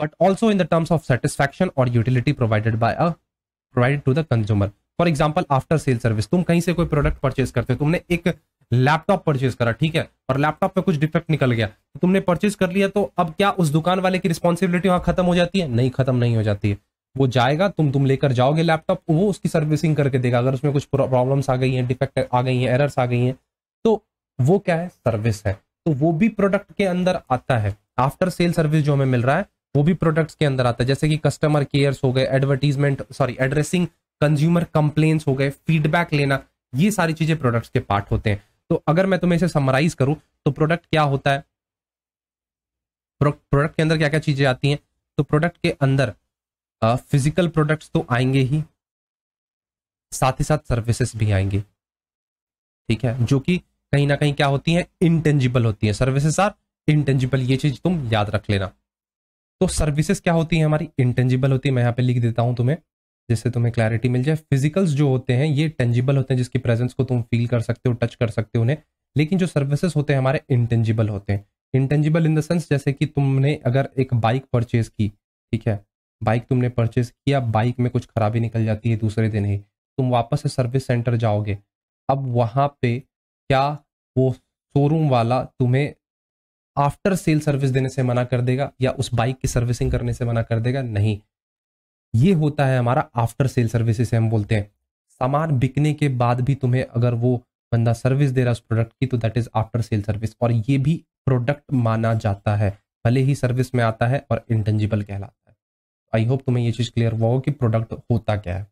but also in the terms of satisfaction और utility provided by a provided to the consumer for example after sale service तुम कहीं से कोई प्रोडक्ट परचेज करते हो तुमने एक laptop purchase करा ठीक है और लैपटॉप पे कुछ डिफेक्ट निकल गया तो तुमने परचेज कर लिया तो अब क्या उस दुकान वाले की रिस्पॉन्सिबिलिटी वहां खत्म हो जाती है नहीं खत्म नहीं हो जाती है वो जाएगा तुम तुम लेकर जाओगे लैपटॉप वो उसकी सर्विसिंग करके देगा अगर उसमें कुछ प्रॉब्लम्स आ गई हैं डिफेक्ट आ गई हैं एरर्स आ गई हैं तो वो क्या है सर्विस है तो वो भी प्रोडक्ट के अंदर आता है आफ्टर सेल सर्विस जो हमें मिल रहा है वो भी प्रोडक्ट्स के अंदर आता है जैसे कि कस्टमर केयर्स हो गए advertisement sorry addressing consumer complaints हो गए फीडबैक लेना ये सारी चीजें प्रोडक्ट्स के पार्ट होते हैं तो अगर मैं तुम्हें इसे समराइज करूं तो प्रोडक्ट क्या होता है प्रोडक्ट के अंदर क्या क्या चीजें आती हैं तो प्रोडक्ट के अंदर फिजिकल प्रोडक्ट्स तो आएंगे ही साथ ही साथ सर्विसेज भी आएंगे ठीक है जो कि कहीं ना कहीं क्या होती है इंटेंजिबल होती है सर्विसेज आर इंटेंजिबल ये चीज तुम याद रख लेना तो सर्विसेज क्या होती है हमारी इंटेंजिबल होती है मैं यहां पे लिख देता हूं तुम्हें जिससे तुम्हें क्लैरिटी मिल जाए फिजिकल्स जो होते हैं ये टेंजिबल होते हैं जिसकी प्रेजेंस को तुम फील कर सकते हो टच कर सकते हो उन्हें लेकिन जो सर्विसेज होते हैं हमारे इंटेंजिबल होते हैं इंटेंजिबल इन द सेंस जैसे कि तुमने अगर एक बाइक परचेज की ठीक है बाइक तुमने परचेज किया बाइक में कुछ खराबी निकल जाती है दूसरे दिन ही तुम वापस से सर्विस सेंटर जाओगे अब वहाँ पे क्या वो शोरूम वाला तुम्हें आफ्टर सेल सर्विस देने से मना कर देगा या उस बाइक की सर्विसिंग करने से मना कर देगा नहीं ये होता है हमारा आफ्टर सेल सर्विस सर्विसेज हम बोलते हैं सामान बिकने के बाद भी तुम्हें अगर वो बंदा सर्विस दे रहा है उस प्रोडक्ट की तो that is after sale service और ये भी प्रोडक्ट माना जाता है भले ही सर्विस में आता है और इंटेंजिबल कहलाता है आई होप तुम्हें ये चीज़ क्लियर हुआ हो कि प्रोडक्ट होता क्या है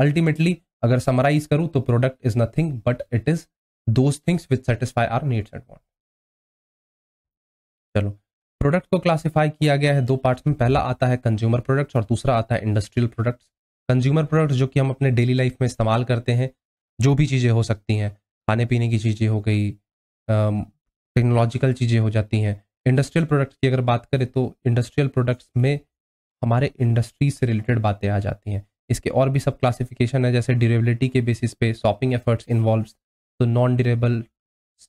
अल्टीमेटली अगर समराइज करूँ तो product is nothing but it is those things which satisfy our needs and want चलो प्रोडक्ट को क्लासिफाई किया गया है दो पार्ट्स में पहला आता है कंज्यूमर प्रोडक्ट्स और दूसरा आता है इंडस्ट्रियल प्रोडक्ट्स कंज्यूमर प्रोडक्ट्स जो कि हम अपने डेली लाइफ में इस्तेमाल करते हैं जो भी चीज़ें हो सकती हैं खाने पीने की चीज़ें हो गई टेक्नोलॉजिकल चीज़ें हो जाती हैं इंडस्ट्रियल प्रोडक्ट्स की अगर बात करें तो इंडस्ट्रियल प्रोडक्ट्स में हमारे इंडस्ट्री से रिलेटेड बातें आ जाती हैं इसके और भी सब क्लासिफिकेशन है जैसे ड्यूरेबिलिटी के बेसिस पे शॉपिंग एफर्ट्स इन्वॉल्व तो नॉन ड्यूरेबल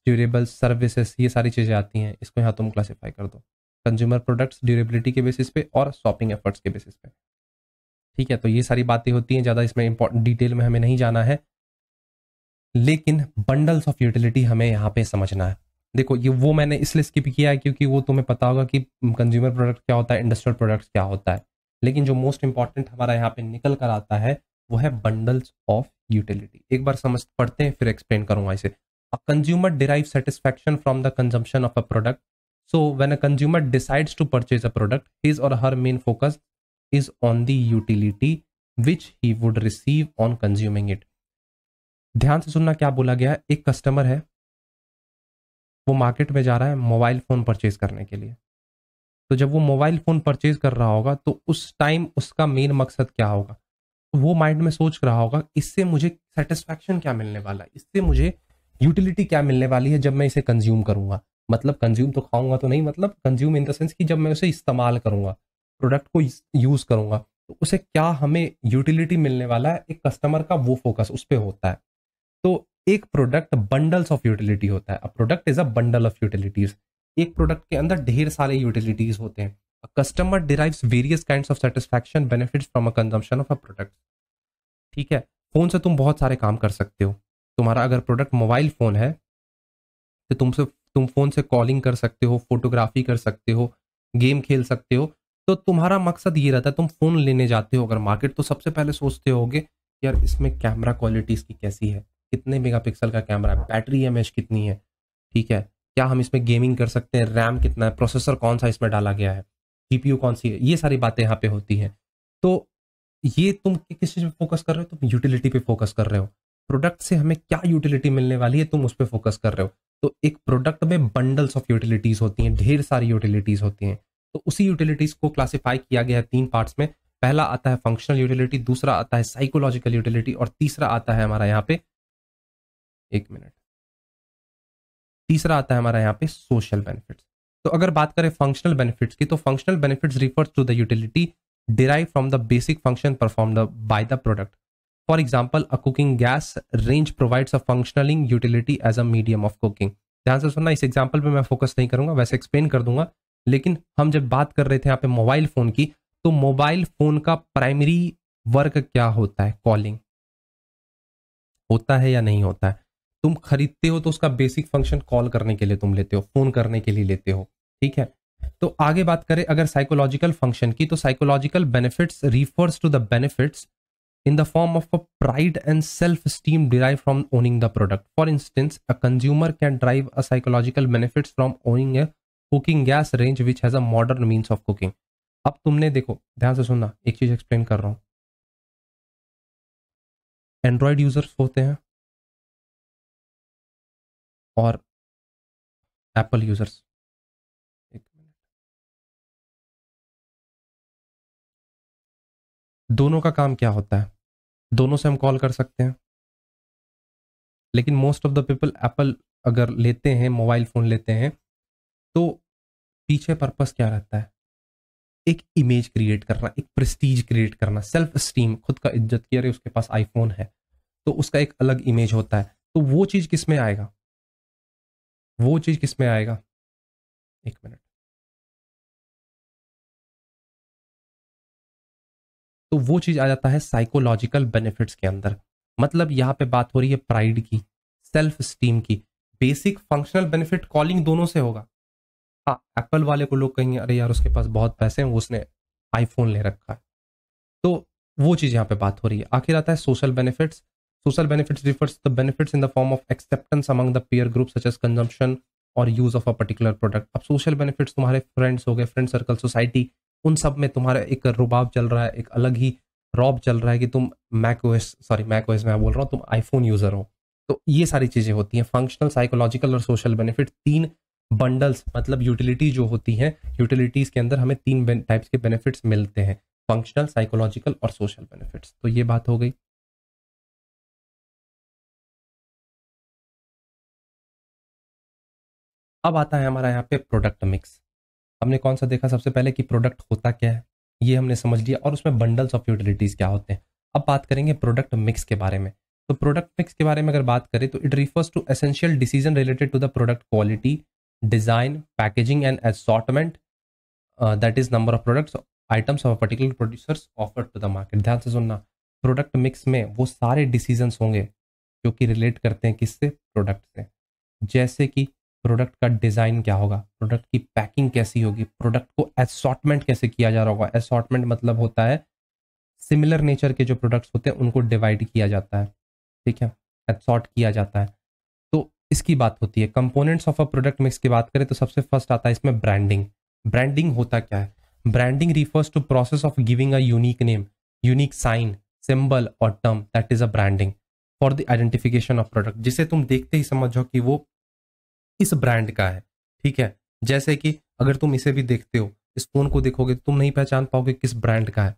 ड्यूरेबल सर्विसेस ये सारी चीज़ें आती हैं इसको यहाँ तुम तो क्लासीफाई कर दो कंज्यूमर प्रोडक्ट्स ड्यूरेबिलिटी के बेसिस पे और शॉपिंग एफर्ट्स के बेसिस पे ठीक है तो ये सारी बातें होती हैं ज़्यादा इसमें इंपॉर्टेंट डिटेल में हमें नहीं जाना है लेकिन बंडल्स ऑफ यूटिलिटी हमें यहाँ पे समझना है देखो ये वो मैंने इसलिए स्किप किया है क्योंकि वो तुम्हें पता होगा कि कंज्यूमर प्रोडक्ट क्या होता है इंडस्ट्रियल प्रोडक्ट्स क्या होता है लेकिन जो मोस्ट इंपॉर्टेंट हमारा यहाँ पे निकल कर आता है वो है बंडल्स ऑफ यूटिलिटी एक बार समझ पढ़ते हैं फिर एक्सप्लेन करूंगा इसे consumer derive satisfaction from the consumption of a product so when a consumer decides to purchase a product his or her main focus is on the utility which he would receive on consuming it ध्यान से सुनना क्या बोला गया है एक customer है वो मार्केट में जा रहा है मोबाइल फ़ोन परचेज करने के लिए तो जब वो मोबाइल फ़ोन परचेज कर रहा होगा तो उस टाइम उसका मेन मकसद क्या होगा वो माइंड में सोच रहा होगा इससे मुझे सेटिस्फैक्शन क्या मिलने वाला है इससे मुझे यूटिलिटी क्या मिलने वाली है जब मैं इसे कंज्यूम करूंगा मतलब कंज्यूम तो खाऊंगा तो नहीं मतलब कंज्यूम इन द सेंस कि जब मैं उसे इस्तेमाल करूंगा प्रोडक्ट को यूज करूंगा तो उसे क्या हमें यूटिलिटी मिलने वाला है एक कस्टमर का वो फोकस उस पर होता है तो एक प्रोडक्ट बंडल्स ऑफ यूटिलिटी होता है product is a bundle of utilities एक प्रोडक्ट के अंदर ढेर सारे यूटिलिटीज होते हैं customer derives various kind of satisfaction benefit from a consumption of a product ठीक है फोन से तुम बहुत सारे काम कर सकते हो तुम्हारा अगर प्रोडक्ट मोबाइल फोन है तो तुमसे तुम फ़ोन से कॉलिंग कर सकते हो फोटोग्राफी कर सकते हो गेम खेल सकते हो तो तुम्हारा मकसद ये रहता है तुम फ़ोन लेने जाते हो अगर मार्केट तो सबसे पहले सोचते होगे यार इसमें कैमरा क्वालिटी इसकी कैसी है कितने मेगापिक्सल का कैमरा है बैटरी एम कितनी है ठीक है क्या हम इसमें गेमिंग कर सकते हैं रैम कितना है प्रोसेसर कौन सा इसमें डाला गया है जीपीयू कौन सी है ये सारी बातें यहाँ पे होती हैं तो ये तुम किस चीज़ पे फोकस कर रहे हो तुम यूटिलिटी पे फोकस कर रहे हो प्रोडक्ट से हमें क्या यूटिलिटी मिलने वाली है तुम उस पर फोकस कर रहे हो तो एक प्रोडक्ट में बंडल्स ऑफ यूटिलिटीज होती हैं ढेर सारी यूटिलिटीज होती हैं तो उसी यूटिलिटीज को क्लासिफाई किया गया है तीन पार्ट्स में पहला आता है फंक्शनल यूटिलिटी दूसरा आता है साइकोलॉजिकल यूटिलिटी और तीसरा आता है हमारा यहाँ पे एक मिनट तीसरा आता है हमारा यहाँ पे सोशल बेनिफिट्स तो अगर बात करें फंक्शनल बेनिफिट्स की तो functional benefits refers to the utility derive from the basic function perform by the product for example a cooking gas range provides a functional utility as a medium of cooking ध्यान से सुनना इस example पे मैं focus नहीं करूंगा वैसे explain कर दूंगा लेकिन हम जब बात कर रहे थे यहाँ पे मोबाइल फोन की तो मोबाइल फोन का प्राइमरी वर्क क्या होता है कॉलिंग होता है या नहीं होता है तुम खरीदते हो तो उसका बेसिक फंक्शन कॉल करने के लिए तुम लेते हो फोन करने के लिए लेते हो ठीक है तो आगे बात करें अगर साइकोलॉजिकल फंक्शन की तो psychological benefits refers to the benefits in the form of a pride and self-esteem derived from owning the product. For instance, a consumer can derive a psychological benefits from owning a cooking gas range which has a modern means of cooking. अब तुमने देखो ध्यान से सुनना एक चीज explain कर रहा हूँ एंड्रॉयड यूजर्स होते हैं और एप्पल यूजर्स एक मिनट दोनों का काम क्या होता है दोनों से हम कॉल कर सकते हैं लेकिन most of the people Apple अगर लेते हैं मोबाइल फ़ोन लेते हैं तो पीछे पर्पस क्या रहता है एक इमेज क्रिएट करना एक प्रेस्टीज क्रिएट करना सेल्फ स्टीम खुद का इज्जत किया अरे उसके पास आईफोन है तो उसका एक अलग इमेज होता है तो वो चीज़ किस में आएगा वो चीज़ किस में आएगा एक मिनट तो वो चीज़ आ जाता है साइकोलॉजिकल बेनिफिट्स के अंदर मतलब यहाँ पे बात हो रही है प्राइड की सेल्फ स्टीम की बेसिक फंक्शनल बेनिफिट कॉलिंग दोनों से होगा हाँ एप्पल वाले को लोग कहेंगे अरे यार उसके पास बहुत पैसे हैं उसने आईफोन ले रखा है तो वो चीज़ यहाँ पे बात हो रही है आखिर आता है social benefits social benefits refers the benefits in the form of acceptance among the the group such such as और use of a particular product अब सोशल बेनिफिट्स तुम्हारे फ्रेंड्स हो गए फ्रेंड सर्कल सोसाइटी उन सब में तुम्हारा एक रुबाब चल रहा है एक अलग ही रॉब चल रहा है कि तुम Mac OS sorry Mac OS मैं बोल रहा हूँ तुम आईफोन यूजर हो तो ये सारी चीज़ें होती हैं फंक्शनल साइकोलॉजिकल और सोशल बेनिफिट तीन बंडल्स मतलब यूटिलिटी जो होती हैं यूटिलिटीज़ के अंदर हमें तीन टाइप्स के बेनिफिट्स मिलते हैं फंक्शनल साइकोलॉजिकल और सोशल बेनिफिट्स तो ये बात हो गई अब आता है हमारा यहाँ पे प्रोडक्ट मिक्स हमने कौन सा देखा सबसे पहले कि प्रोडक्ट होता क्या है ये हमने समझ लिया और उसमें बंडल्स ऑफ यूटिलिटीज़ क्या होते हैं अब बात करेंगे प्रोडक्ट मिक्स के बारे में तो प्रोडक्ट मिक्स के बारे में अगर बात करें तो it refers to essential decision related to the product quality design packaging and assortment that is number of product items of particular producers offer to the market ध्यान से सुनना प्रोडक्ट मिक्स में वो सारे डिसीजन होंगे जो कि रिलेट करते हैं किससे प्रोडक्ट से जैसे कि प्रोडक्ट का डिज़ाइन क्या होगा प्रोडक्ट की पैकिंग कैसी होगी प्रोडक्ट को असॉटमेंट कैसे किया जा रहा होगा असॉटमेंट मतलब होता है सिमिलर नेचर के जो प्रोडक्ट्स होते हैं उनको डिवाइड किया जाता है ठीक है एब्सॉर्ट किया जाता है तो इसकी बात होती है components of a product mix की बात करें तो सबसे फर्स्ट आता है इसमें ब्रांडिंग ब्रांडिंग होता क्या है branding refers to process of giving a unique name unique sign symbol or term that is a branding for the identification of product जिसे तुम देखते ही समझो कि वो इस ब्रांड का है ठीक है जैसे कि अगर तुम इसे भी देखते हो इस फोन को देखोगे तो तुम नहीं पहचान पाओगे किस ब्रांड का है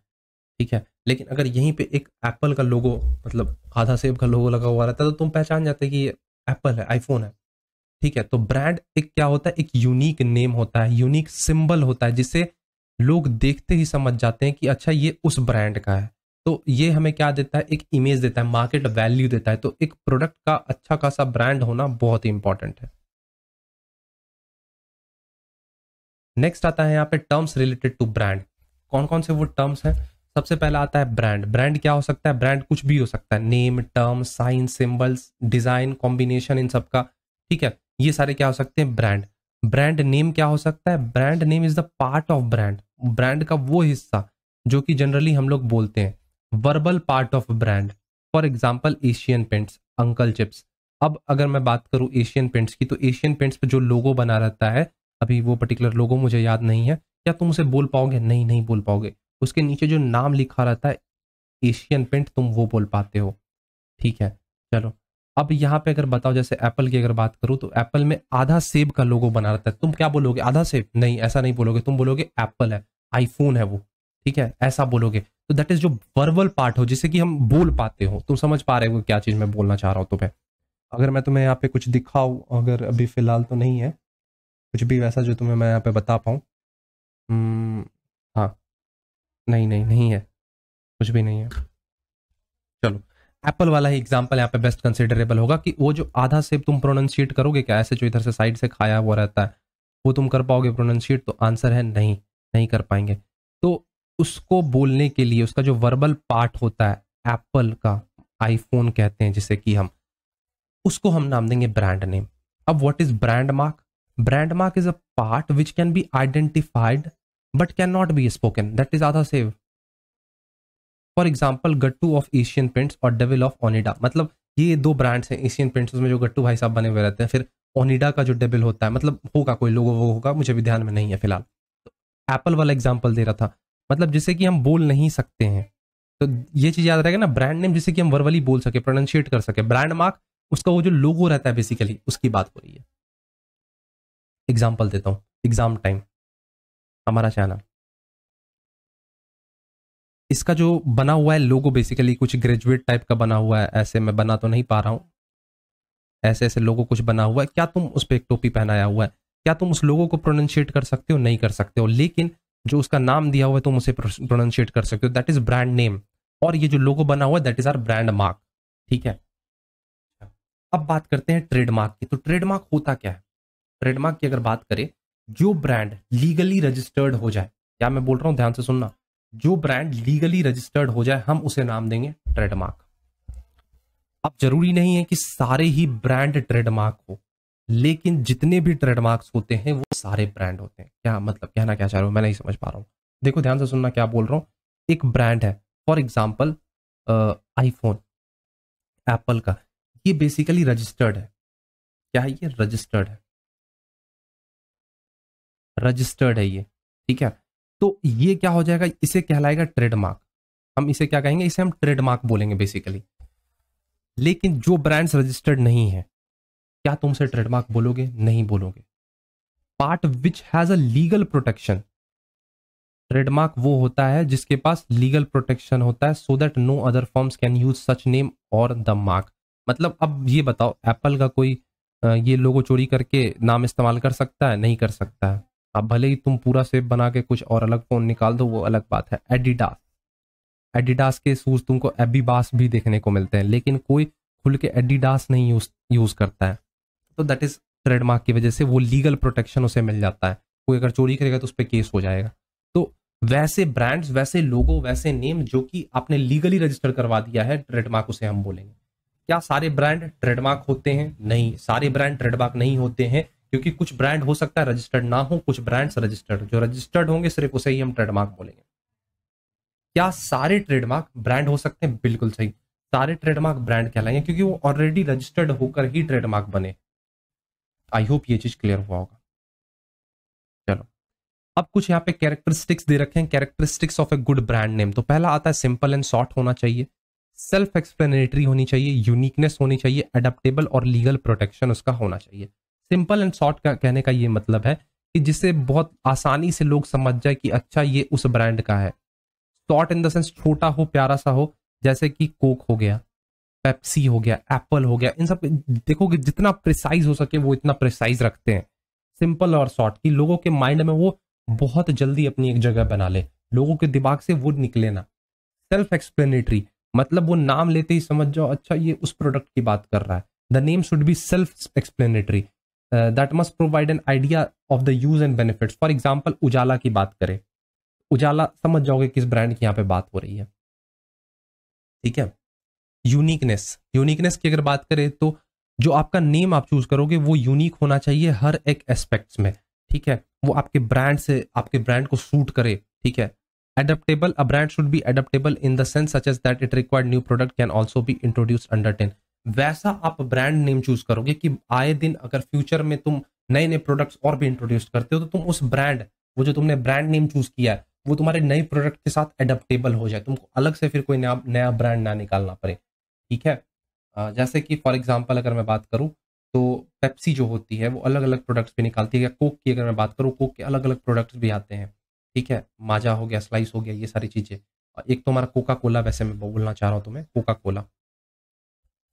ठीक है लेकिन अगर यहीं पे एक एप्पल का लोगो मतलब आधा सेब का लोगो लगा हुआ रहता है तो तुम पहचान जाते कि ये एप्पल है आईफोन है ठीक है तो ब्रांड एक क्या होता है एक यूनिक नेम होता है यूनिक सिंबल होता है जिसे लोग देखते ही समझ जाते हैं कि अच्छा ये उस ब्रांड का है तो ये हमें क्या देता है एक इमेज देता है मार्केट वैल्यू देता है तो एक प्रोडक्ट का अच्छा खासा ब्रांड होना बहुत इंपॉर्टेंट है नेक्स्ट आता है यहाँ पे टर्म्स रिलेटेड टू ब्रांड कौन कौन से वो टर्म्स हैं सबसे पहला आता है ब्रांड ब्रांड क्या हो सकता है ब्रांड कुछ भी हो सकता है name term sign symbols design combination इन सबका ठीक है ये सारे क्या हो सकते हैं ब्रांड ब्रांड नेम क्या हो सकता है brand name is the part of brand brand का वो हिस्सा जो कि जनरली हम लोग बोलते हैं verbal part of brand for example Asian Paints Uncle Chips अब अगर मैं बात करूं एशियन पेंट्स की तो एशियन पेंट्स पे जो लोगो बना रहता है अभी वो पर्टिकुलर लोगो मुझे याद नहीं है क्या तुम उसे बोल पाओगे नहीं नहीं बोल पाओगे उसके नीचे जो नाम लिखा रहता है एशियन पेंट तुम वो बोल पाते हो ठीक है चलो अब यहाँ पे अगर बताओ जैसे एप्पल की अगर बात करूँ तो एप्पल में आधा सेब का लोगो बना रहता है तुम क्या बोलोगे आधा सेब नहीं ऐसा नहीं बोलोगे तुम बोलोगे एप्पल है आईफोन है वो ठीक है ऐसा बोलोगे तो दैट इज जो वर्बल पार्ट हो जिसे कि हम बोल पाते हो तुम समझ पा रहे हो क्या चीज़ मैं बोलना चाह रहा हूँ तुम्हें अगर मैं तुम्हें यहाँ पे कुछ दिखाऊँ अगर अभी फिलहाल तो नहीं है कुछ भी वैसा जो तुम्हें मैं यहाँ पे बता पाऊँ हम्म, हाँ नहीं नहीं नहीं है कुछ भी नहीं है चलो एप्पल वाला ही एग्जाम्पल यहाँ पे बेस्ट कंसिडरेबल होगा कि वो जो आधा से तुम प्रोनाउंशिएट करोगे क्या ऐसे जो इधर से साइड से खाया हुआ रहता है वो तुम कर पाओगे प्रोनाउंशिएट तो आंसर है नहीं नहीं कर पाएंगे तो उसको बोलने के लिए उसका जो वर्बल पार्ट होता है एप्पल का आईफोन कहते हैं जिसे कि हम उसको हम नाम देंगे ब्रांड नेम अब what is brand mark mark is a part which can be identified but can not be spoken that is आधा सेव for example Gattu of Asian prints और डेविल ऑफ ओनिडा मतलब ये दो ब्रांड्स हैं एशियन प्रिंट्स उसमें जो गट्टू भाई साहब बने हुए रहते हैं फिर ओनिडा का जो डेबिल होता है मतलब होगा कोई लोगो वो होगा मुझे भी ध्यान में नहीं है फिलहाल तो एप्पल वाला एग्जाम्पल दे रहा था मतलब जिसे कि हम बोल नहीं सकते हैं तो ये चीज़ याद रहेगा ना ब्रांड नेम जिसे कि हम वर्वली बोल सके प्रोनाउंशिएट कर सके ब्रांड मार्क उसका वो जो लोगो रहता है बेसिकली उसकी बात हो रही है एग्जाम्पल देता हूँ एग्ज़ाम टाइम हमारा चैनल इसका जो बना हुआ है लोगो बेसिकली कुछ ग्रेजुएट टाइप का बना हुआ है ऐसे मैं बना तो नहीं पा रहा हूँ ऐसे ऐसे लोगो कुछ बना हुआ है क्या तुम उस पर एक टोपी पहनाया हुआ है क्या तुम उस लोगो को प्रोनाउंशिएट कर सकते हो नहीं कर सकते हो लेकिन जो उसका नाम दिया हुआ है तुम उसे प्रोनाउंशिएट कर सकते हो दैट इज ब्रांड नेम और ये जो लोगो बना हुआ है that is our brand mark ठीक है अब बात करते हैं ट्रेडमार्क की तो ट्रेडमार्क होता क्या है ट्रेडमार्क की अगर बात करें जो ब्रांड लीगली रजिस्टर्ड हो जाए क्या मैं बोल रहा हूँ ध्यान से सुनना जो ब्रांड लीगली रजिस्टर्ड हो जाए हम उसे नाम देंगे ट्रेडमार्क अब जरूरी नहीं है कि सारे ही ब्रांड ट्रेडमार्क हो लेकिन जितने भी ट्रेडमार्क्स होते हैं वो सारे ब्रांड होते हैं क्या मतलब कहना क्या चाह रहा हूं मैं नहीं समझ पा रहा हूँ देखो ध्यान से सुनना क्या बोल रहा हूँ एक ब्रांड है फॉर एग्जाम्पल आईफोन एप्पल का ये बेसिकली रजिस्टर्ड है क्या है ये रजिस्टर्ड है रजिस्टर्ड है ये ठीक है तो ये क्या हो जाएगा इसे कहलाएगा ट्रेडमार्क हम इसे क्या कहेंगे इसे हम ट्रेडमार्क बोलेंगे बेसिकली लेकिन जो ब्रांड्स रजिस्टर्ड नहीं है क्या तुम ट्रेडमार्क बोलोगे नहीं बोलोगे part which has a legal protection trademark वो होता है जिसके पास लीगल प्रोटेक्शन होता है so that no other firms can use such name or the mark मतलब अब ये बताओ एप्पल का कोई ये लोगो चोरी करके नाम इस्तेमाल कर सकता है नहीं कर सकता है अब भले ही तुम पूरा सेप बना के कुछ और अलग फोन निकाल दो वो अलग बात है एडिडास एडिडास के शूज तुमको एबीबास भी देखने को मिलते हैं लेकिन कोई खुल के एडिडास नहीं यूज यूज करता है तो दैट इज ट्रेडमार्क की वजह से वो लीगल प्रोटेक्शन उसे मिल जाता है कोई अगर चोरी करेगा तो उस पर केस हो जाएगा तो वैसे ब्रांड्स वैसे लोगो वैसे नेम जो कि आपने लीगली रजिस्टर करवा दिया है ट्रेडमार्क उसे हम बोलेंगे क्या सारे ब्रांड ट्रेडमार्क होते हैं नहीं सारे ब्रांड ट्रेडमार्क नहीं होते हैं क्योंकि कुछ ब्रांड हो सकता है रजिस्टर्ड ना हो कुछ ब्रांड्स रजिस्टर्ड जो रजिस्टर्ड होंगे सिर्फ उसे ही हम ट्रेडमार्क बोलेंगे क्या सारे ट्रेडमार्क ब्रांड हो सकते हैं बिल्कुल सही सारे ट्रेडमार्क ब्रांड कहलाएंगे क्योंकि वो ऑलरेडी रजिस्टर्ड होकर ही ट्रेडमार्क बने आई होप ये चीज क्लियर हुआ होगा चलो अब कुछ यहाँ पे कैरेक्टरिस्टिक्स दे रखे हैं characteristics of a good brand name तो पहला आता है सिंपल एंड शॉर्ट होना चाहिए सेल्फ एक्सप्लेनेटरी होनी चाहिए यूनिकनेस होनी चाहिए एडेप्टेबल और लीगल प्रोटेक्शन उसका होना चाहिए सिंपल एंड शॉर्ट का कहने का ये मतलब है कि जिसे बहुत आसानी से लोग समझ जाए कि अच्छा ये उस ब्रांड का है शॉर्ट इन द सेंस छोटा हो प्यारा सा हो जैसे कि कोक हो गया पेप्सी हो गया एप्पल हो गया इन सब देखो कि जितना प्रिसाइज हो सके वो इतना प्रिसाइज रखते हैं सिंपल और शॉर्ट कि लोगों के माइंड में वो बहुत जल्दी अपनी एक जगह बना ले लोगों के दिमाग से वो निकले ना सेल्फ एक्सप्लेनेटरी मतलब वो नाम लेते ही समझ जाओ अच्छा ये उस प्रोडक्ट की बात कर रहा है the name should be self explanatory that must provide an idea of the use and benefit for example Ujala की बात करें उजाला समझ जाओगे किस ब्रांड की यहाँ पे बात हो रही है ठीक है यूनिकनेस यूनिकनेस की अगर बात करें तो जो आपका नेम आप चूज करोगे वो यूनिक होना चाहिए हर एक एस्पेक्ट में ठीक है वो आपके ब्रांड से आपके ब्रांड को सूट करे ठीक है adaptable a brand should be adaptable in the sense such as that it required new product can also भी इंट्रोड्यूस अंडर टेन वैसा आप ब्रांड नेम चूज करोगे कि आए दिन अगर फ्यूचर में तुम नए नए प्रोडक्ट्स और भी इंट्रोड्यूस करते हो तो तुम उस ब्रांड वो जो तुमने ब्रांड नेम चूज किया है वो तुम्हारे नए प्रोडक्ट के साथ एडेप्टेबल हो जाए तुमको अलग से फिर कोई नया नया ब्रांड ना निकालना पड़े ठीक है जैसे कि फॉर एग्जाम्पल अगर मैं बात करूँ तो पेप्सी जो होती है वो अलग अलग प्रोडक्ट्स भी निकालती है या कोक की अगर मैं बात करूँ कोक के अलग अलग प्रोडक्ट्स भी आते हैं ठीक है माजा हो गया स्लाइस हो गया ये सारी चीज़ें एक तो हमारा कोका कोला वैसे मैं बोलना चाह रहा हूँ तुम्हें कोका कोला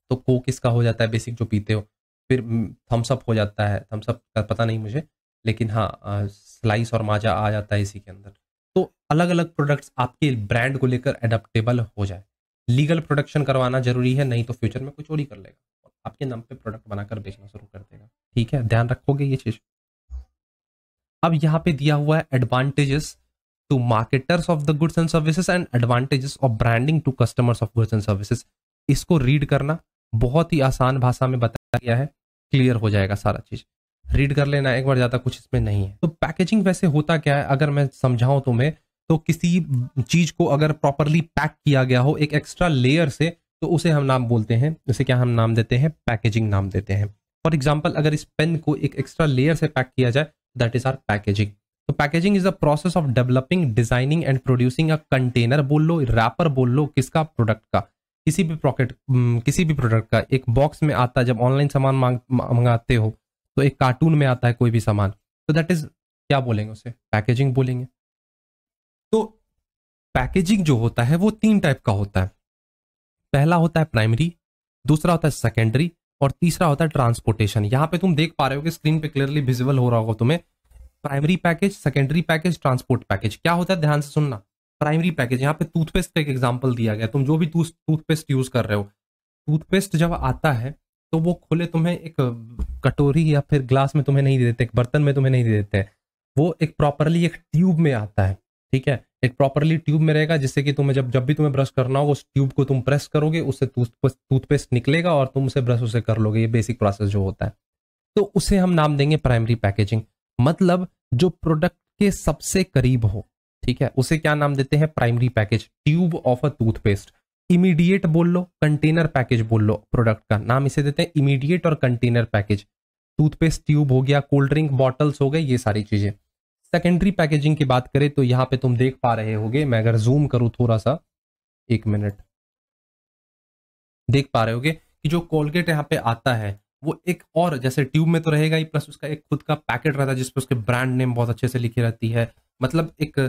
तो कोक इसका हो जाता है बेसिक जो पीते हो फिर थम्सअप हो जाता है थम्सअप का पता नहीं मुझे लेकिन हाँ स्लाइस और माजा आ जाता है इसी के अंदर तो अलग अलग प्रोडक्ट्स आपके ब्रांड को लेकर एडेप्टेबल हो जाए लीगल प्रोडक्शन करवाना जरूरी है नहीं तो फ्यूचर में कुछ और ही कर लेगा और आपके नाम पे प्रोडक्ट बनाकर बेचना शुरू कर देगा ठीक है ध्यान रखोगे ये चीज अब यहाँ पे दिया हुआ है advantages to marketers of the goods and services and advantages of branding to customers of goods and services इसको रीड करना बहुत ही आसान भाषा में बताया गया है क्लियर हो जाएगा सारा चीज़ रीड कर लेना एक बार ज़्यादा कुछ इसमें नहीं है तो पैकेजिंग वैसे होता क्या है अगर मैं समझाऊं तुम्हें तो किसी चीज़ को अगर प्रॉपरली पैक किया गया हो एक एक्स्ट्रा लेयर से तो उसे हम नाम बोलते हैं उसे क्या हम नाम देते हैं पैकेजिंग नाम देते हैं फॉर एग्जाम्पल अगर इस पेन को एक एक्स्ट्रा लेयर से पैक किया जाए दैट इज़ आर पैकेजिंग तो packaging is the process of developing designing and producing a container बोल लो रैपर बोल लो किसका प्रोडक्ट का किसी भी प्रॉकेट किसी भी प्रोडक्ट का एक बॉक्स में आता है जब ऑनलाइन सामान मांग मंगाते हो तो एक कार्टून में आता है कोई भी सामान तो दैट इज क्या बोलेंगे उसे पैकेजिंग बोलेंगे तो पैकेजिंग जो होता है वो तीन टाइप का होता है पहला होता है प्राइमरी दूसरा होता है सेकेंडरी और तीसरा होता है ट्रांसपोर्टेशन यहाँ पे तुम देख पा रहे हो कि स्क्रीन पे क्लियरली विजिबल हो रहा होगा तुम्हें primary package secondary package transport package क्या होता है ध्यान से सुनना प्राइमरी पैकेज यहाँ पे टूथपेस्ट का एक एग्जाम्पल दिया गया तुम जो भी टूथपेस्ट यूज कर रहे हो टूथपेस्ट जब आता है तो वो खुले तुम्हें एक कटोरी या फिर ग्लास में तुम्हें नहीं देते एक बर्तन में तुम्हें नहीं देते वो एक प्रॉपरली एक ट्यूब में आता है ठीक है एक प्रॉपरली ट्यूब में रहेगा जिससे कि तुम्हें जब जब भी तुम्हें ब्रश करना हो उस ट्यूब को तुम प्रेस करोगे उससे टूथपेस्ट निकलेगा और तुम उसे ब्रश उसे कर लोगे ये बेसिक प्रोसेस जो होता है तो उसे हम नाम देंगे प्राइमरी पैकेजिंग मतलब जो प्रोडक्ट के सबसे करीब हो ठीक है उसे क्या नाम देते हैं primary package tube of a toothpaste immediate बोल लो कंटेनर पैकेज बोल लो प्रोडक्ट का नाम इसे देते हैं इमीडिएट और कंटेनर पैकेज टूथपेस्ट ट्यूब हो गया कोल्ड ड्रिंक बॉटल्स हो गए ये सारी चीजें सेकेंडरी पैकेजिंग की बात करें तो यहाँ पे तुम देख पा रहे होगे मैं अगर जूम करूँ थोड़ा सा एक मिनट देख पा रहे होगे कि जो कोलगेट यहाँ पे आता है वो एक और जैसे ट्यूब में तो रहेगा ही प्लस उसका एक खुद का पैकेट रहता है जिसपे उसके ब्रांड नेम बहुत अच्छे से लिखी रहती है मतलब एक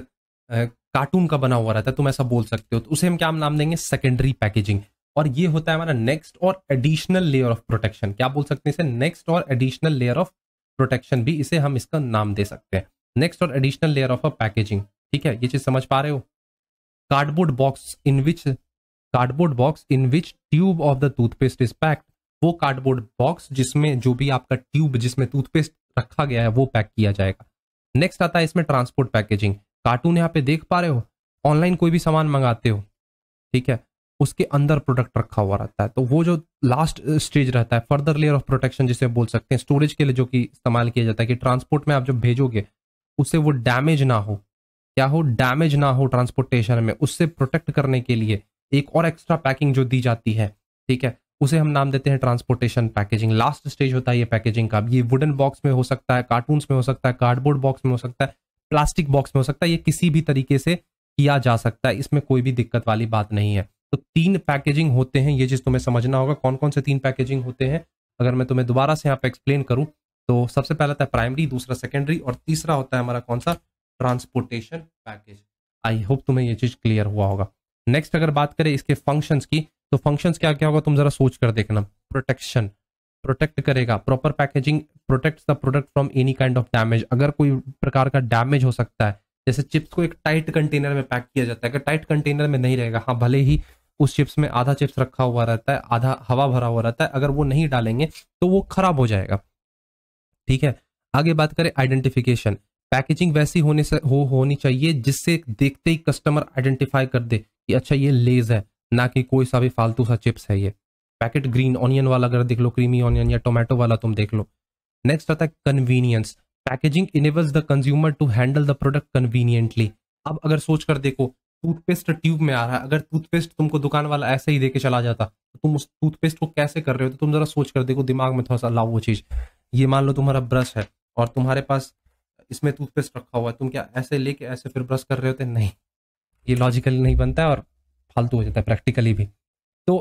कार्टून का बना हुआ रहता है तुम ऐसा बोल सकते हो तो उसे हम क्या नाम देंगे सेकेंडरी पैकेजिंग और ये होता है हमारा नेक्स्ट और एडिशनल लेयर ऑफ प्रोटेक्शन क्या बोल सकते हैं इसे नेक्स्ट और एडिशनल लेयर ऑफ प्रोटेक्शन भी इसे हम इसका नाम दे सकते हैं नेक्स्ट और additional layer of a packaging ठीक है ये चीज समझ पा रहे हो cardboard box in which cardboard box in which tube of the toothpaste is packed वो कार्डबोर्ड बॉक्स जिसमें जो भी आपका ट्यूब जिसमें टूथपेस्ट रखा गया है वो पैक किया जाएगा नेक्स्ट आता है इसमें ट्रांसपोर्ट पैकेजिंग कार्टून यहाँ पे देख पा रहे हो ऑनलाइन कोई भी सामान मंगाते हो ठीक है उसके अंदर प्रोडक्ट रखा हुआ रहता है तो वो जो लास्ट स्टेज रहता है फर्दर लेयर ऑफ प्रोटेक्शन जिसे बोल सकते हैं स्टोरेज के लिए जो कि इस्तेमाल किया जाता है कि ट्रांसपोर्ट में आप जब भेजोगे उससे वो डैमेज ना हो क्या हो डैमेज ना हो ट्रांसपोर्टेशन में उससे प्रोटेक्ट करने के लिए एक और एक्स्ट्रा पैकिंग जो दी जाती है ठीक है उसे हम नाम देते हैं ट्रांसपोर्टेशन पैकेजिंग लास्ट स्टेज होता है ये पैकेजिंग का ये वुडन बॉक्स में हो सकता है कार्टून्स में हो सकता है कार्डबोर्ड बॉक्स में हो सकता है प्लास्टिक बॉक्स में हो सकता है ये किसी भी तरीके से किया जा सकता है इसमें कोई भी दिक्कत वाली बात नहीं है तो तीन पैकेजिंग होते हैं ये चीज तुम्हें समझना होगा कौन कौन से तीन पैकेजिंग होते हैं अगर मैं तुम्हें दोबारा से यहाँ पे एक्सप्लेन करूँ तो सबसे पहला था प्राइमरी दूसरा सेकेंडरी और तीसरा होता है हमारा कौन सा ट्रांसपोर्टेशन पैकेज आई होप तुम्हें ये चीज क्लियर हुआ होगा नेक्स्ट अगर बात करें इसके फंक्शंस की तो फंक्शंस क्या क्या होगा तुम जरा सोच कर देखना प्रोटेक्शन प्रोटेक्ट करेगा proper packaging protect the product from any kind of damage अगर कोई प्रकार का डैमेज हो सकता है जैसे चिप्स को एक टाइट कंटेनर में पैक किया जाता है अगर टाइट कंटेनर में नहीं रहेगा हाँ भले ही उस चिप्स में आधा चिप्स रखा हुआ रहता है आधा हवा भरा हुआ रहता है अगर वो नहीं डालेंगे तो वो खराब हो जाएगा ठीक है आगे बात करें आइडेंटिफिकेशन पैकेजिंग वैसी होने से हो होनी चाहिए जिससे देखते ही कस्टमर आइडेंटिफाई कर दे कि अच्छा ये लेज है ना कि कोई सा भी फालतू सा चिप्स है ये पैकेट ग्रीन ऑनियन वाला अगर देख लो क्रीमी ऑनियन या टोमेटो वाला तुम देख लो नेक्स्ट आता है convenience packaging enables the consumer to handle the product conveniently अब अगर सोच कर देखो टूथपेस्ट ट्यूब में आ रहा है अगर टूथपेस्ट तुमको दुकान वाला ऐसे ही देके चला जाता तो तुम उस टूथपेस्ट को कैसे कर रहे हो तो तुम जरा सोच कर देखो दिमाग में थोड़ा सा लाओ वो चीज़ ये मान लो तुम्हारा ब्रश है और तुम्हारे पास इसमें टूथपेस्ट रखा हुआ है तुम क्या ऐसे लेके ऐसे फिर ब्रश कर रहे होते नहीं ये लॉजिकली नहीं बनता है और फालतू हो जाता है प्रैक्टिकली भी तो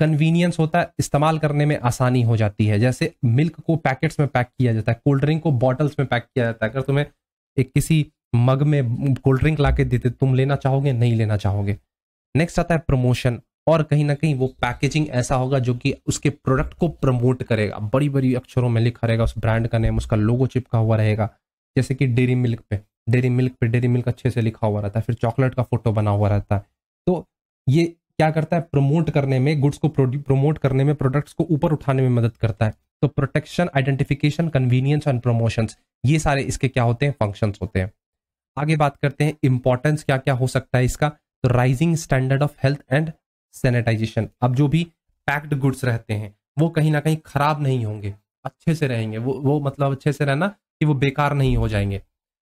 कन्वीनियंस होता है इस्तेमाल करने में आसानी हो जाती है जैसे मिल्क को पैकेट्स में पैक किया जाता है कोल्ड ड्रिंक को बॉटल्स में पैक किया जाता है अगर तुम्हें एक किसी मग में कोल्ड ड्रिंक ला के देते तुम लेना चाहोगे नहीं लेना चाहोगे नेक्स्ट आता है प्रमोशन और कहीं ना कहीं वो पैकेजिंग ऐसा होगा जो कि उसके प्रोडक्ट को प्रमोट करेगा बड़ी बड़ी अक्षरों में लिखा रहेगा उस ब्रांड का नेम उसका लोगो चिपका हुआ रहेगा जैसे कि डेरी मिल्क पे डेरी मिल्क पे डेरी मिल्क अच्छे से लिखा हुआ रहता है फिर चॉकलेट का फोटो बना हुआ रहता है तो ये क्या करता है प्रमोट करने में गुड्स को प्रमोट करने में प्रोडक्ट्स को ऊपर उठाने में मदद करता है तो protection identification convenience and promotions ये सारे इसके क्या होते हैं फंक्शंस होते हैं आगे बात करते हैं इंपॉर्टेंस क्या क्या हो सकता है इसका तो rising standard of health and sanitization अब जो भी पैक्ड गुड्स रहते हैं वो कहीं ना कहीं खराब नहीं होंगे अच्छे से रहेंगे वो वो मतलब अच्छे से रहना कि वो बेकार नहीं हो जाएंगे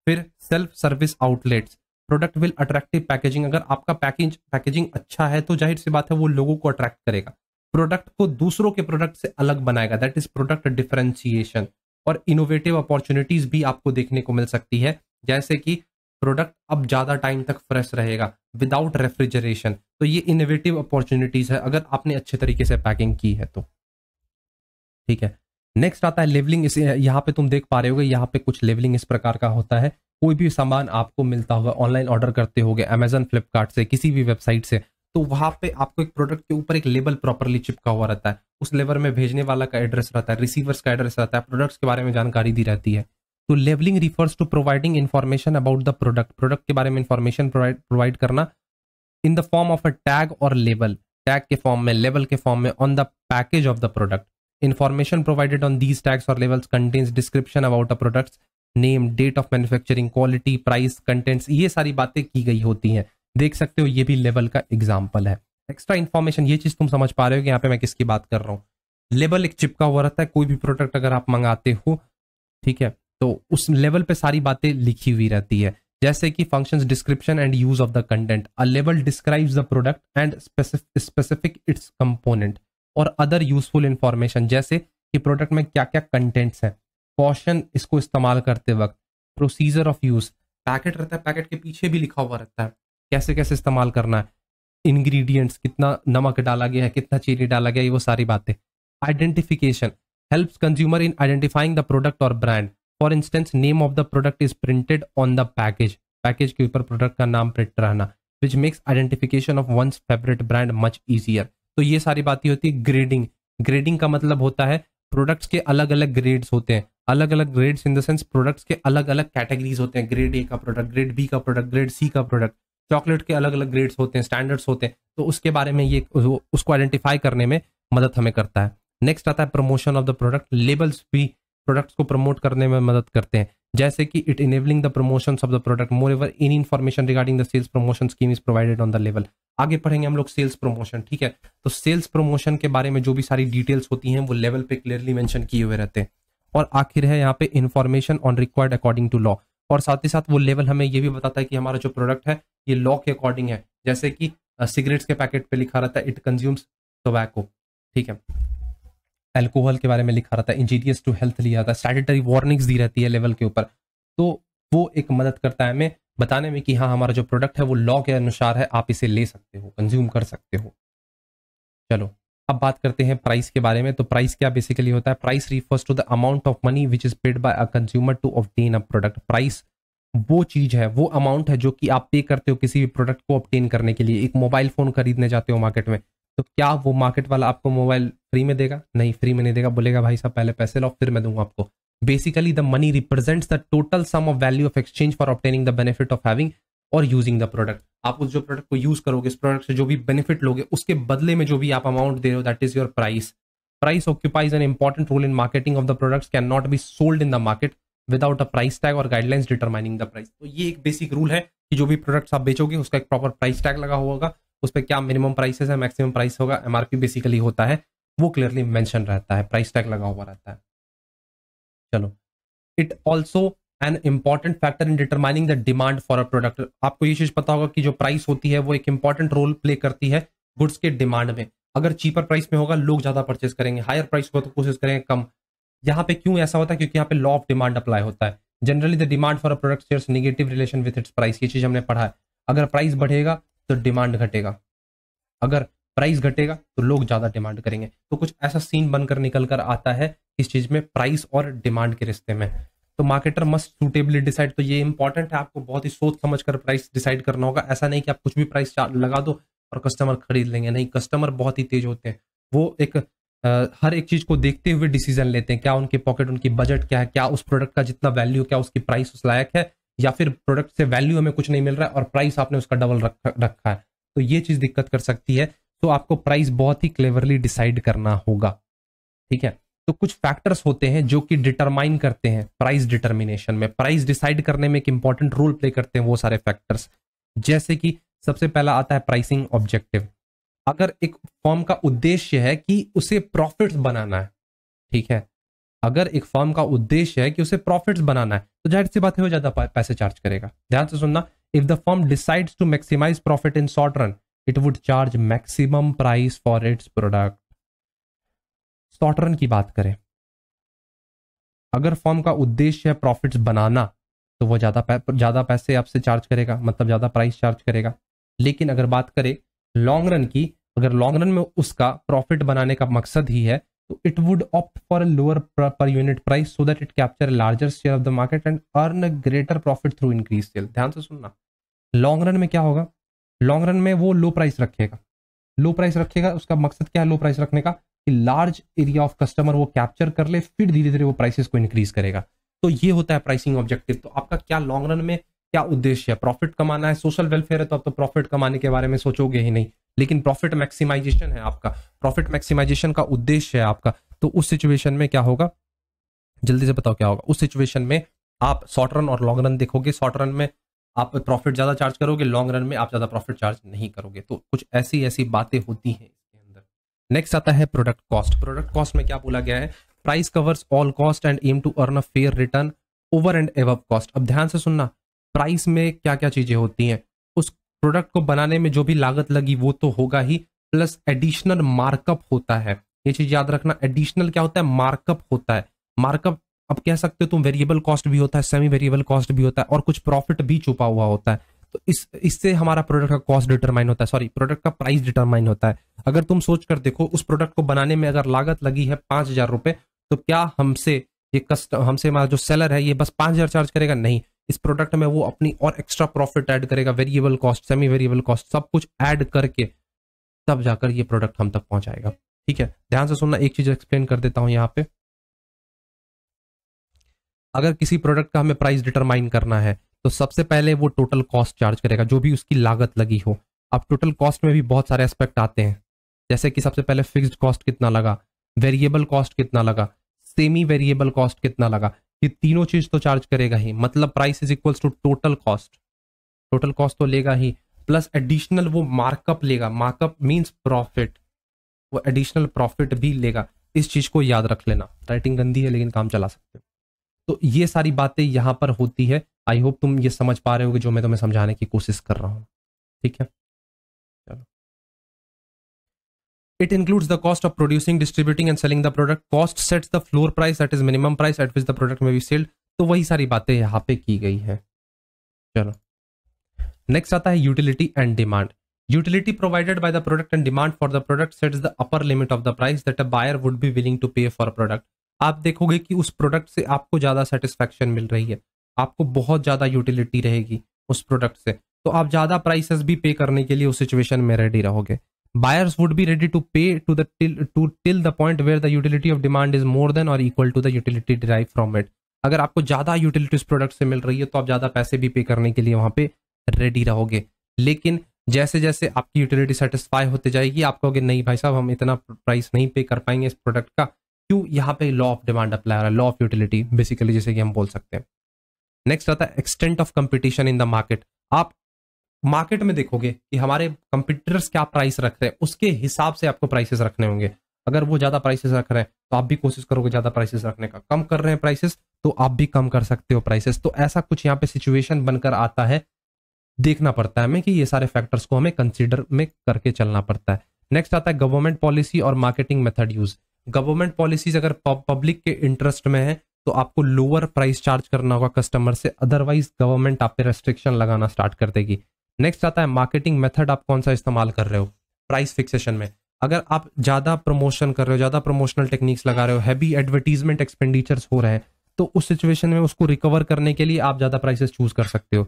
फिर self service outlets product will attractive packaging अगर आपका पैकेज पैकेजिंग अच्छा है तो जाहिर सी बात है वो लोगों को अट्रैक्ट करेगा प्रोडक्ट को दूसरों के प्रोडक्ट से अलग बनाएगा दैट इज प्रोडक्ट डिफरेंशिएशन और इनोवेटिव अपॉर्चुनिटीज भी आपको देखने को मिल सकती है जैसे कि प्रोडक्ट अब ज़्यादा टाइम तक फ्रेश रहेगा विदाउट रेफ्रिजरेशन तो ये इनोवेटिव अपॉर्चुनिटीज है अगर आपने अच्छे तरीके से पैकिंग की है तो ठीक है नेक्स्ट आता है लेवलिंग इस यहाँ पे तुम देख पा रहे हो यहाँ पे कुछ लेवलिंग इस प्रकार का होता है कोई भी सामान आपको मिलता होगा ऑनलाइन ऑर्डर करते होगे अमेजन फ्लिपकार्ट से किसी भी वेबसाइट से तो वहाँ पे आपको एक प्रोडक्ट के ऊपर एक लेबल प्रॉपरली चिपका हुआ रहता है उस लेबल में भेजने वाला का एड्रेस रहता है रिसीवर्स का एड्रेस रहता है प्रोडक्ट्स के बारे में जानकारी दी रहती है तो labelling refers to providing information about the product product के बारे में इन्फॉर्मेशन प्रोवाइड करना in the form of a tag और लेबल टैग के फॉर्म में लेबल के फॉर्म में on the package of the product information provided on these tags और labels contains description about the product's name date of manufacturing quality price contents ये सारी बातें की गई होती हैं देख सकते हो ये भी लेवल का एग्जाम्पल है एक्स्ट्रा इन्फॉर्मेशन ये चीज़ तुम समझ पा रहे हो कि यहाँ पे मैं किसकी बात कर रहा हूँ लेबल एक चिपका हुआ रहता है कोई भी प्रोडक्ट अगर आप मंगाते हो ठीक है तो उस लेवल पे सारी बातें लिखी हुई रहती है जैसे कि functions description and use of the content a label describes the product and specific its component और अदर यूजफुल इंफॉर्मेशन जैसे कि प्रोडक्ट में क्या क्या कंटेंट्स हैं कॉशन इसको इस्तेमाल करते वक्त प्रोसीजर ऑफ यूज पैकेट रहता है पैकेट के पीछे भी लिखा हुआ रहता है कैसे कैसे इस्तेमाल करना है इंग्रेडिएंट्स कितना नमक डाला गया है कितना चीनी डाला गया है वो सारी बातें identification help consumer in identifying the product और brand for instance name of the product is printed on the package package के ऊपर प्रोडक्ट का नाम प्रिंट रहना which makes identification of one's favourite brand much easier तो ये सारी बातें होती है ग्रेडिंग ग्रेडिंग का मतलब होता है प्रोडक्ट्स के अलग अलग ग्रेड्स होते हैं अलग अलग grades in the sense products के अलग अलग कैटेगरीज होते हैं ग्रेड ए का प्रोडक्ट ग्रेड बी का प्रोडक्ट ग्रेड सी का प्रोडक्ट चॉकलेट के अलग अलग ग्रेड्स होते हैं स्टैंडर्ड्स होते हैं तो उसके बारे में ये उसको आइडेंटिफाई करने में मदद हमें करता है नेक्स्ट आता है promotion of the product labels भी प्रोडक्ट्स को प्रमोट करने में मदद करते हैं जैसे कि it enabling the promotion of the product moreover in information regarding the sales promotion scheme is provided on the लेवल आगे पढ़ेंगे हम लोग सेल्स प्रमोशन ठीक है तो सेल्स प्रमोशन के बारे में जो भी सारी डिटेल्स होती हैं वो लेवल पे क्लियरली मैंशन किए हुए रहते हैं और आखिर है यहाँ पे information on required according to law और साथ ही साथ वो लेवल हमें ये भी बताता है कि हमारा जो प्रोडक्ट है ये लॉ के अकॉर्डिंग है जैसे कि सिगरेट्स के पैकेट पे लिखा रहता है इट कंज्यूम्स टोबैको ठीक है एल्कोहल के बारे में लिखा रहता है इंजीनियस टू हेल्थ लिया था स्टैटिटरी वार्निंग्स दी रहती है लेवल के ऊपर तो वो एक मदद करता है हमें बताने में कि हाँ हमारा जो प्रोडक्ट है वो लॉ के अनुसार है आप इसे ले सकते हो कंज्यूम कर सकते हो चलो अब बात करते हैं प्राइस के बारे में तो प्राइस क्या बेसिकली होता है price refers to the amount of money which is paid by a consumer to obtain a product price वो चीज है वो अमाउंट है जो कि आप पे करते हो किसी भी प्रोडक्ट को ऑप्टेन करने के लिए एक मोबाइल फोन खरीदने जाते हो मार्केट में तो क्या वो मार्केट वाला आपको मोबाइल फ्री में देगा नहीं फ्री में नहीं देगा बोलेगा भाई साहब पहले पैसे लाओ फिर मैं दूंगा आपको basically the money represents the total sum of value of exchange for obtaining the benefit of having और यूजिंग द प्रोडक्ट आप उस जो प्रोडक्ट को यूज करोगे इस प्रोडक्ट से जो भी बेनिफिट लोगे उसके बदले में जो भी आप अमाउंट दे रहे हो that is your price price occupies an important role in marketing of the products can not be sold in the market without a price tag और गाइडलाइंस डिटरमाइनिंग द प्राइस तो ये एक बेसिक रूल है कि जो भी products आप बेचोगे उसका एक प्रॉपर प्राइस टैग लगा होगा उस पर क्या मिनिमम प्राइसेस है मैक्सिमम प्राइस होगा एमआरपी बेसिकली होता है वो क्लियरली मैंशन रहता है प्राइस टैग लगा हुआ रहता है चलो it also an important factor in determining the demand for a product आपको ये चीज पता होगा कि जो प्राइस होती है वो एक इम्पॉर्टेंट रोल प्ले करती है गुड्स के डिमांड में अगर चीपर प्राइस में होगा लोग ज्यादा परचेस करेंगे हायर प्राइस को तो कोशिश करेंगे कम यहाँ पे क्यों ऐसा होता है क्योंकि यहाँ पे लॉ ऑफ डिमांड अप्लाई होता है generally the demand for a product share negative relation with its price ये चीज हमने पढ़ा है अगर प्राइस बढ़ेगा तो डिमांड घटेगा अगर प्राइस घटेगा तो लोग ज्यादा डिमांड करेंगे तो कुछ ऐसा सीन बनकर निकल कर आता है इस चीज में प्राइस और डिमांड के रिश्ते में तो मार्केटर मस्ट सूटेबली डिसाइड तो ये इंपॉर्टेंट है आपको बहुत ही सोच समझ कर प्राइस डिसाइड करना होगा ऐसा नहीं कि आप कुछ भी प्राइस लगा दो और कस्टमर खरीद लेंगे नहीं कस्टमर बहुत ही तेज होते हैं वो एक आ, हर एक चीज को देखते हुए डिसीजन लेते हैं क्या उनके पॉकेट उनकी बजट क्या है क्या उस प्रोडक्ट का जितना वैल्यू क्या उसकी प्राइस उस लायक है या फिर प्रोडक्ट से वैल्यू हमें कुछ नहीं मिल रहा है और प्राइस आपने उसका डबल रख रखा है तो ये चीज दिक्कत कर सकती है तो आपको प्राइस बहुत ही क्लेवरली डिसाइड करना होगा ठीक है तो कुछ फैक्टर्स होते हैं जो कि डिटरमाइन करते हैं प्राइस डिटरमिनेशन में प्राइस डिसाइड करने में एक इंपॉर्टेंट रोल प्ले करते हैं वो सारे फैक्टर्स जैसे कि सबसे पहला आता है प्राइसिंग ऑब्जेक्टिव अगर एक फॉर्म का उद्देश्य है कि उसे प्रॉफिट बनाना है ठीक है अगर एक फॉर्म का उद्देश्य है कि उसे प्रॉफिट बनाना है तो जाहिर सी बात है वो ज्यादा पैसे चार्ज करेगा ध्यान से सुनना if the form decides to maximise profit in short run it would charge maximum price for its product short की बात करें अगर फॉर्म का उद्देश्य है प्रॉफिट्स बनाना तो वो ज़्यादा पै, ज़्यादा पैसे आपसे चार्ज करेगा मतलब ज़्यादा प्राइस चार्ज करेगा लेकिन अगर बात करें लॉन्ग रन की अगर लॉन्ग रन में उसका प्रॉफिट बनाने का मकसद ही है तो it would opt for a lower per unit price so that it capture larger share of the market and earn a greater profit through increase sale ध्यान से सुनना लॉन्ग रन में क्या होगा लॉन्ग रन में वो लो प्राइस रखेगा लो price रखेगा उसका मकसद क्या है लो प्राइस रखने का कि लार्ज एरिया ऑफ कस्टमर वो कैप्चर कर ले फिर धीरे धीरे वो प्राइसेस को इंक्रीज करेगा तो ये होता है प्राइसिंग ऑब्जेक्टिव तो आपका क्या लॉन्ग रन में क्या उद्देश्य है प्रॉफिट कमाना है सोशल वेलफेयर है तो आप तो प्रॉफिट कमाने के बारे में सोचोगे ही नहीं लेकिन प्रॉफिट मैक्सिमाइजेशन है आपका प्रॉफिट मैक्सिमाइजेशन का उद्देश्य है आपका तो उस सिचुएशन में क्या होगा जल्दी से बताओ क्या होगा उस सिचुएशन में आप शॉर्ट रन और लॉन्ग रन देखोगे शॉर्ट रन में आप प्रॉफिट ज़्यादा चार्ज करोगे लॉन्ग रन में आप ज़्यादा प्रॉफिट चार्ज नहीं करोगे तो कुछ ऐसी ऐसी बातें होती हैं नेक्स्ट आता है प्रोडक्ट कॉस्ट प्रोडक्ट कॉस्ट में क्या बोला गया है price covers all cost and aim to earn a fair return over and above cost अब ध्यान से सुनना प्राइस में क्या क्या चीजें होती हैं उस प्रोडक्ट को बनाने में जो भी लागत लगी वो तो होगा ही प्लस एडिशनल मार्कअप होता है ये चीज याद रखना एडिशनल क्या होता है मार्कअप होता है मार्कअप अब कह सकते हो तुम वेरिएबल कॉस्ट भी होता है सेमी वेरिएबल कॉस्ट भी होता है और कुछ प्रॉफिट भी छुपा हुआ होता है तो इस इससे हमारा प्रोडक्ट का कॉस्ट डिटरमाइन होता है सॉरी प्रोडक्ट का प्राइस डिटरमाइन होता है अगर तुम सोच कर देखो उस प्रोडक्ट को बनाने में अगर लागत लगी है पाँच हजार रुपये तो क्या हमसे ये कस्ट हमसे हमारा जो सेलर है ये बस पाँच हजार चार्ज करेगा नहीं इस प्रोडक्ट में वो अपनी और एक्स्ट्रा प्रॉफिट ऐड करेगा variable cost semi variable cost सब कुछ ऐड करके तब जाकर ये प्रोडक्ट हम तक पहुंचाएगा ठीक है ध्यान से सुनना एक चीज एक्सप्लेन कर देता हूं यहाँ पे अगर किसी प्रोडक्ट का हमें प्राइस डिटरमाइन करना है तो सबसे पहले वो टोटल कॉस्ट चार्ज करेगा जो भी उसकी लागत लगी हो अब टोटल कॉस्ट में भी बहुत सारे एस्पेक्ट आते हैं जैसे कि सबसे पहले फिक्स्ड कॉस्ट कितना लगा वेरिएबल कॉस्ट कितना लगा सेमी वेरिएबल कॉस्ट कितना लगा ये तीनों चीज तो चार्ज करेगा ही मतलब price is equals to total cost total cost तो लेगा ही प्लस एडिशनल वो मार्कअप लेगा मार्कअप मीन्स प्रॉफिट वो एडिशनल प्रॉफिट भी लेगा इस चीज को याद रख लेना राइटिंग गंदी है लेकिन काम चला सकते हो तो ये सारी बातें यहाँ पर होती है आई होप तुम ये समझ पा रहे हो जो मैं तुम्हें समझाने की कोशिश कर रहा हूँ ठीक है चलो includes the cost of producing distributing and selling the product cost sets the floor price at is minimum price at at the product में may सेल्ड तो वही सारी बातें यहाँ पे की गई है चलो नेक्स्ट आता है utility and demand utility provided by the product and demand for the product sets the upper limit of the price that a buyer would be willing to pay for product आप देखोगे कि उस product से आपको ज्यादा satisfaction मिल रही है आपको बहुत ज़्यादा यूटिलिटी रहेगी उस प्रोडक्ट से तो आप ज़्यादा प्राइसेस भी पे करने के लिए उस सिचुएशन में रेडी रहोगे buyers would be ready to pay to till to till the point where the utility of demand is more than और equal to the utility derive from it अगर आपको ज़्यादा यूटिलिटी उस प्रोडक्ट से मिल रही है तो आप ज़्यादा पैसे भी पे करने के लिए वहाँ पे रेडी रहोगे लेकिन जैसे जैसे आपकी यूटिलिटी सेटिस्फाई होते जाएगी आप कहोगे नहीं भाई साहब हम इतना प्राइस नहीं पे कर पाएंगे इस प्रोडक्ट का क्यों यहाँ पे लॉ ऑफ डिमांड अप्लाई हो रहा है लॉ ऑफ यूटिलिटी बेसिकली जैसे कि हम बोल सकते हैं नेक्स्ट आता है extent of competition in the market आप मार्केट में देखोगे कि हमारे कंप्यूटर्स क्या प्राइस रख रहे हैं उसके हिसाब से आपको प्राइसेस रखने होंगे अगर वो ज्यादा प्राइसेस रख रहे हैं तो आप भी कोशिश करोगे ज्यादा प्राइसेस रखने का कम कर रहे हैं प्राइसेस तो आप भी कम कर सकते हो प्राइसेस तो ऐसा कुछ यहाँ पे सिचुएशन बनकर आता है देखना पड़ता है हमें कि ये सारे फैक्टर्स को हमें कंसिडर में करके चलना पड़ता है नेक्स्ट आता है गवर्नमेंट पॉलिसी और marketing method use government policies अगर पब्लिक के इंटरेस्ट में है तो आपको लोअर प्राइस चार्ज करना होगा कस्टमर से अदरवाइज गवर्नमेंट आप पे रेस्ट्रिक्शन लगाना स्टार्ट कर देगी नेक्स्ट आता है मार्केटिंग मेथड आप कौन सा इस्तेमाल कर रहे हो प्राइस फिक्सेशन में अगर आप ज़्यादा प्रमोशन कर रहे हो ज़्यादा प्रमोशनल टेक्निक्स लगा रहे हो हैवी एडवर्टीजमेंट एक्सपेंडिचर्स हो रहे हैं तो उस सिचुएशन में उसको रिकवर करने के लिए आप ज़्यादा प्राइसेस चूज कर सकते हो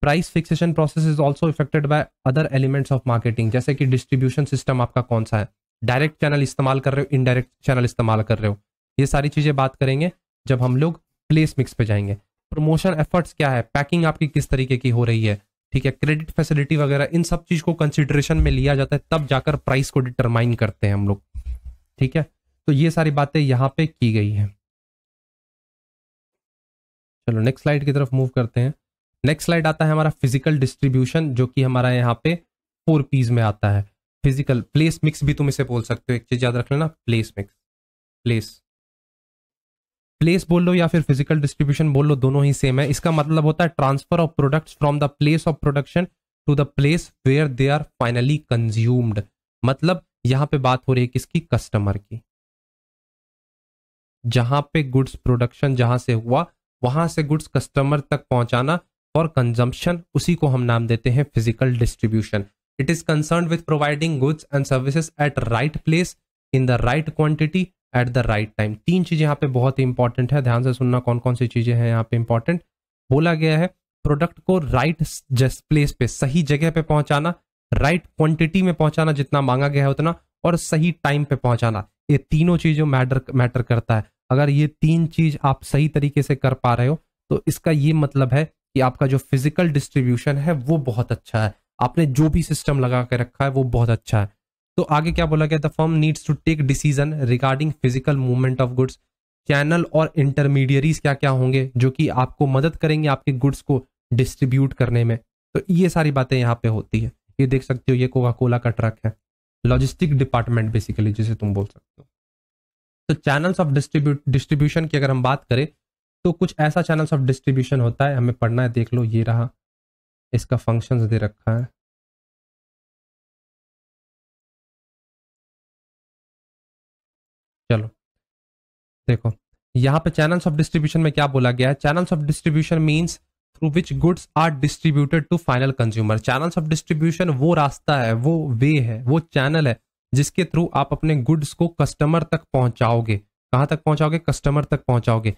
price fixation process is also affected by other elements of marketing जैसे कि डिस्ट्रीब्यूशन सिस्टम आपका कौन सा है डायरेक्ट चैनल इस्तेमाल कर रहे हो इनडायरेक्ट चैनल इस्तेमाल कर रहे हो ये सारी चीज़ें बात करेंगे जब हम लोग प्लेस मिक्स पे जाएंगे प्रमोशन एफर्ट्स क्या है पैकिंग आपकी किस तरीके की हो रही है ठीक है क्रेडिट फैसिलिटी वगैरह इन सब चीज को कंसिडरेशन में लिया जाता है तब जाकर प्राइस को डिटरमाइन करते हैं हम लोग ठीक है तो ये सारी बातें यहां पे की गई है चलो नेक्स्ट स्लाइड की तरफ मूव करते हैं नेक्स्ट स्लाइड आता है हमारा फिजिकल डिस्ट्रीब्यूशन जो कि हमारा यहाँ पे फोर पीज में आता है फिजिकल प्लेस मिक्स भी तुम इसे बोल सकते हो एक चीज याद रख लेना प्लेस मिक्स प्लेस प्लेस बोल लो या फिर फिजिकल डिस्ट्रीब्यूशन बोल लो दोनों ही सेम है इसका मतलब होता है transfer of product from the place of production to the place where they are finally consumed मतलब यहां पे बात हो रही है किसकी कस्टमर की जहां पे गुड्स प्रोडक्शन जहां से हुआ वहां से गुड्स कस्टमर तक पहुंचाना फॉर कंजम्पशन उसी को हम नाम देते हैं physical distribution it is concern with providing goods and services at right place in the right quantity at the right time तीन चीज़ें यहाँ पे बहुत इंपॉर्टेंट है ध्यान से सुनना कौन कौन सी चीज़ें हैं यहाँ पे इंपॉर्टेंट बोला गया है प्रोडक्ट को राइट प्लेस पे सही जगह पे पहुंचाना राइट क्वांटिटी में पहुंचाना जितना मांगा गया है उतना और सही टाइम पे पहुंचाना ये तीनों चीज़ों मैटर मैटर करता है अगर ये तीन चीज़ आप सही तरीके से कर पा रहे हो तो इसका ये मतलब है कि आपका जो फिजिकल डिस्ट्रीब्यूशन है वो बहुत अच्छा है आपने जो भी सिस्टम लगा के रखा है वो बहुत अच्छा है तो आगे क्या बोला गया the firm needs to take decision regarding physical movement of goods channel और इंटरमीडियरीज क्या क्या होंगे जो कि आपको मदद करेंगे आपके गुड्स को डिस्ट्रीब्यूट करने में तो ये सारी बातें यहाँ पे होती है ये देख सकते हो ये कोका कोला का ट्रक है लॉजिस्टिक डिपार्टमेंट बेसिकली जिसे तुम बोल सकते हो तो चैनल्स ऑफ डिस्ट्रीब्यूट डिस्ट्रीब्यूशन की अगर हम बात करें तो कुछ ऐसा चैनल्स ऑफ डिस्ट्रीब्यूशन होता है हमें पढ़ना है देख लो ये रहा इसका फंक्शंस दे रखा है देखो यहाँ पे चैनल्स ऑफ डिस्ट्रीब्यूशन में क्या बोला गया है channels of distribution means through which goods are distributed to final consumer channels of distribution वो रास्ता है वो वे है वो चैनल है जिसके थ्रू आप अपने गुड्स को कस्टमर तक पहुंचाओगे कहाँ तक पहुंचाओगे कस्टमर तक पहुंचाओगे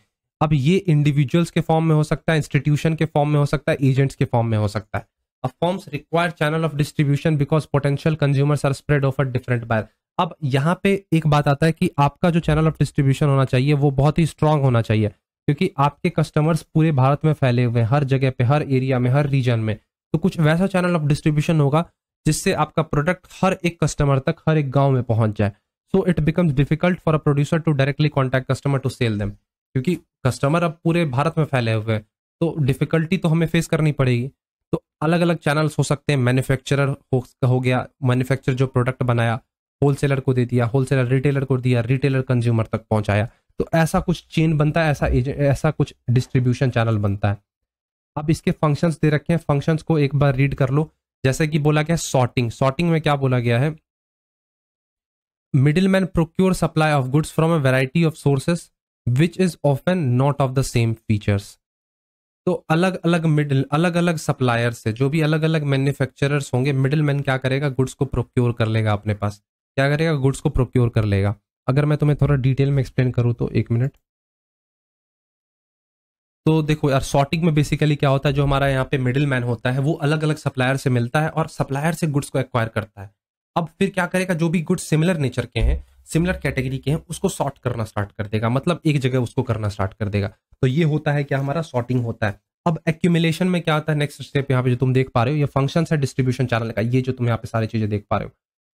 अब ये इंडिविजुअल्स के फॉर्म में हो सकता है इंस्टीट्यूशन के फॉर्म में हो सकता है एजेंट्स के फॉर्म में हो सकता है अब firms require channel of distribution because potential consumers are spread over different buyer अब यहाँ पे एक बात आता है कि आपका जो चैनल ऑफ डिस्ट्रीब्यूशन होना चाहिए वो बहुत ही स्ट्रांग होना चाहिए क्योंकि आपके कस्टमर्स पूरे भारत में फैले हुए हैं हर जगह पे हर एरिया में हर रीजन में तो कुछ वैसा चैनल ऑफ डिस्ट्रीब्यूशन होगा जिससे आपका प्रोडक्ट हर एक कस्टमर तक हर एक गाँव में पहुंच जाए so it becomes difficult for a producer to directly contact customer to sell them क्योंकि कस्टमर अब पूरे भारत में फैले हुए हैं तो डिफिकल्टी तो हमें फेस करनी पड़ेगी तो अलग अलग चैनल्स हो सकते हैं मैन्युफैक्चरर हो, हो गया मैन्युफैक्चर जो प्रोडक्ट बनाया होलसेलर को दे दिया होलसेलर रिटेलर को दिया रिटेलर कंज्यूमर तक पहुंचाया तो ऐसा कुछ चेन बनता है ऐसा ऐसा कुछ डिस्ट्रीब्यूशन चैनल बनता है अब इसके फंक्शंस दे रखे हैं फंक्शंस को एक बार रीड कर लो जैसे कि बोला गया सॉर्टिंग सॉर्टिंग में क्या बोला गया है middleman procure supply of goods from a variety of sources which is often not of the same features तो अलग अलग मिडिल अलग अलग सप्लायर्स से जो भी अलग अलग मैन्युफैक्चरर्स होंगे मिडिल मैन क्या करेगा गुड्स को प्रोक्योर कर लेगा अपने पास क्या करेगा गुड्स को प्रोक्योर कर लेगा अगर मैं तुम्हें थोड़ा डिटेल में एक्सप्लेन करूँ तो एक मिनट तो देखो यार शॉर्टिंग में बेसिकली क्या होता है जो हमारा यहाँ पे मिडिल मैन होता है वो अलग अलग सप्लायर से मिलता है और सप्लायर से गुड्स को एक्वायर करता है अब फिर क्या करेगा जो भी गुड्स सिमिलर नेचर के हैं सिमिलर कैटेगरी के हैं उसको सॉर्ट करना स्टार्ट कर देगा मतलब एक जगह उसको करना स्टार्ट कर देगा तो ये होता है क्या हमारा सॉर्टिंग होता है अब एक्यूमिलेशन में क्या होता है नेक्स्ट स्टेप यहाँ पे जो तुम देख पा रहे हो ये फंक्शन है डिस्ट्रीब्यूशन चैनल का ये जो तुम यहाँ पे सारी चीजें देख पा रहे हो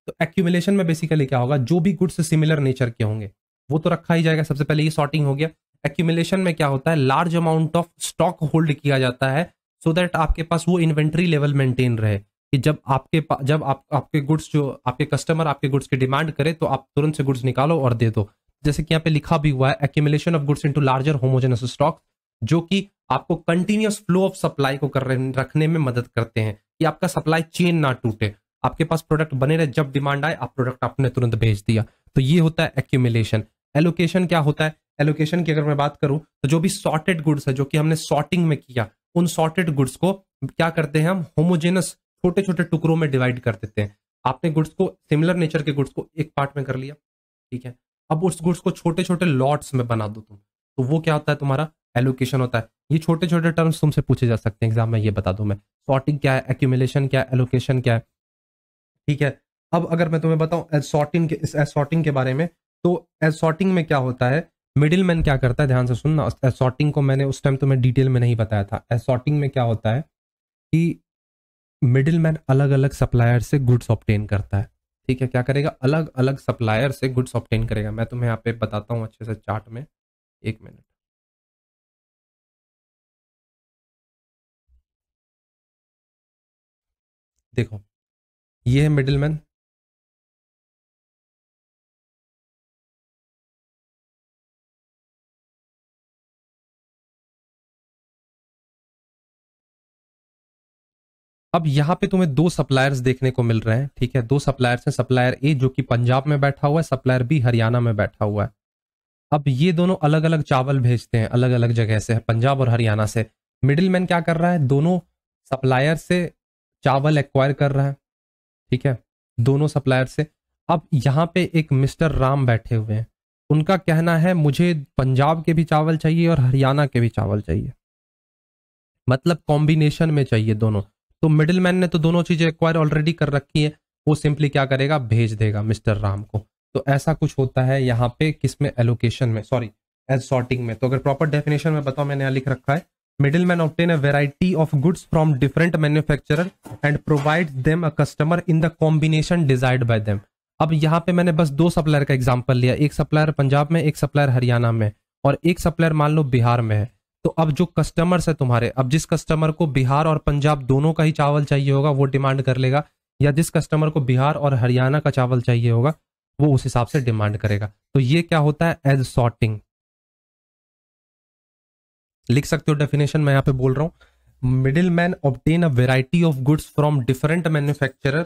तो एक्यूमुलेशन में बेसिकली क्या होगा जो भी गुड्स सिमिलर नेचर के होंगे वो तो रखा ही जाएगा सबसे पहले ये सॉर्टिंग हो गया एक्यूमुलेशन में क्या होता है large amount of stock hold किया जाता है सो so दैट आपके पास वो इन्वेंट्री लेवल मेंटेन रहे कि जब आपके पास जब आप आपके गुड्स जो आपके कस्टमर आपके गुड्स की डिमांड करे तो आप तुरंत से गुड्स निकालो और दे दो जैसे कि यहाँ पे लिखा भी हुआ है accumulation of goods into larger homogeneous stock जो कि आपको कंटिन्यूस फ्लो ऑफ सप्लाई को कर रखने में मदद करते हैं कि आपका सप्लाई चेन ना टूटे आपके पास प्रोडक्ट बने रहे जब डिमांड आए आप प्रोडक्ट आपने तुरंत भेज दिया तो ये होता है एक्यूमिलेशन एलोकेशन क्या होता है एलोकेशन की अगर मैं बात करूं तो जो भी सॉर्टेड गुड्स है जो कि हमने सॉर्टिंग में किया उन सॉर्टेड गुड्स को क्या करते हैं हम होमोजेनस छोटे छोटे टुकड़ों में डिवाइड कर देते हैं आपने गुड्स को सिमिलर नेचर के गुड्स को एक पार्ट में कर लिया ठीक है अब उस गुड्स को छोटे छोटे लॉट्स में बना दो तुम तो वो क्या होता है तुम्हारा एलोकेशन होता है ये छोटे छोटे टर्म्स तुमसे पूछे जा सकते हैं एग्जाम में ये बता दो मैं सॉर्टिंग क्या है एक्यूमिलेशन क्या है एलोकेशन क्या है ठीक है अब अगर मैं तुम्हें बताऊं एसॉर्टिंग के इस एसॉर्टिंग के बारे में तो एसॉर्टिंग में क्या होता है मिडिल मैन क्या करता है ध्यान से सुनना एसॉर्टिंग को मैंने उस टाइम तुम्हें डिटेल में नहीं बताया था एसॉर्टिंग में क्या होता है कि मिडिल मैन अलग अलग सप्लायर से गुड्स ऑप्टेन करता है ठीक है क्या करेगा अलग अलग सप्लायर से गुड्स ऑप्टेन करेगा मैं तुम्हें यहाँ पे बताता हूँ अच्छे से चार्ट में एक मिनट देखो ये है मिडिल मैन अब यहां पे तुम्हें दो सप्लायर्स देखने को मिल रहे हैं ठीक है दो सप्लायर्स हैं सप्लायर ए जो कि पंजाब में बैठा हुआ है सप्लायर बी हरियाणा में बैठा हुआ है अब ये दोनों अलग अलग चावल भेजते हैं अलग अलग जगह से पंजाब और हरियाणा से मिडिल क्या कर रहा है दोनों सप्लायर से चावल एक्वायर कर रहा है ठीक है दोनों सप्लायर से अब यहाँ पे एक मिस्टर राम बैठे हुए हैं उनका कहना है मुझे पंजाब के भी चावल चाहिए और हरियाणा के भी चावल चाहिए मतलब कॉम्बिनेशन में चाहिए दोनों तो मिडिल मैन ने तो दोनों चीजें एक्वायर ऑलरेडी कर रखी है वो सिंपली क्या करेगा भेज देगा मिस्टर राम को तो ऐसा कुछ होता है यहाँ पे किस में एलोकेशन में सॉरी एज सॉर्टिंग में तो अगर प्रॉपर डेफिनेशन में बताओ मैंने यहाँ लिख रखा है middleman obtain a variety of goods from different manufacturer and provide them a customer in the combination desired by them अब यहाँ पे मैंने बस दो सप्लायर का एग्जाम्पल लिया एक सप्लायर पंजाब में एक सप्लायर हरियाणा में और एक सप्लायर मान लो बिहार में है तो अब जो कस्टमर्स है तुम्हारे अब जिस कस्टमर को बिहार और पंजाब दोनों का ही चावल चाहिए होगा वो डिमांड कर लेगा या जिस कस्टमर को बिहार और हरियाणा का चावल चाहिए होगा वो उस हिसाब से डिमांड करेगा तो ये क्या होता है एज सॉर्टिंग लिख सकते हो डेफिनेशन मैं यहाँ पे बोल रहा हूँ middleman obtain a variety of goods from different manufacture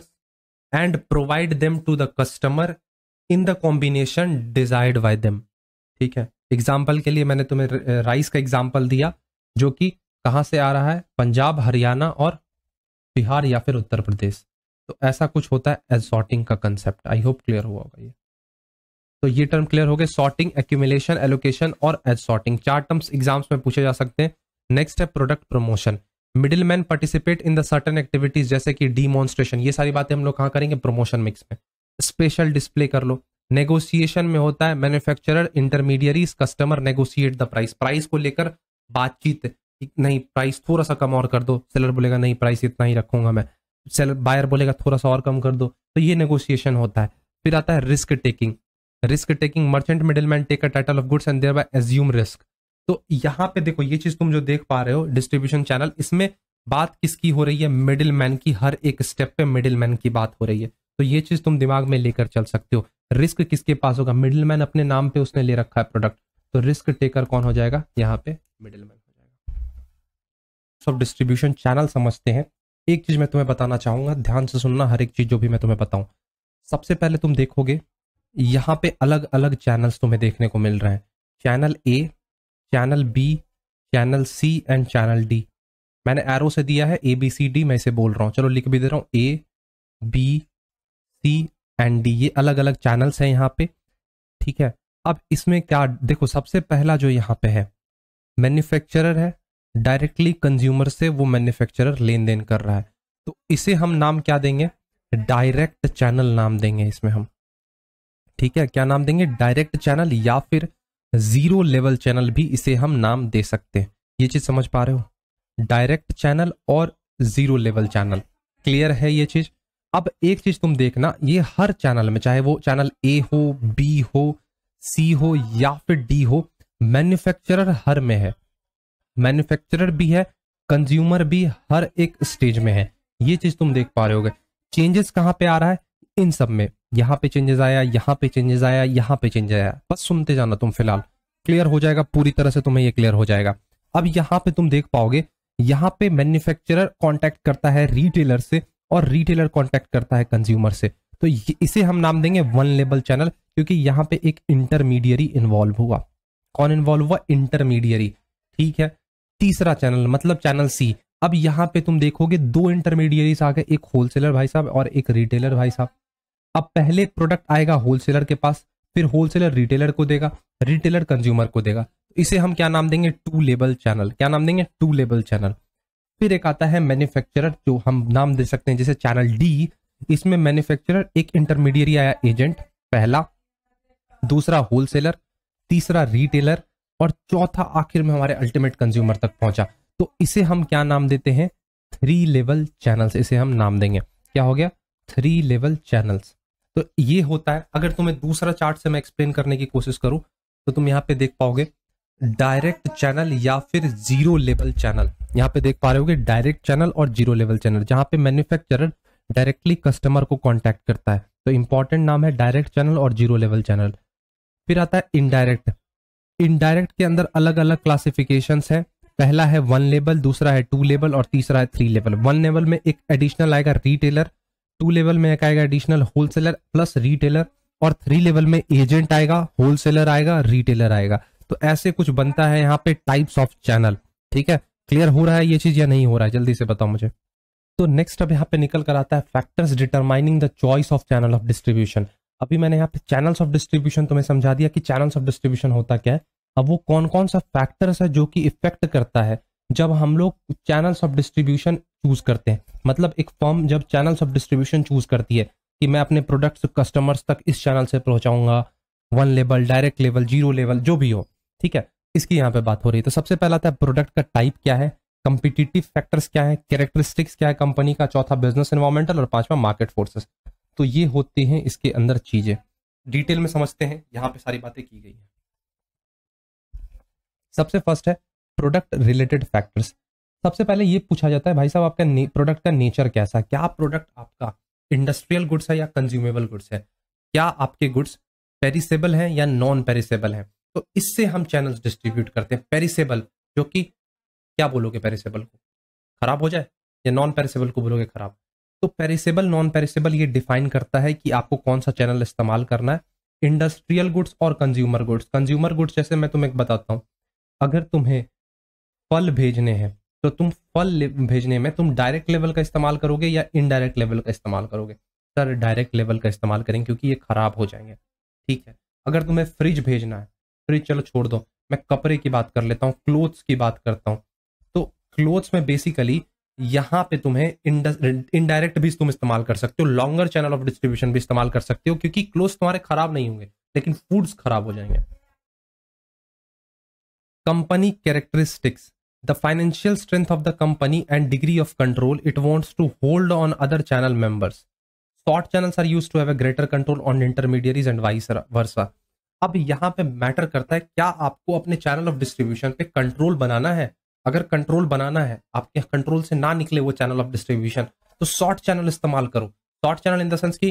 and provide them to the customer in the combination desired by them ठीक है एग्जाम्पल के लिए मैंने तुम्हें राइस का एग्जाम्पल दिया जो कि कहाँ से आ रहा है पंजाब हरियाणा और बिहार या फिर उत्तर प्रदेश तो ऐसा कुछ होता है सॉर्टिंग का कंसेप्ट आई होप क्लियर हुआ होगा ये तो ये टर्म क्लियर हो गए सॉर्टिंग एक्यूमिलेशन एलोकेशन और एज सॉर्टिंग चार टर्म्स एग्जाम्स में पूछे जा सकते हैं नेक्स्ट है product promotion middleman participate in the certain activities जैसे कि डिमोन्स्ट्रेशन ये सारी बातें हम लोग कहाँ करेंगे प्रमोशन मिक्स में स्पेशल डिस्प्ले कर लो नेगोशिएशन में होता है manufacturer intermediaries customer negotiate the price price को लेकर बातचीत नहीं प्राइस थोड़ा सा कम और कर दो सेलर बोलेगा नहीं प्राइस इतना ही रखूंगा मैं सेलर बायर बोलेगा थोड़ा सा और कम कर दो तो ये नेगोशिएशन होता है फिर आता है risk taking risk taking merchant middleman take a title of goods and thereby assume risk तो यहाँ पे देखो ये चीज तुम जो देख पा रहे हो डिस्ट्रीब्यूशन चैनल इसमें बात किसकी हो रही है मिडिल मैन की हर एक स्टेप पे मिडिल मैन की बात हो रही है तो ये चीज तुम दिमाग में लेकर चल सकते हो रिस्क किसके पास होगा मिडिल मैन अपने नाम पे उसने ले रखा है प्रोडक्ट तो रिस्क टेकर कौन हो जाएगा यहाँ पे मिडिल मैन हो जाएगा सब डिस्ट्रीब्यूशन चैनल समझते हैं एक चीज मैं तुम्हें बताना चाहूंगा ध्यान से सुनना हर एक चीज जो भी मैं तुम्हें बताऊं सबसे पहले तुम देखोगे यहाँ पे अलग अलग चैनल्स तुम्हें देखने को मिल रहे हैं channel A channel B channel C and channel D मैंने एरो से दिया है ए बी सी डी मैं इसे बोल रहा हूँ चलो लिख भी दे रहा हूँ A B C and D ये अलग अलग चैनल्स हैं यहाँ पे ठीक है अब इसमें क्या देखो सबसे पहला जो यहाँ पे है मैन्युफैक्चरर है डायरेक्टली कंज्यूमर से वो मैन्युफैक्चरर लेन देन कर रहा है तो इसे हम नाम क्या देंगे डायरेक्ट चैनल नाम देंगे इसमें हम ठीक है क्या नाम देंगे डायरेक्ट चैनल या फिर जीरो लेवल चैनल भी इसे हम नाम दे सकते हैं ये चीज समझ पा रहे हो डायरेक्ट चैनल और जीरो लेवल चैनल क्लियर है ये चीज अब एक चीज तुम देखना ये हर चैनल में चाहे वो चैनल ए हो बी हो सी हो या फिर डी हो मैन्युफैक्चरर हर में है मैन्युफैक्चरर भी है कंज्यूमर भी हर एक स्टेज में है ये चीज तुम देख पा रहे हो चेंजेस कहाँ पे आ रहा है इन सब में यहाँ पे चेंजेस आया यहाँ पे चेंजेस आया यहाँ पे चेंजेस आया बस सुनते जाना तुम फिलहाल क्लियर हो जाएगा पूरी तरह से तुम्हें ये क्लियर हो जाएगा अब यहाँ पे तुम देख पाओगे यहाँ पे मैन्युफैक्चरर कांटेक्ट करता है रिटेलर से और रिटेलर कांटेक्ट करता है कंज्यूमर से तो इसे हम नाम देंगे वन लेबल चैनल क्योंकि यहाँ पे एक इंटरमीडियरी इन्वॉल्व हुआ कौन इन्वॉल्व हुआ इंटरमीडियरी ठीक है तीसरा चैनल मतलब चैनल सी अब यहाँ पे तुम देखोगे दो इंटरमीडियरीज आ गए एक होलसेलर भाई साहब और एक रिटेलर भाई साहब अब पहले प्रोडक्ट आएगा होलसेलर के पास फिर होलसेलर रिटेलर को देगा रिटेलर कंज्यूमर को देगा तो इसे हम क्या नाम देंगे टू लेबल चैनल क्या नाम देंगे टू लेबल चैनल फिर एक आता है मैन्युफैक्चरर जो हम नाम दे सकते हैं जैसे चैनल डी इसमें मैन्युफैक्चरर एक इंटरमीडिएट आया एजेंट पहला दूसरा होलसेलर तीसरा रिटेलर और चौथा आखिर में हमारे अल्टीमेट कंज्यूमर तक पहुंचा तो इसे हम क्या नाम देते हैं थ्री लेवल चैनल्स इसे हम नाम देंगे क्या हो गया थ्री लेवल चैनल्स तो ये होता है अगर तुम्हें दूसरा चार्ट से मैं एक्सप्लेन करने की कोशिश करूं तो तुम यहाँ पे देख पाओगे डायरेक्ट चैनल या फिर जीरो लेवल चैनल यहाँ पे देख पा रहे होगे डायरेक्ट चैनल और जीरो लेवल चैनल जहां पे मैन्युफैक्चरर डायरेक्टली कस्टमर को कॉन्टेक्ट करता है तो इंपॉर्टेंट नाम है डायरेक्ट चैनल और जीरो लेवल चैनल फिर आता है इनडायरेक्ट इनडायरेक्ट के अंदर अलग अलग क्लासिफिकेशन है पहला है वन लेवल दूसरा है टू लेवल और तीसरा है थ्री लेवल वन लेवल में एक एडिशनल आएगा रिटेलर टू लेवल में एक आएगा एडिशनल होलसेलर प्लस रिटेलर और थ्री लेवल में एजेंट आएगा होलसेलर आएगा रिटेलर आएगा तो ऐसे कुछ बनता है यहाँ पे टाइप्स ऑफ चैनल ठीक है क्लियर हो रहा है ये चीज या नहीं हो रहा है जल्दी से बताओ मुझे तो नेक्स्ट अब यहाँ पे निकल कर आता है factors determining the choice of channel of distribution अभी मैंने यहाँ पे चैनल्स ऑफ डिस्ट्रीब्यूशन तुम्हें समझा दिया कि चैनल्स ऑफ डिस्ट्रीब्यूशन होता क्या है अब वो कौन कौन सा फैक्टर्स है जो कि इफेक्ट करता है जब हम लोग चैनल्स ऑफ डिस्ट्रीब्यूशन चूज करते हैं मतलब एक फॉर्म जब चैनल्स ऑफ डिस्ट्रीब्यूशन चूज करती है कि मैं अपने प्रोडक्ट्स कस्टमर्स तक इस चैनल से पहुंचाऊंगा one level direct level zero level जो भी हो ठीक है इसकी यहाँ पे बात हो रही है तो सबसे पहला था प्रोडक्ट का टाइप क्या है कंपिटिटिव फैक्टर्स क्या है कैरेक्टरिस्टिक्स क्या है कंपनी का चौथा बिजनेस इन्वायरमेंटल और पांचवा मार्केट फोर्सेस तो ये होती हैं इसके अंदर चीजें डिटेल में समझते हैं यहाँ पे सारी बातें की गई है सबसे फर्स्ट है प्रोडक्ट रिलेटेड फैक्टर्स सबसे पहले ये पूछा जाता है भाई साहब आपका प्रोडक्ट का नेचर कैसा है क्या प्रोडक्ट आपका इंडस्ट्रियल गुड्स है या कंज्यूमेबल गुड्स है क्या आपके गुड्स पेरिसेबल हैं या नॉन पेरिसेबल हैं तो इससे हम चैनल्स डिस्ट्रीब्यूट करते हैं पेरिसेबल जो कि क्या बोलोगे पेरिसेबल को खराब हो जाए या नॉन पेरिसेबल को बोलोगे खराब तो पेरिसेबल नॉन पेरिसेबल ये डिफाइन करता है कि आपको कौन सा चैनल इस्तेमाल करना है इंडस्ट्रियल गुड्स और कंज्यूमर गुड्स कंज्यूमर गुड्स जैसे मैं तुम्हें बताता हूँ अगर तुम्हें फल भेजने हैं तो तुम फल भेजने में तुम डायरेक्ट लेवल का इस्तेमाल करोगे या इनडायरेक्ट लेवल का इस्तेमाल करोगे सर डायरेक्ट लेवल का इस्तेमाल करेंगे क्योंकि ये ख़राब हो जाएंगे ठीक है अगर तुम्हें फ्रिज भेजना है फ्रिज चलो छोड़ दो मैं कपड़े की बात कर लेता हूँ क्लोथ्स की बात करता हूँ तो क्लोथ्स में बेसिकली यहाँ पे तुम्हें इनडायरेक्ट भी तुम इस्तेमाल कर सकते हो लॉन्गर चैनल ऑफ डिस्ट्रीब्यूशन भी इस्तेमाल कर सकते हो क्योंकि क्लोथ्स तुम्हारे खराब नहीं होंगे लेकिन फूड्स खराब हो जाएंगे company characteristics the financial strength of the company and degree of control it wants to hold on other channel members. Short channels are used to have a greater control on intermediaries and vice versa. अब यहां पे matter करता है क्या आपको अपने channel of distribution पे control बनाना है अगर कंट्रोल बनाना है आपके कंट्रोल से ना निकले वो चैनल ऑफ डिस्ट्रीब्यूशन तो शॉर्ट चैनल इस्तेमाल करो short channel in the sense कि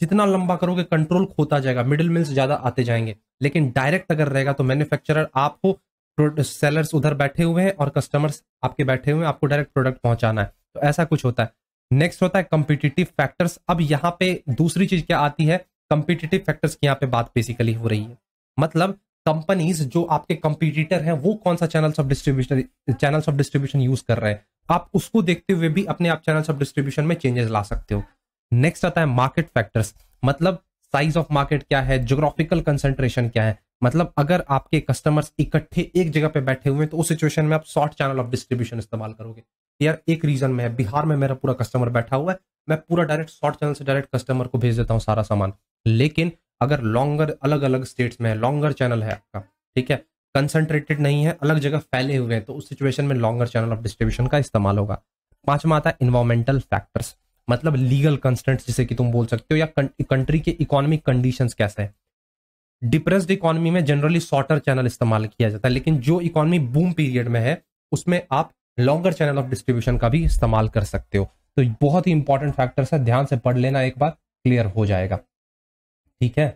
जितना लंबा करोगे कंट्रोल खोता जाएगा मिडिल मिल्स ज्यादा आते जाएंगे लेकिन डायरेक्ट अगर रहेगा तो मैन्युफैक्चरर आपको सेलर्स उधर बैठे हुए हैं और कस्टमर्स आपके बैठे हुए हैं आपको डायरेक्ट प्रोडक्ट पहुंचाना है तो ऐसा कुछ होता है नेक्स्ट होता है कम्पिटिटिव फैक्टर्स अब यहाँ पे दूसरी चीज क्या आती है कम्पिटिटिव फैक्टर्स की यहाँ पे बात बेसिकली हो रही है मतलब कंपनीज जो आपके कंपटीटर हैं वो कौन सा channels of distribution channels of distribution use कर रहे हैं आप उसको देखते हुए भी अपने आप चैनल्स ऑफ डिस्ट्रीब्यूशन में चेंजेस ला सकते हो नेक्स्ट आता है मार्केट फैक्टर्स मतलब साइज ऑफ मार्केट क्या है जोग्राफिकल कंसेंट्रेशन क्या है मतलब अगर आपके कस्टमर्स इकट्ठे एक जगह पे बैठे हुए हैं तो उस सिचुएशन में आप शॉर्ट चैनल ऑफ डिस्ट्रीब्यूशन इस्तेमाल करोगे तो यार एक रीजन में है बिहार में मेरा पूरा कस्टमर बैठा हुआ है मैं पूरा डायरेक्ट शॉर्ट चैनल से डायरेक्ट कस्टमर को भेज देता हूँ सारा सामान लेकिन अगर लॉन्गर अलग अलग स्टेट्स में है लॉन्गर चैनल है आपका ठीक है कंसंट्रेटेड नहीं है अलग जगह फैले हुए हैं तो उस सिचुएशन में लॉन्गर चैनल ऑफ डिस्ट्रीब्यूशन का इस्तेमाल होगा पांचवा आता है इन्वायरमेंटल फैक्टर्स मतलब लीगल कंस्टेंट्स जिसे कि तुम बोल सकते हो या कंट्री के इकोनॉमिक कंडीशंस कैसे हैं डिप्रेस्ड इकोनॉमी में जनरली शॉर्टर चैनल इस्तेमाल किया जाता है लेकिन जो इकोनॉमी बूम पीरियड में है उसमें आप लॉन्गर चैनल ऑफ डिस्ट्रीब्यूशन का भी इस्तेमाल कर सकते हो तो बहुत ही इंपॉर्टेंट फैक्टर्स है ध्यान से पढ़ लेना एक बार क्लियर हो जाएगा ठीक है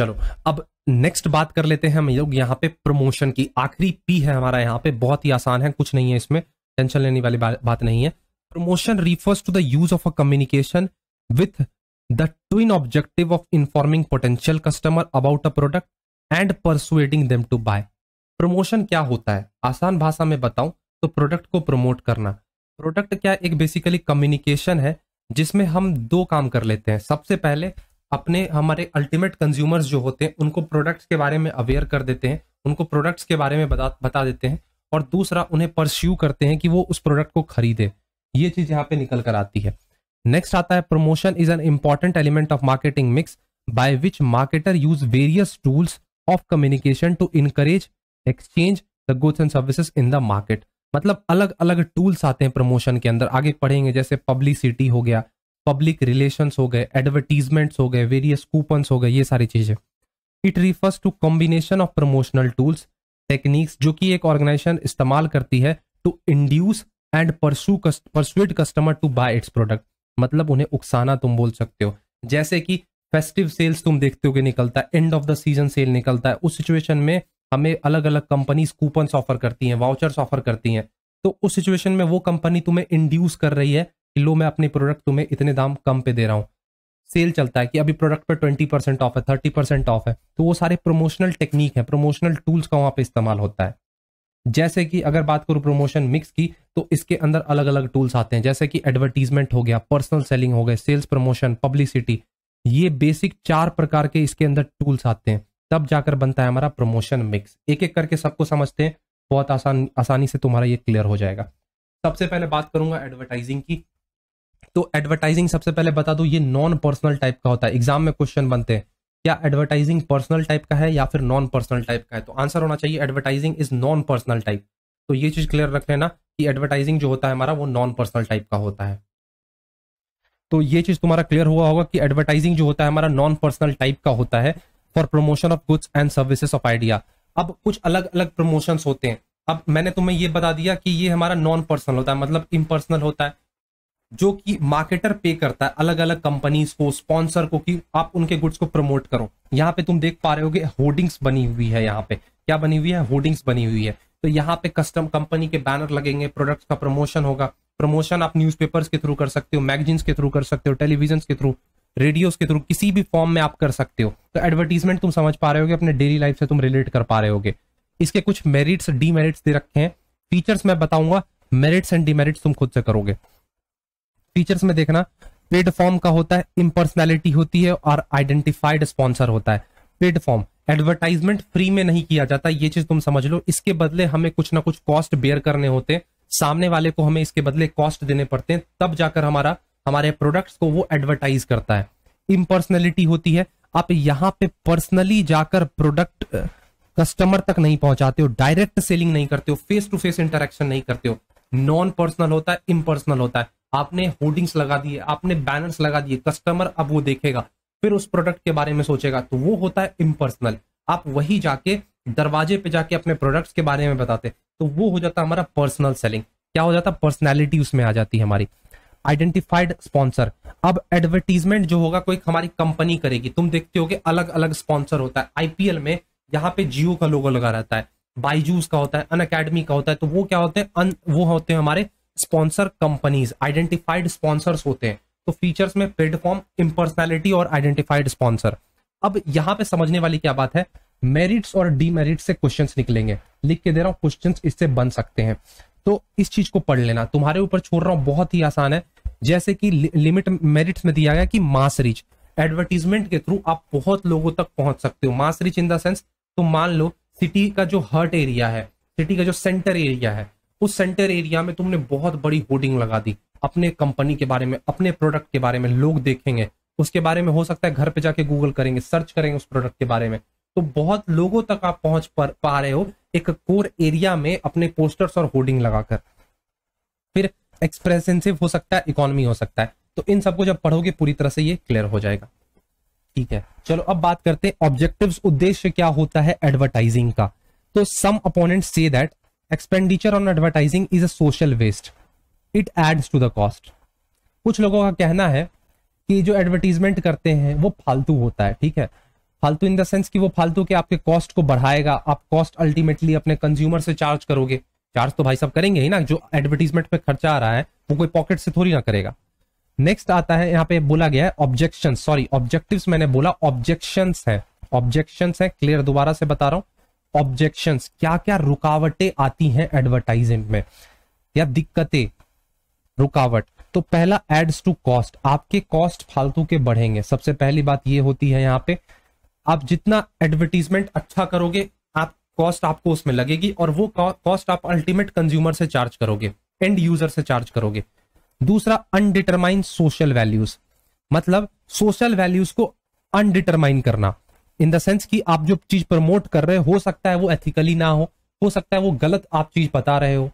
चलो अब नेक्स्ट बात कर लेते हैं हम लोग यहाँ पे प्रमोशन की आखिरी पी है हमारा यहाँ पे बहुत ही आसान है कुछ नहीं है इसमें टेंशन लेने वाली बात नहीं है promotion refers to the use of a communication with the twin objective of informing potential customer about a product and persuading them to buy promotion क्या होता है आसान भाषा में बताऊं तो प्रोडक्ट को प्रमोट करना प्रोडक्ट क्या एक बेसिकली कम्युनिकेशन है जिसमें हम दो काम कर लेते हैं सबसे पहले अपने हमारे अल्टीमेट कंज्यूमर्स जो होते हैं उनको प्रोडक्ट्स के बारे में अवेयर कर देते हैं उनको प्रोडक्ट्स के बारे में बता बता देते हैं और दूसरा उन्हें परस्यू करते हैं कि वो उस प्रोडक्ट को खरीदे ये चीज़ यहाँ पे निकल कर आती है नेक्स्ट आता है promotion is an important element of marketing mix by which marketer use various tools of communication to encourage exchange the goods and services in the market मतलब अलग अलग टूल्स आते हैं प्रमोशन के अंदर आगे पढ़ेंगे जैसे पब्लिसिटी हो गया पब्लिक रिलेशन हो गए एडवर्टीजमेंट्स हो गए वेरियस कूपन हो गए ये सारी चीजें it refers to combination of promotional tools techniques जो कि एक ऑर्गेनाइजेशन इस्तेमाल करती है to induce and persuade customer to buy its product मतलब उन्हें उकसाना तुम बोल सकते हो जैसे कि फेस्टिव सेल्स तुम देखते हो कि निकलता है end of the season sale निकलता है उस सिचुएशन में हमें अलग अलग कंपनीज कूपन्स ऑफर करती हैं वाउचर्स ऑफर करती हैं तो उस सिचुएशन में वो कंपनी तुम्हें इंड्यूस कर रही है कि लो मैं अपने प्रोडक्ट तुम्हें इतने दाम कम पे दे रहा हूँ सेल चलता है कि अभी प्रोडक्ट पर ट्वेंटी परसेंट ऑफ है थर्टी परसेंट ऑफ है तो वो सारे प्रमोशनल टेक्निक है प्रमोशनल टूल्स का वहाँ पे इस्तेमाल होता है जैसे कि अगर बात करूँ प्रमोशन मिक्स की तो इसके अंदर अलग अलग टूल्स आते हैं जैसे कि एडवर्टीजमेंट हो गया पर्सनल सेलिंग हो गए सेल्स प्रमोशन पब्लिसिटी ये बेसिक चार प्रकार के इसके अंदर टूल्स आते हैं तब जाकर बनता है हमारा प्रमोशन मिक्स एक एक करके सबको समझते हैं बहुत आसान आसानी से तुम्हारा ये क्लियर हो जाएगा सबसे पहले बात करूंगा एडवर्टाइजिंग की तो एडवर्टाइजिंग सबसे पहले बता दू ये नॉन पर्सनल टाइप का होता है एग्जाम में क्वेश्चन बनते हैं क्या एडवर्टाइजिंग पर्सनल टाइप का है या फिर नॉन पर्सनल टाइप का है तो आंसर होना चाहिए advertising is non personal type तो ये चीज़ क्लियर रख लेना कि एडवर्टाइजिंग जो होता है हमारा वो नॉन पर्सनल टाइप का होता है तो ये चीज़ तुम्हारा क्लियर हुआ होगा कि एडवर्टाइजिंग जो होता है हमारा नॉन पर्सनल टाइप का होता है for promotion of goods and services of idea अब कुछ अलग अलग प्रमोशंस होते हैं अब मैंने तुम्हें ये बता दिया कि ये हमारा नॉन पर्सनल होता है मतलब इम्पर्सनल होता है जो कि मार्केटर पे करता है अलग अलग कंपनीज को स्पॉन्सर को कि आप उनके गुड्स को प्रमोट करो यहाँ पे तुम देख पा रहे होगे होर्डिंग्स बनी हुई है यहाँ पे क्या बनी हुई है होर्डिंग्स बनी हुई है तो यहाँ पे कस्टम कंपनी के बैनर लगेंगे प्रोडक्ट्स का प्रमोशन होगा प्रमोशन आप न्यूज़पेपर्स के थ्रू कर सकते हो मैगजीन्स के थ्रू कर सकते हो टेलीविजन के थ्रू रेडियोज के थ्रू किसी भी फॉर्म में आप कर सकते हो तो एडवर्टीजमेंट तुम समझ पा रहे हो अपने डेली लाइफ से तुम रिलेट कर पा रहे हो इसके कुछ मेरिट्स डीमेरिट्स दे रखे हैं फीचर्स मैं बताऊंगा मेरिट्स एंड डीमेरिट्स तुम खुद से करोगे फीचर्स में देखना प्लेटफॉर्म का होता है इम्पर्सनैलिटी होती है और आइडेंटिफाइड स्पॉन्सर होता है प्लेटफॉर्म एडवर्टाइजमेंट फ्री में नहीं किया जाता ये चीज तुम समझ लो इसके बदले हमें कुछ ना कुछ कॉस्ट बेयर करने होते हैं सामने वाले को हमें इसके बदले कॉस्ट देने पड़ते हैं तब जाकर हमारा हमारे प्रोडक्ट्स को वो एडवर्टाइज करता है इम्पर्सनैलिटी होती है आप यहाँ पे पर्सनली जाकर प्रोडक्ट कस्टमर तक नहीं पहुंचाते हो डायरेक्ट सेलिंग नहीं करते हो फेस टू फेस इंटरेक्शन नहीं करते हो नॉन पर्सनल होता है इम्पर्सनल होता है आपने होर्डिंग्स लगा दिए आपने बैनर्स लगा दिए कस्टमर अब वो देखेगा फिर उस प्रोडक्ट के बारे में सोचेगा तो वो होता है इम्पर्सनल आप वही जाके दरवाजे पे जाके अपने प्रोडक्ट्स के बारे में बताते तो वो हो जाता हमारा पर्सनल सेलिंग क्या हो जाता पर्सनैलिटी उसमें आ जाती है हमारी आइडेंटिफाइड स्पॉन्सर अब एडवर्टीजमेंट जो होगा कोई हमारी कंपनी करेगी तुम देखते हो कि अलग अलग स्पॉन्सर होता है आईपीएल में यहाँ पे जियो का लोगो लगा रहता है बाईजूस का होता है अन का होता है तो वो क्या होते हैं वो होते हैं हमारे स्पॉन्सर कंपनीज आइडेंटिफाइड स्पॉन्सर्स होते हैं तो फीचर्स में पेड फॉर्म इम्पर्सनैलिटी और आइडेंटिफाइड स्पॉन्सर अब यहाँ पे समझने वाली क्या बात है मेरिट्स और डीमेरिट्स से क्वेश्चंस निकलेंगे लिख के दे रहा हूँ क्वेश्चंस इससे बन सकते हैं तो इस चीज को पढ़ लेना तुम्हारे ऊपर छोड़ रहा हूँ बहुत ही आसान है जैसे कि लिमिट मेरिट्स में दिया गया कि मास रीच एडवर्टीजमेंट के थ्रू आप बहुत लोगों तक पहुंच सकते हो mass reach in the sense तो मान लो सिटी का जो हर्ट एरिया है सिटी का जो सेंटर एरिया है उस सेंटर एरिया में तुमने बहुत बड़ी होर्डिंग लगा दी अपने कंपनी के बारे में अपने प्रोडक्ट के बारे में लोग देखेंगे उसके बारे में हो सकता है घर पे जाके गूगल करेंगे सर्च करेंगे उस प्रोडक्ट के बारे में तो बहुत लोगों तक आप पहुंच पर पा रहे हो एक कोर एरिया में अपने पोस्टर्स और होर्डिंग लगाकर फिर एक्सप्रेसेंसिव हो सकता है इकोनॉमी हो सकता है तो इन सबको जब पढ़ोगे पूरी तरह से ये क्लियर हो जाएगा ठीक है चलो अब बात करते हैं ऑब्जेक्टिव उद्देश्य क्या होता है एडवर्टाइजिंग का तो some opponent say that expenditure on advertising is a social waste it adds to the cost कुछ लोगों का कहना है कि जो एडवर्टीजमेंट करते हैं वो फालतू होता है ठीक है फालतू इन द सेंस कि वो फालतू के आपके कॉस्ट को बढ़ाएगा आप कॉस्ट अल्टीमेटली अपने कंज्यूमर से चार्ज करोगे चार्ज तो भाई सब करेंगे ही ना जो एडवर्टीजमेंट पे खर्चा आ रहा है वो कोई पॉकेट से थोड़ी ना करेगा नेक्स्ट आता है यहाँ पे बोला गया है ऑब्जेक्शन सॉरी ऑब्जेक्टिव मैंने बोला ऑब्जेक्शन है ऑब्जेक्शन है क्लियर दोबारा से बता रहा हूँ ऑब्जेक्शन क्या क्या रुकावटें आती हैं एडवर्टाइजिंग में या दिक्कतें रुकावट तो पहला एड्स टू कॉस्ट आपके कॉस्ट फालतू के बढ़ेंगे सबसे पहली बात ये होती है यहाँ पे आप जितना एडवर्टीजमेंट अच्छा करोगे आप कॉस्ट आपको उसमें लगेगी और वो कॉस्ट आप अल्टीमेट कंज्यूमर से चार्ज करोगे एंड यूजर से चार्ज करोगे दूसरा अनडिटरमाइन सोशल वैल्यूज मतलब सोशल वैल्यूज को अनडिटरमाइन करना इन द सेंस कि आप जो चीज प्रमोट कर रहे हो सकता है वो एथिकली ना हो हो सकता है वो गलत आप चीज बता रहे हो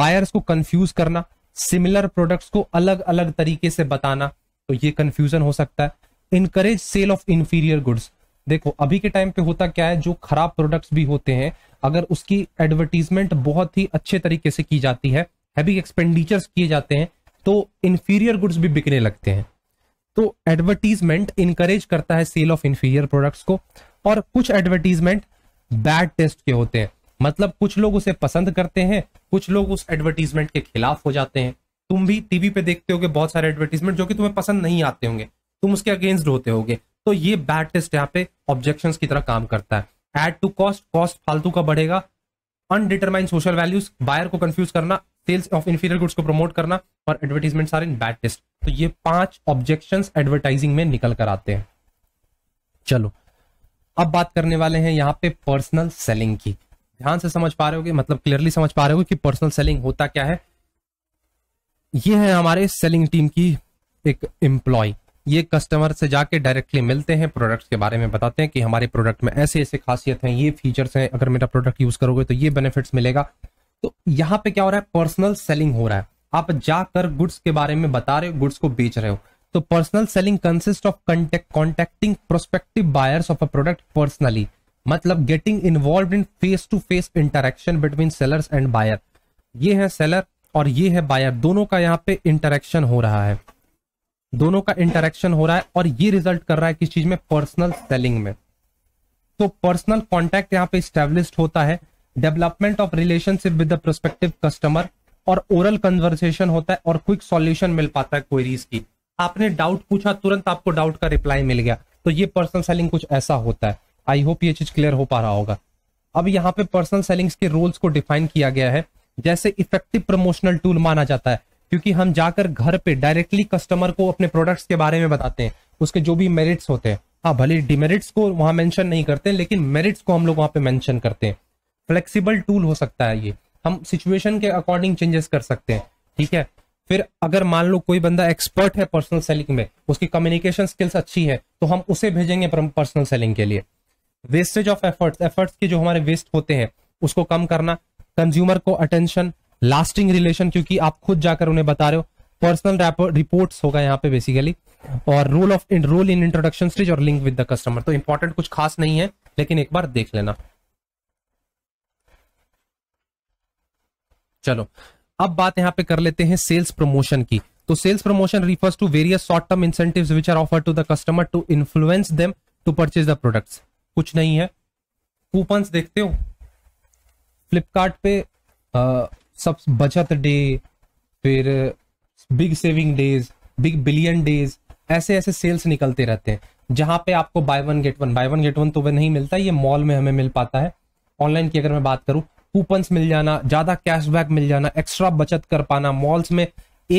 बायर्स को कंफ्यूज करना सिमिलर प्रोडक्ट्स को अलग अलग तरीके से बताना तो ये कंफ्यूजन हो सकता है encourage sale of inferior goods देखो अभी के टाइम पे होता क्या है जो खराब प्रोडक्ट्स भी होते हैं अगर उसकी एडवर्टीजमेंट बहुत ही अच्छे तरीके से की जाती है हैवी एक्सपेंडिचर्स किए जाते हैं तो इन्फीरियर गुड्स भी बिकने लगते हैं तो एडवर्टीजमेंट इनकरेज करता है सेल ऑफ इंफीरियर प्रोडक्ट्स को और कुछ एडवर्टीजमेंट बैड टेस्ट के होते हैं मतलब कुछ लोग उसे पसंद करते हैं कुछ लोग उस एडवर्टीजमेंट के खिलाफ हो जाते हैं तुम भी टीवी पे देखते होगे बहुत सारे एडवर्टीजमेंट जो कि तुम्हें पसंद नहीं आते होंगे तुम उसके अगेंस्ट होते होगे तो ये बैड टेस्ट यहाँ पे ऑब्जेक्शन की तरह काम करता है एड टू कॉस्ट कॉस्ट फालतू का बढ़ेगा अनडिटरमाइंड सोशल वैल्यूज बायर को कंफ्यूज करना सेल्स ऑफ इन्फीरियर गुड्स को प्रमोट करना और advertisement are in bad taste तो ये पांच ऑब्जेक्शन एडवर्टाइजिंग में निकल कर आते हैं चलो अब बात करने वाले हैं यहाँ पे पर्सनल सेलिंग की ध्यान से समझ पा रहे हो मतलब क्लियरली समझ पा रहे हो कि पर्सनल सेलिंग होता क्या है ये है हमारे सेलिंग टीम की एक एम्प्लॉय ये कस्टमर से जाके डायरेक्टली मिलते हैं प्रोडक्ट्स के बारे में बताते हैं कि हमारे प्रोडक्ट में ऐसे ऐसे खासियत हैं ये फीचर्स हैं अगर मेरा प्रोडक्ट यूज़ करोगे तो ये बेनिफिट्स मिलेगा तो यहाँ पे क्या हो रहा है पर्सनल सेलिंग हो रहा है आप जाकर गुड्स के बारे में बता रहे हो गुड्स को बेच रहे हो तो personal selling consist of contact contacting prospective buyers of a product personally मतलब getting involve in face to face interaction between sellers and buyer ये है सेलर और ये है बायर दोनों का यहाँ पे इंटरेक्शन हो रहा है दोनों का इंटरेक्शन हो रहा है और ये रिजल्ट कर रहा है किस चीज में पर्सनल सेलिंग में तो पर्सनल कॉन्टेक्ट यहाँ पे स्टेब्लिश होता है development of relationship with the prospective customer और ओरल कन्वर्सेशन होता है और क्विक सॉल्यूशन मिल पाता है क्वेरीज की आपने डाउट पूछा तुरंत आपको डाउट का रिप्लाई मिल गया तो ये पर्सनल सेलिंग कुछ ऐसा होता है आई होप ये चीज क्लियर हो पा रहा होगा अब यहाँ पे पर्सनल सेलिंग्स के रोल्स को डिफाइन किया गया है जैसे इफेक्टिव प्रमोशनल टूल माना जाता है क्योंकि हम जाकर घर पे डायरेक्टली कस्टमर को अपने प्रोडक्ट्स के बारे में बताते हैं उसके जो भी मेरिट्स होते हैं हाँ भले डिमेरिट्स को वहां मेंशन नहीं करते लेकिन मेरिट्स को हम लोग वहां पे मेंशन करते हैं फ्लेक्सिबल टूल हो सकता है ये हम सिचुएशन के अकॉर्डिंग चेंजेस कर सकते हैं ठीक है फिर अगर मान लो कोई बंदा एक्सपर्ट है पर्सनल सेलिंग में उसकी कम्युनिकेशन स्किल्स अच्छी है तो हम उसे भेजेंगे पर्सनल सेलिंग के लिए वेस्टेज ऑफ एफर्ट्स एफर्ट्स के जो हमारे वेस्ट होते हैं उसको कम करना कंज्यूमर को अटेंशन लास्टिंग रिलेशन क्योंकि आप खुद जाकर उन्हें बता रहे हो पर्सनल रिपोर्ट्स होगा यहाँ पे बेसिकली और role of role in introduction stage और लिंक विद द कस्टमर तो इंपॉर्टेंट कुछ खास नहीं है लेकिन एक बार देख लेना चलो अब बात यहां पे कर लेते हैं सेल्स प्रमोशन की तो sales promotion refers to various short term incentive which are offer to the customer to influence them to purchase the products कुछ नहीं है कूपन देखते हो फ्लिपकार्ट पे सब बचत डे फिर big saving days big billion days ऐसे ऐसे सेल्स निकलते रहते हैं जहां पे आपको buy one get one buy one get one तो वह नहीं मिलता ये मॉल में हमें मिल पाता है ऑनलाइन की अगर मैं बात करूं कूपन्स मिल जाना ज्यादा कैशबैक मिल जाना एक्स्ट्रा बचत कर पाना मॉल्स में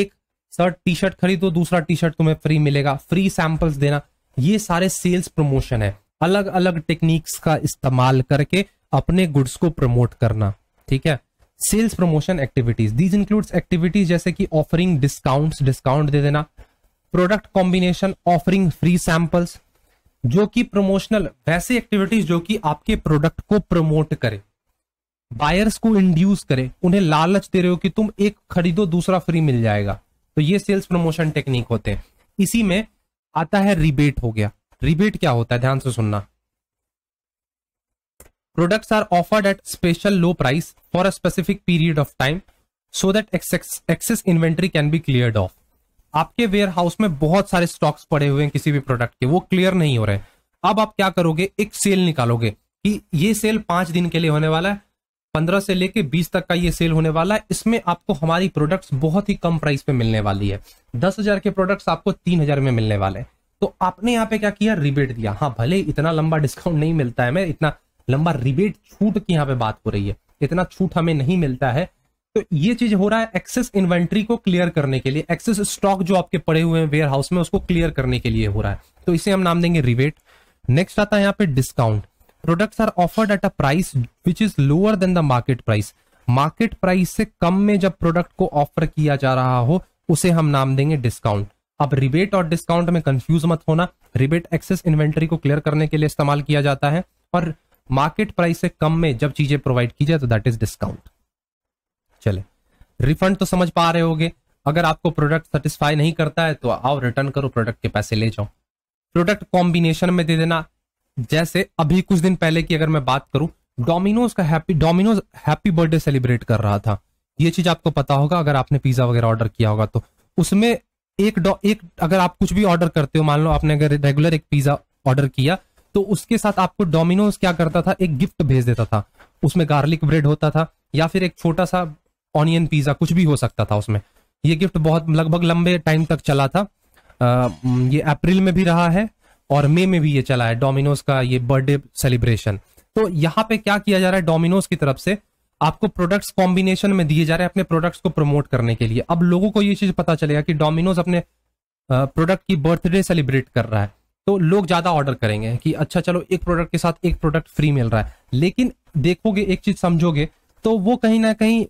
एक शर्ट टी शर्ट खरीदो दूसरा टी शर्ट तुम्हें फ्री मिलेगा फ्री सैंपल्स देना ये सारे सेल्स प्रमोशन है अलग अलग टेक्निक्स का इस्तेमाल करके अपने गुड्स को प्रमोट करना ठीक है sales promotion activities these includes activities जैसे कि ऑफरिंग डिस्काउंट्स डिस्काउंट दे देना product combination offering free samples जो कि प्रमोशनल वैसे एक्टिविटीज जो कि आपके प्रोडक्ट को प्रमोट करे बायर्स को इंड्यूस करे उन्हें लालच दे रहे हो कि तुम एक खरीदो दूसरा फ्री मिल जाएगा तो ये सेल्स प्रमोशन टेक्निक होते हैं इसी में आता है रिबेट हो गया रिबेट क्या होता है ध्यान से सुनना products are offered at special low price for a specific period of time so that excess inventory can be clear off आपके वेयर हाउस में बहुत सारे स्टॉक्स पड़े हुए हैं किसी भी प्रोडक्ट के वो क्लियर नहीं हो रहे अब आप क्या करोगे एक सेल निकालोगे कि ये सेल पांच दिन के लिए होने वाला है पंद्रह से लेके बीस तक का ये सेल होने वाला है इसमें आपको हमारी प्रोडक्ट्स बहुत ही कम प्राइस पे मिलने वाली है दस हजार के प्रोडक्ट्स आपको तीन हजार में मिलने वाले हैं तो आपने यहाँ पे क्या किया रिबेट दिया हाँ भले इतना लंबा डिस्काउंट <laughs> नहीं मिलता है मैं इतना लंबा रिबेट छूट की यहाँ पे बात हो रही है इतना छूट हमें नहीं मिलता है तो ये चीज हो रहा है एक्सेस इन्वेंट्री को क्लियर करने के लिए एक्सेस स्टॉक जो आपके पड़े हुए हैं वेयर हाउस में उसको क्लियर करने के लिए हो रहा है तो इसे हम नाम देंगे रिबेट नेक्स्ट आता है यहाँ पे discount products are offered at a price which is lower than the market price market price से कम में जब प्रोडक्ट को ऑफर किया जा रहा हो उसे हम नाम देंगे डिस्काउंट अब रिबेट और डिस्काउंट में कंफ्यूज मत होना रिबेट एक्सेस इन्वेंटरी को क्लियर करने के लिए इस्तेमाल किया जाता है और मार्केट प्राइस से कम में जब चीजें प्रोवाइड की जाए तो दैट इज डिस्काउंट चले रिफंड तो समझ पा रहे होगे अगर आपको प्रोडक्ट सेटिस्फाई नहीं करता है तो आओ रिटर्न करो प्रोडक्ट के पैसे ले जाओ प्रोडक्ट कॉम्बिनेशन में दे देना जैसे अभी कुछ दिन पहले की अगर मैं बात करूं डोमिनोज का happy Domino's happy birthday celebrate कर रहा था ये चीज आपको पता होगा अगर आपने पिज्जा वगैरह ऑर्डर किया होगा तो उसमें एक डॉ एक अगर आप कुछ भी ऑर्डर करते हो मान लो आपने अगर रेगुलर एक पिज्जा ऑर्डर किया तो उसके साथ आपको डोमिनोज क्या करता था एक गिफ्ट भेज देता था उसमें गार्लिक ब्रेड होता था या फिर एक छोटा सा ऑनियन पिज्जा कुछ भी हो सकता था उसमें ये गिफ्ट बहुत लगभग लंबे टाइम तक चला था आ, ये अप्रैल में भी रहा है और मे में भी ये चला है डोमिनोज का ये बर्थडे सेलिब्रेशन तो यहाँ पे क्या किया जा रहा है डोमिनोज की तरफ से आपको प्रोडक्ट्स कॉम्बिनेशन में दिए जा रहे हैं अपने प्रोडक्ट्स को प्रमोट करने के लिए अब लोगों को ये चीज पता चलेगा कि डोमिनोज अपने प्रोडक्ट की बर्थडे सेलिब्रेट कर रहा है तो लोग ज्यादा ऑर्डर करेंगे कि अच्छा चलो एक प्रोडक्ट के साथ एक प्रोडक्ट फ्री मिल रहा है लेकिन देखोगे एक चीज समझोगे तो वो कहीं ना कहीं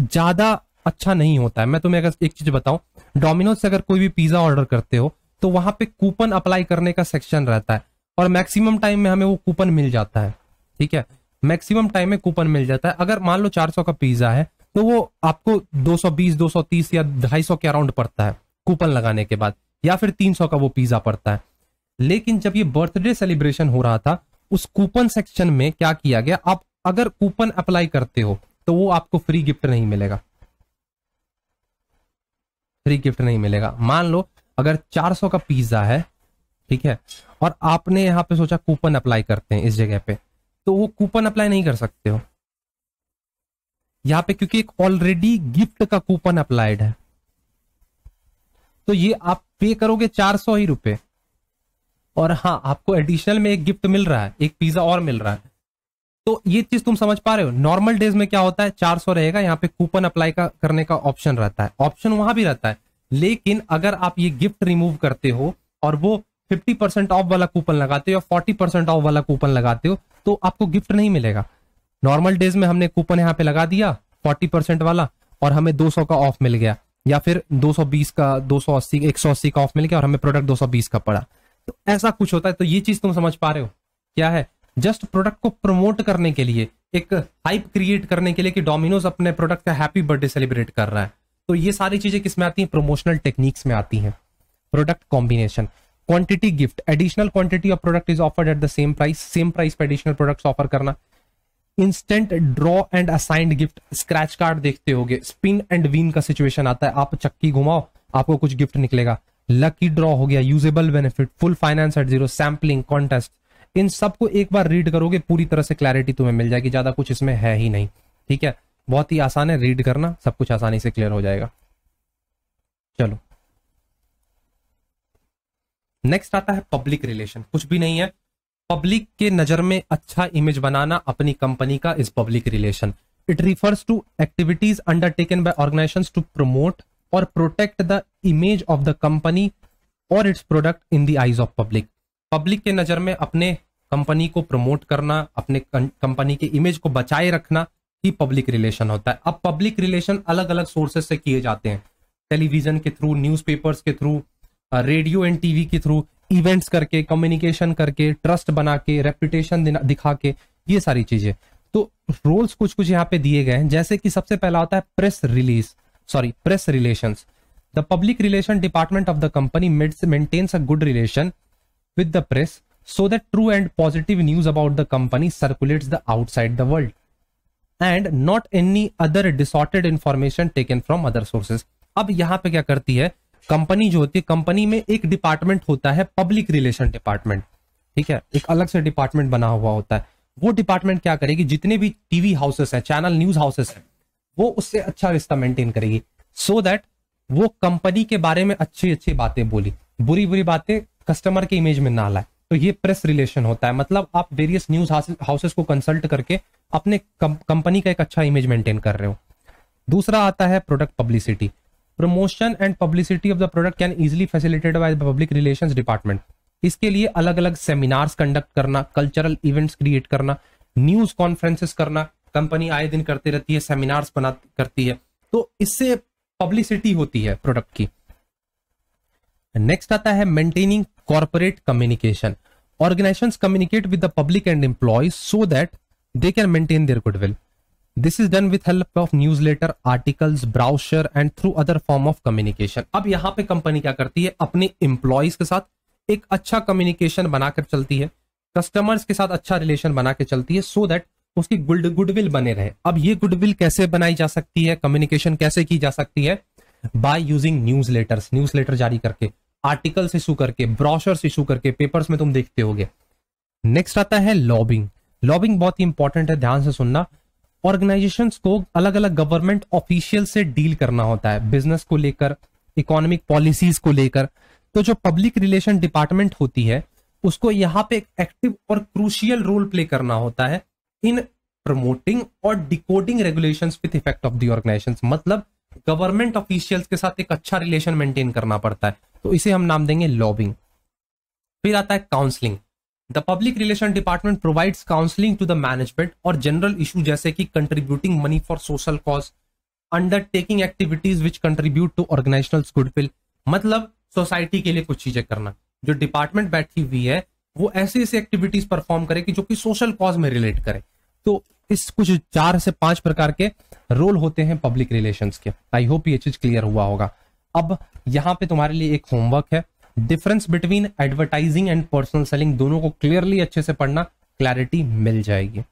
ज्यादा अच्छा नहीं होता है मैं तुम्हें अगर एक चीज बताऊं डोमिनोज से अगर कोई भी पिज्जा ऑर्डर करते हो तो वहां पे कूपन अप्लाई करने का सेक्शन रहता है और मैक्सिमम टाइम में हमें वो कूपन मिल जाता है ठीक है मैक्सिमम टाइम में कूपन मिल जाता है अगर मान लो 400 का पिज्जा है तो वो आपको 220 230 या 250 के अराउंड पड़ता है कूपन लगाने के बाद या फिर 300 का वो पिज्जा पड़ता है लेकिन जब ये बर्थडे सेलिब्रेशन हो रहा था उस कूपन सेक्शन में क्या किया गया आप अगर कूपन अप्लाई करते हो तो वो आपको फ्री गिफ्ट नहीं मिलेगा फ्री गिफ्ट नहीं मिलेगा मान लो अगर 400 का पिज्जा है ठीक है और आपने यहाँ पे सोचा कूपन अप्लाई करते हैं इस जगह पे तो वो कूपन अप्लाई नहीं कर सकते हो यहाँ पे क्योंकि एक ऑलरेडी गिफ्ट का कूपन अप्लाइड है तो ये आप पे करोगे चार सौ ही रुपए और हाँ आपको एडिशनल में एक गिफ्ट मिल रहा है एक पिज्जा और मिल रहा है तो ये चीज तुम समझ पा रहे हो नॉर्मल डेज में क्या होता है चार सौ रहेगा यहाँ पे कूपन अप्लाई का करने का ऑप्शन रहता है ऑप्शन वहां भी रहता है लेकिन अगर आप ये गिफ्ट रिमूव करते हो और वो 50 परसेंट ऑफ वाला कूपन लगाते हो या 40 परसेंट ऑफ वाला कूपन लगाते हो तो आपको गिफ्ट नहीं मिलेगा नॉर्मल डेज में हमने कूपन यहाँ पे लगा दिया 40 परसेंट वाला और हमें 200 का ऑफ मिल गया या फिर 220 का 280 अस्सी का ऑफ मिल गया और हमें प्रोडक्ट 220 का पड़ा तो ऐसा कुछ होता है तो ये चीज तुम समझ पा रहे हो क्या है जस्ट प्रोडक्ट को प्रमोट करने के लिए एक हाइप क्रिएट करने के लिए कि डोमिनोज अपने प्रोडक्ट का हैप्पी बर्थडे सेलिब्रेट कर रहा है तो ये सारी चीजें किसमें आती हैं प्रोमोशनल टेक्निक्स में आती हैं product combination quantity gift additional quantity of product is offered at the same price same price पर एडिशनल प्रोडक्ट्स ऑफर करना instant draw and assigned gift scratch card देखते होगे स्पिन एंड वीन का situation आता है आप चक्की घुमाओ आपको कुछ गिफ्ट निकलेगा लकी ड्रॉ हो गया usable benefit full finance at zero sampling contest इन सबको एक बार रीड करोगे पूरी तरह से क्लैरिटी तुम्हें मिल जाएगी ज्यादा कुछ इसमें है ही नहीं ठीक है बहुत ही आसान है रीड करना सब कुछ आसानी से क्लियर हो जाएगा चलो नेक्स्ट आता है पब्लिक रिलेशन कुछ भी नहीं है पब्लिक के नजर में अच्छा इमेज बनाना अपनी कंपनी का is public relation it refers to activities undertaken by organizations to promote और protect the image of the company और its product in the eyes of public public के नजर में अपने कंपनी को प्रमोट करना अपने कंपनी के इमेज को बचाए रखना ही पब्लिक रिलेशन होता है अब पब्लिक रिलेशन अलग अलग सोर्सेज से किए जाते हैं टेलीविजन के थ्रू न्यूज़पेपर्स के थ्रू रेडियो एंड टीवी के थ्रू इवेंट्स करके कम्युनिकेशन करके ट्रस्ट बना के रेपुटेशन दिखा के ये सारी चीजें तो रोल्स कुछ कुछ यहाँ पे दिए गए हैं जैसे कि सबसे पहला होता है press release sorry press relation the public relation department of the company maintains a good relation with the press so that true and positive news about the company circulates the outside the world and not any other distorted information taken from other sources अब यहाँ पे क्या करती है company जो होती है company में एक डिपार्टमेंट होता है पब्लिक रिलेशन डिपार्टमेंट ठीक है एक अलग से डिपार्टमेंट बना हुआ होता है वो डिपार्टमेंट क्या करेगी जितने भी टीवी हाउसेस हैं चैनल न्यूज हाउसेस हैं वो उससे अच्छा रिश्ता मेंटेन करेगी सो so दैट वो कंपनी के बारे में अच्छी अच्छी बातें बोली बुरी बुरी बातें कस्टमर के इमेज में ना लाए तो ये प्रेस रिलेशन होता है मतलब आप वेरियस न्यूज हाउसेस को कंसल्ट करके अपने कंपनी का एक अच्छा इमेज मेंटेन कर रहे हो दूसरा आता है product publicity promotion and publicity of the product can easily facilitated by public relation department इसके लिए अलग अलग सेमिनार्स कंडक्ट करना कल्चरल इवेंट्स क्रिएट करना न्यूज कॉन्फ्रेंसेस करना कंपनी आए दिन करती रहती है सेमिनार्स बना करती है तो इससे पब्लिसिटी होती है प्रोडक्ट की नेक्स्ट आता है maintaining corporate communication organizations communicate with the public and employ so that they can maintain their goodwill this is done with help of news letter articles brochure and through other form of communication अब यहां पे company क्या करती है अपने employees के साथ एक अच्छा कम्युनिकेशन बनाकर चलती है कस्टमर्स के साथ अच्छा रिलेशन बना के चलती है सो so दैट उसकी गुड गुडविल बने रहे अब ये गुडविल कैसे बनाई जा सकती है कम्युनिकेशन कैसे की जा सकती है by using news letters news letter जारी करके आर्टिकल्स इशू करके ब्रॉशर्स इशू करके पेपर्स में तुम देखते होगे नेक्स्ट आता है लॉबिंग लॉबिंग बहुत ही इंपॉर्टेंट है ध्यान से सुनना ऑर्गेनाइजेशन को अलग अलग गवर्नमेंट ऑफिशियल से डील करना होता है बिजनेस को लेकर इकोनॉमिक पॉलिसीज को लेकर तो जो पब्लिक रिलेशन डिपार्टमेंट होती है उसको यहाँ पे एक एक्टिव और क्रूशियल रोल प्ले करना होता है इन प्रमोटिंग और decoding regulations with effect of the organizations मतलब गवर्नमेंट ऑफिशियल्स के साथ एक अच्छा रिलेशन मेंटेन करना पड़ता है तो इसे हम नाम देंगे लॉबिंग फिर आता है counselling the public relation department provides counselling to the management और जनरल इशू जैसे कि contributing money for social cause undertaking activities which contribute to organizational goodwill मतलब सोसाइटी के लिए कुछ चीजें करना जो डिपार्टमेंट बैठी हुई है वो ऐसी ऐसी एक्टिविटीज परफॉर्म करे कि जो कि सोशल कॉज में रिलेट करे तो इस कुछ चार से पांच प्रकार के रोल होते हैं पब्लिक रिलेशंस के आई होप ये चीज क्लियर हुआ होगा अब यहां पे तुम्हारे लिए एक होमवर्क है difference between advertising and personal selling दोनों को क्लियरली अच्छे से पढ़ना क्लैरिटी मिल जाएगी